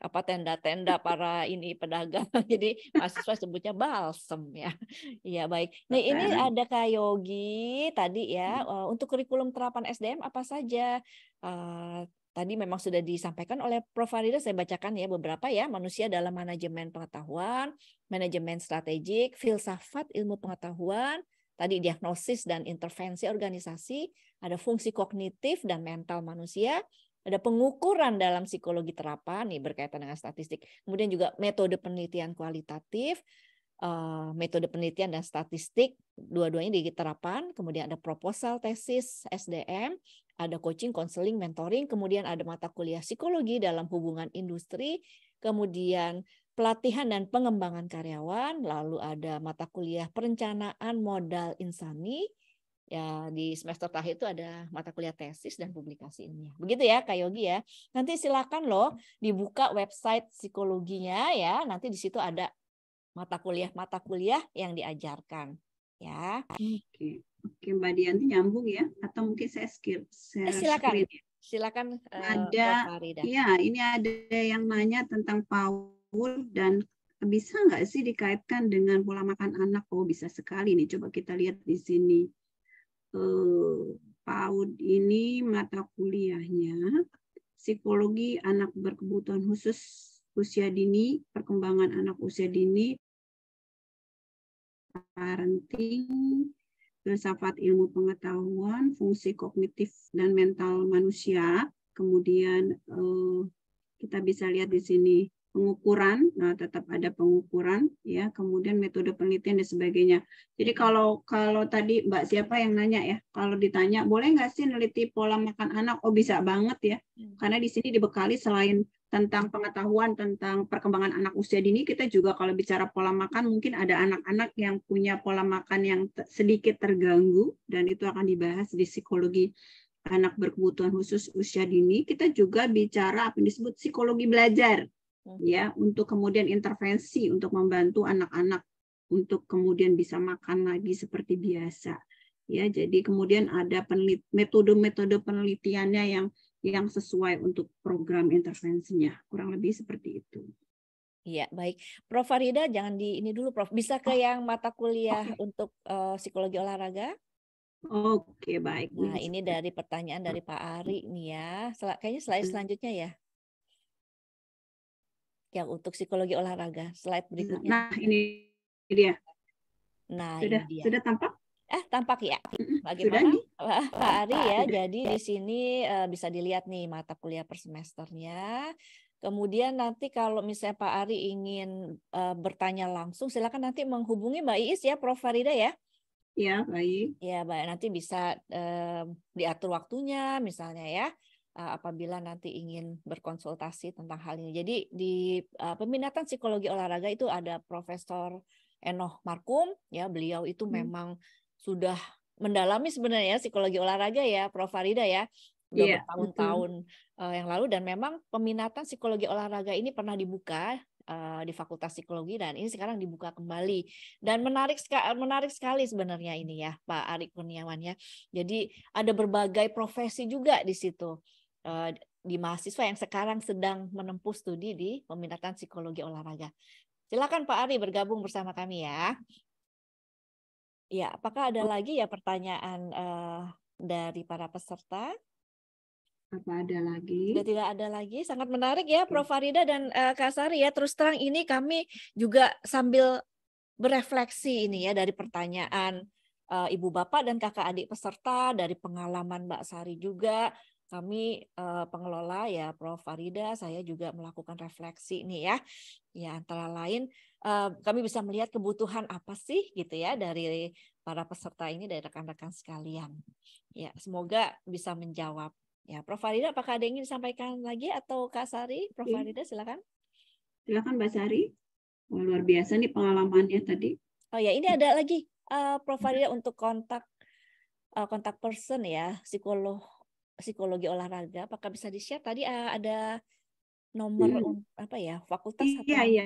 Speaker 3: apa tenda-tenda para ini pedagang. <laughs> Jadi mahasiswa sebutnya balsem ya. Iya baik. Nah ini ada Kak Yogi tadi ya hmm. eh, untuk kurikulum terapan SDM apa saja? Eh, tadi memang sudah disampaikan oleh Prof. Farida, saya bacakan ya beberapa ya, manusia dalam manajemen pengetahuan, manajemen strategik, filsafat ilmu pengetahuan, tadi diagnosis dan intervensi organisasi, ada fungsi kognitif dan mental manusia, ada pengukuran dalam psikologi terapan nih berkaitan dengan statistik. Kemudian juga metode penelitian kualitatif, eh, metode penelitian dan statistik, dua-duanya di terapan. Kemudian ada proposal tesis SDM, ada coaching, counseling mentoring, kemudian ada mata kuliah psikologi dalam hubungan industri, kemudian pelatihan dan pengembangan karyawan, lalu ada mata kuliah perencanaan modal insani, ya di semester terakhir itu ada mata kuliah tesis dan publikasi ilmiah. Begitu ya Kak Yogi ya. Nanti silakan loh dibuka website psikologinya ya. Nanti di situ ada mata kuliah-mata kuliah yang diajarkan ya. Oke. Oke Mbak Dianti nyambung
Speaker 4: ya atau mungkin saya skip.
Speaker 3: Saya eh, silakan. Screen. Ya? Silakan eh, ada uh, ya ini ada
Speaker 4: yang nanya tentang Paul dan bisa nggak sih dikaitkan dengan pola makan anak? Oh bisa sekali nih. Coba kita lihat di sini eh, PAUD ini mata kuliahnya psikologi anak berkebutuhan khusus usia dini, perkembangan anak usia dini, parenting, filsafat ilmu pengetahuan, fungsi kognitif dan mental manusia. Kemudian eh, kita bisa lihat di sini pengukuran, nah tetap ada pengukuran ya, kemudian metode penelitian dan sebagainya. Jadi kalau kalau tadi Mbak siapa yang nanya ya, kalau ditanya boleh nggak sih neliti pola makan anak? Oh bisa banget ya, hmm. karena di sini dibekali selain tentang pengetahuan tentang perkembangan anak usia dini, kita juga kalau bicara pola makan mungkin ada anak-anak yang punya pola makan yang sedikit terganggu dan itu akan dibahas di psikologi anak berkebutuhan khusus usia dini. Kita juga bicara apa yang disebut psikologi belajar ya untuk kemudian intervensi untuk membantu anak-anak untuk kemudian bisa makan lagi seperti biasa ya jadi kemudian ada penelit, metode-metode penelitiannya yang yang sesuai untuk program intervensinya kurang lebih seperti itu.
Speaker 3: Iya, baik. Prof Farida jangan di ini dulu Prof. Bisa ke oh. yang mata kuliah okay. untuk uh, psikologi olahraga? Oke, okay, baik. Nah, ini dari pertanyaan dari Pak Ari nih ya. Sel kayaknya slide selanjutnya ya yang untuk psikologi olahraga. Slide berikutnya. Nah, ini dia. Nah, sudah, ini dia. sudah tampak? Eh, tampak ya. Bagaimana Sudah, Pak Ari ya? Jadi di sini uh, bisa dilihat nih mata kuliah per semesternya. Kemudian nanti kalau misalnya Pak Ari ingin uh, bertanya langsung, silakan nanti menghubungi Mbak Iis ya, Prof. Farida ya. ya, ya Mbak baik. Iya baik. Nanti bisa uh, diatur waktunya misalnya ya uh, apabila nanti ingin berkonsultasi tentang hal ini. Jadi di uh, peminatan psikologi olahraga itu ada Profesor Enoh Markum ya beliau itu hmm. memang sudah mendalami sebenarnya psikologi olahraga ya Prof Farida ya
Speaker 4: sudah yeah. Iya, bertahun-tahun
Speaker 3: uh, yang lalu dan memang peminatan psikologi olahraga ini pernah dibuka Eh, di Fakultas Psikologi dan ini sekarang dibuka kembali dan menarik menarik sekali sebenarnya ini ya Pak Ari Kurniawan ya. Jadi ada berbagai profesi juga di situ eh, di mahasiswa yang sekarang sedang menempuh studi di peminatan psikologi olahraga. Silakan Pak Ari bergabung bersama kami ya. Ya, apakah ada oh. lagi ya pertanyaan eh, dari para peserta?
Speaker 4: apa ada lagi? Sudah tidak
Speaker 3: ada lagi. Sangat menarik ya Prof Farida dan uh, Kak Sari ya. Terus terang ini kami juga sambil berefleksi ini ya dari pertanyaan uh, Ibu Bapak dan kakak adik peserta dari pengalaman Mbak Sari juga kami uh, pengelola ya Prof Farida saya juga melakukan refleksi ini ya. Ya antara lain uh, kami bisa melihat kebutuhan apa sih gitu ya dari para peserta ini dari rekan-rekan sekalian. Ya, semoga bisa menjawab Ya, Prof. Farida, apakah ada yang ingin disampaikan lagi atau Kak Sari? Prof. Iya. Farida, silakan. Silakan Mbak Sari.
Speaker 4: Wah, luar biasa nih pengalamannya tadi.
Speaker 3: Oh ya, ini ada lagi uh, Prof. Farida untuk kontak uh, kontak person ya, psikolog psikologi olahraga. Apakah bisa di-share? Tadi uh, ada nomor hmm. apa ya, fakultas Iya, iya.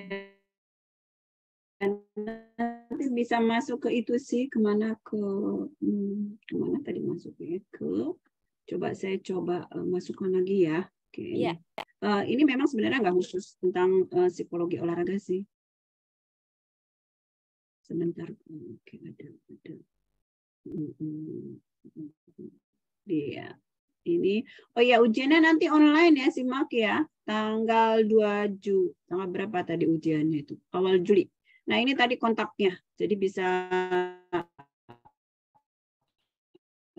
Speaker 3: Nanti
Speaker 4: bisa masuk ke itu sih kemana ke hmm, kemana tadi masuknya ya? ke Coba saya coba uh, masukkan lagi ya. Oke. Okay. Iya. Yeah. Uh, ini memang sebenarnya nggak khusus tentang uh, psikologi olahraga sih. Sebentar. Oke, okay,
Speaker 5: ada ada.
Speaker 4: Dia ini oh ya ujiannya nanti online ya simak ya tanggal 2 Juli tanggal berapa tadi ujiannya itu awal Juli nah ini tadi kontaknya jadi bisa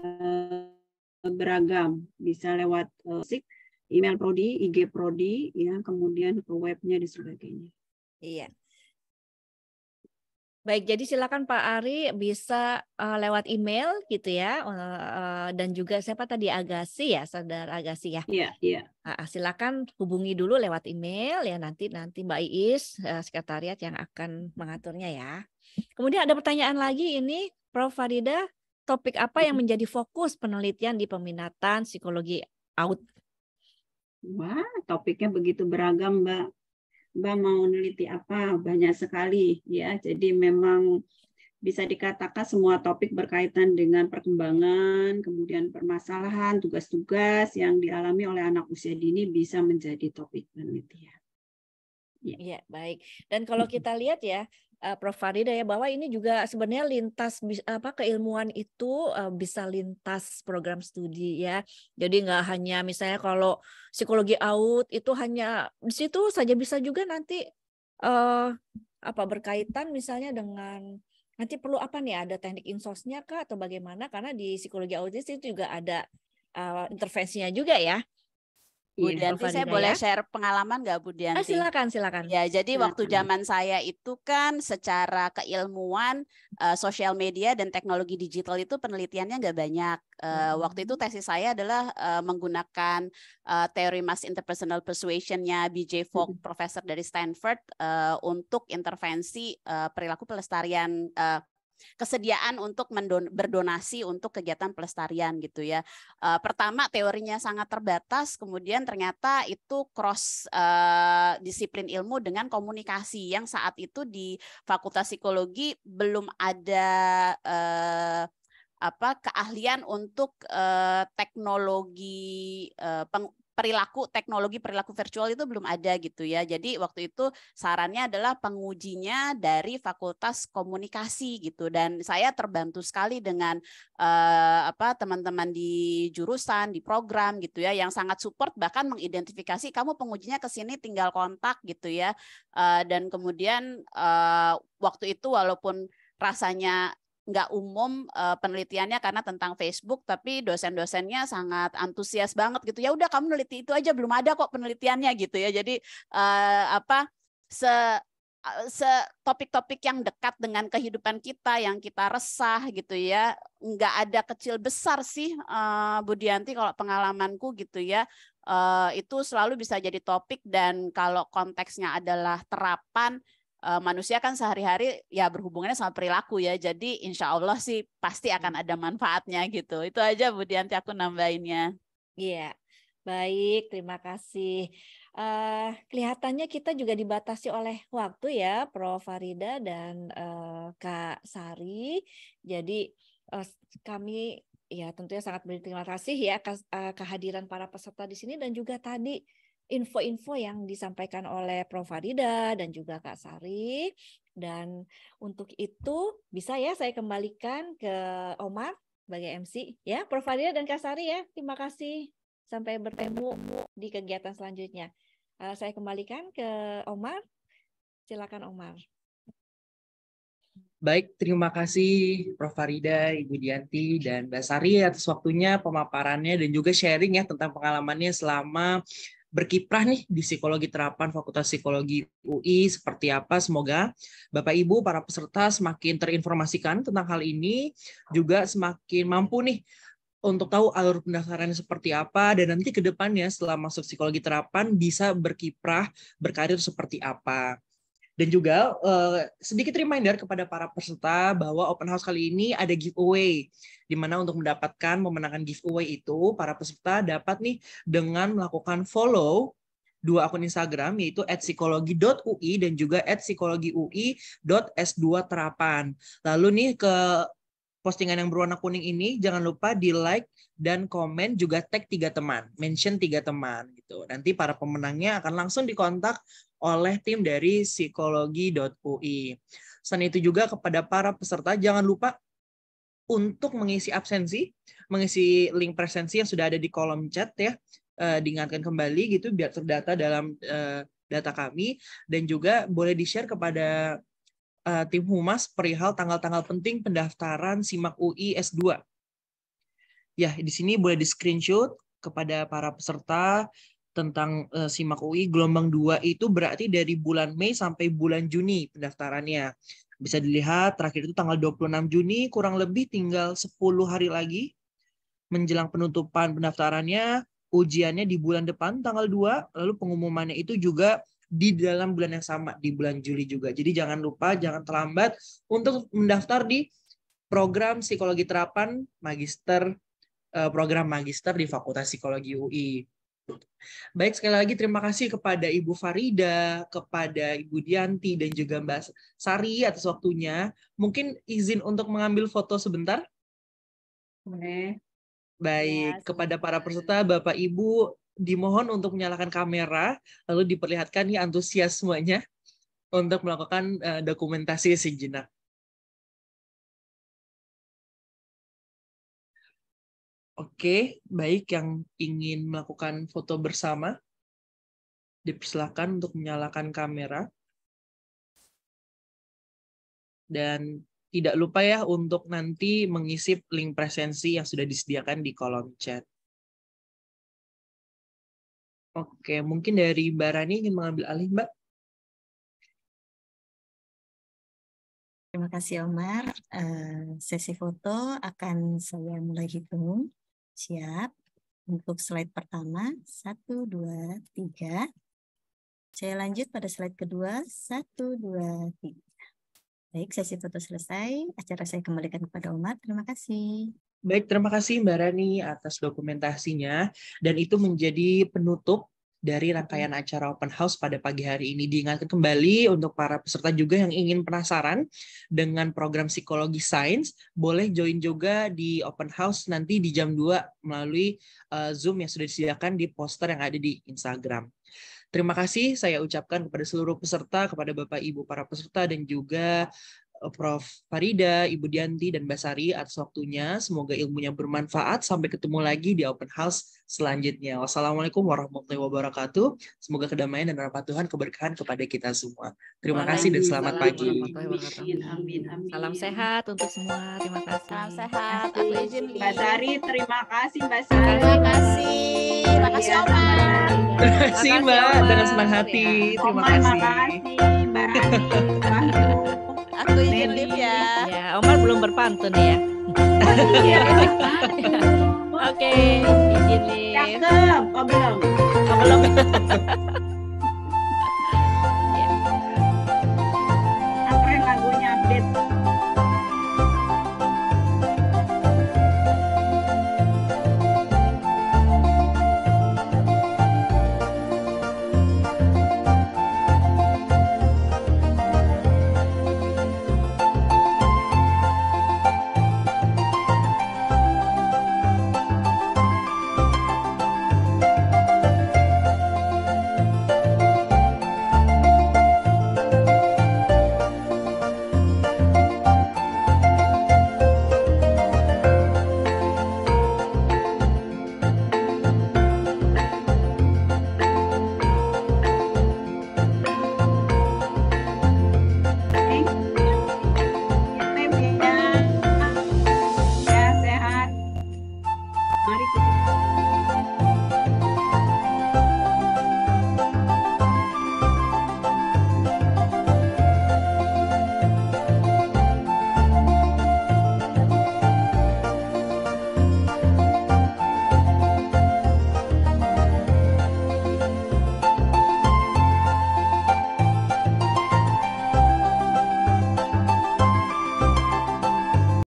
Speaker 4: eh, Eh, beragam, bisa lewat eh, sik email prodi, IG prodi, ya, kemudian ke webnya dan sebagainya.
Speaker 3: Iya. Baik, jadi silakan Pak Ari bisa uh, lewat email gitu ya, uh, uh, dan juga siapa tadi Agasi ya, saudara Agasi ya. Iya, iya. Uh, silakan hubungi dulu lewat email ya nanti nanti Mbak Iis uh, sekretariat yang akan mengaturnya ya. Kemudian ada pertanyaan lagi ini Prof Farida topik apa yang menjadi fokus penelitian di peminatan psikologi out?
Speaker 4: Wah, topiknya begitu beragam, Mbak. Mbak mau meneliti apa? Banyak sekali ya. Jadi memang bisa dikatakan semua topik berkaitan dengan perkembangan, kemudian permasalahan, tugas-tugas yang dialami oleh anak usia dini bisa menjadi topik penelitian. Ya.
Speaker 3: Iya, ya, baik. Dan kalau kita lihat ya, uh, Prof Farida ya bahwa ini juga sebenarnya lintas apa keilmuan itu uh, bisa lintas program studi ya. Jadi nggak hanya misalnya kalau psikologi out itu hanya di situ saja bisa juga nanti uh, apa berkaitan misalnya dengan nanti perlu apa nih ada teknik insosnya kah atau bagaimana karena di psikologi autis itu juga ada uh, intervensinya juga ya Bu iya, Dianti, saya boleh ya. share pengalaman nggak Bu ah, Dianti? Ah, silakan, silakan. Ya, jadi
Speaker 2: silakan. waktu zaman saya itu kan secara keilmuan uh, sosial media dan teknologi digital itu penelitiannya nggak banyak. Uh, hmm. Waktu itu hmm. tesis saya adalah uh, menggunakan uh, teori mass interpersonal persuasionnya B.J. Fogg, hmm. profesor dari Stanford, uh, untuk intervensi uh, perilaku pelestarian uh, kesediaan untuk berdonasi untuk kegiatan pelestarian gitu ya. Uh, pertama teorinya sangat terbatas, kemudian ternyata itu cross uh, disiplin ilmu dengan komunikasi yang saat itu di Fakultas Psikologi belum ada uh, apa keahlian untuk uh, teknologi uh, peng, perilaku teknologi perilaku virtual itu belum ada gitu ya. Jadi waktu itu sarannya adalah pengujinya dari Fakultas Komunikasi gitu dan saya terbantu sekali dengan eh, apa teman-teman di jurusan, di program gitu ya yang sangat support bahkan mengidentifikasi kamu pengujinya ke sini tinggal kontak gitu ya. Eh, dan kemudian eh, waktu itu walaupun rasanya nggak umum eh, penelitiannya karena tentang Facebook tapi dosen-dosennya sangat antusias banget gitu ya udah kamu neliti itu aja belum ada kok penelitiannya gitu ya jadi uh, apa se eh, se topik-topik yang dekat dengan kehidupan kita yang kita resah gitu ya nggak ada kecil besar sih uh, Budianti kalau pengalamanku gitu ya uh, itu selalu bisa jadi topik dan kalau konteksnya adalah terapan Eh, manusia kan sehari-hari ya berhubungannya sama perilaku ya. Jadi insya Allah sih pasti akan hmm. ada manfaatnya gitu. Itu aja Bu Dianti aku nambahinnya.
Speaker 3: Iya, yeah. baik. Terima kasih. Uh, kelihatannya kita juga dibatasi oleh waktu ya, Prof. Farida dan uh, Kak Sari. Jadi uh, kami ya tentunya sangat berterima kasih ya kehadiran para peserta di sini dan juga tadi info-info yang disampaikan oleh Prof. Farida dan juga Kak Sari. Dan untuk itu bisa ya saya kembalikan ke Omar sebagai MC ya Prof. Farida dan Kak Sari ya. Terima kasih. Sampai bertemu di kegiatan selanjutnya. Eh, saya kembalikan ke Omar. Silakan Omar.
Speaker 1: Baik, terima kasih Prof. Farida, Ibu Dianti, dan Mbak Sari atas waktunya, pemaparannya, dan juga sharing ya tentang pengalamannya selama berkiprah nih di psikologi terapan Fakultas Psikologi UI seperti apa. Semoga Bapak Ibu para peserta semakin terinformasikan tentang hal ini, juga semakin mampu nih untuk tahu alur pendaftarannya seperti apa dan nanti ke depannya setelah masuk psikologi terapan bisa berkiprah, berkarir seperti apa. Dan juga uh, sedikit reminder kepada para peserta bahwa open house kali ini ada giveaway di mana untuk mendapatkan memenangkan giveaway itu para peserta dapat nih dengan melakukan follow dua akun Instagram yaitu @psikologi.ui dan juga @psikologiui.s2 terapan. Lalu nih ke postingan yang berwarna kuning ini jangan lupa di like dan komen juga tag tiga teman, mention tiga teman gitu. Nanti para pemenangnya akan langsung dikontak oleh tim dari psikologi.ui. Selain itu juga kepada para peserta jangan lupa untuk mengisi absensi, mengisi link presensi yang sudah ada di kolom chat ya, uh, diingatkan kembali gitu biar terdata dalam uh, data kami dan juga boleh di-share kepada uh, tim humas perihal tanggal-tanggal penting pendaftaran SIMAK UI S2. Ya, di sini boleh di-screenshot kepada para peserta tentang uh, SIMAK UI gelombang 2 itu berarti dari bulan Mei sampai bulan Juni pendaftarannya. Bisa dilihat terakhir itu tanggal 26 Juni kurang lebih tinggal 10 hari lagi menjelang penutupan pendaftarannya, ujiannya di bulan depan tanggal 2, lalu pengumumannya itu juga di dalam bulan yang sama di bulan Juli juga. Jadi jangan lupa jangan terlambat untuk mendaftar di program psikologi terapan magister eh, program magister di Fakultas Psikologi UI. Baik, sekali lagi terima kasih kepada Ibu Farida, kepada Ibu Dianti, dan juga Mbak Sari atas waktunya. Mungkin izin untuk mengambil foto sebentar? Boleh. Baik, ya, kepada para peserta, Bapak Ibu dimohon untuk menyalakan kamera, lalu diperlihatkan nih antusiasmenya untuk melakukan eh, dokumentasi sejenak.
Speaker 5: oke baik yang ingin melakukan foto bersama dipersilakan untuk menyalakan kamera dan tidak lupa ya untuk nanti mengisi link presensi yang sudah disediakan di kolom chat. Oke, mungkin dari Mbak Rani ingin mengambil alih, Mbak. Terima kasih, Omar. Eh, sesi
Speaker 4: foto akan saya mulai hitung. Siap. Untuk slide pertama,
Speaker 3: satu dua tiga Saya lanjut pada slide kedua, satu dua tiga Baik, sesi foto selesai. Acara saya kembalikan kepada Omar. Terima kasih.
Speaker 1: Baik, terima kasih Mbak Rani atas dokumentasinya. Dan itu menjadi penutup dari rangkaian acara open house pada pagi hari ini. Diingatkan kembali untuk para peserta juga yang ingin penasaran dengan program psikologi sains, boleh join juga di open house nanti di jam 2 melalui eh, Zoom yang sudah disediakan di poster yang ada di Instagram. Terima kasih saya ucapkan kepada seluruh peserta, kepada Bapak Ibu para peserta dan juga Eh, Prof. Farida, Ibu Dianti, dan Basari atas waktunya. Semoga ilmunya bermanfaat. Sampai ketemu lagi di open house selanjutnya. Wassalamualaikum warahmatullahi wabarakatuh. Semoga kedamaian dan rahmat Tuhan keberkahan kepada kita semua. Terima kasih dan selamat pagi.
Speaker 3: Amin, amin, amin. Salam sehat untuk semua. Terima kasih. Salam sehat. Basari, Mbak Sari, terima kasih Mbak Sari. Terima kasih. Terima kasih iya. Terima kasih Mbak, dengan senang hati. Terima kasih. Terima kasih Mbak. <laughs> Tunggu izin Liv ya. Ya, iya, Omar iya. belum berpantun ya. Iya, Oke, izin Liv.
Speaker 4: Cakep, oh belum. Oh belum. <laughs>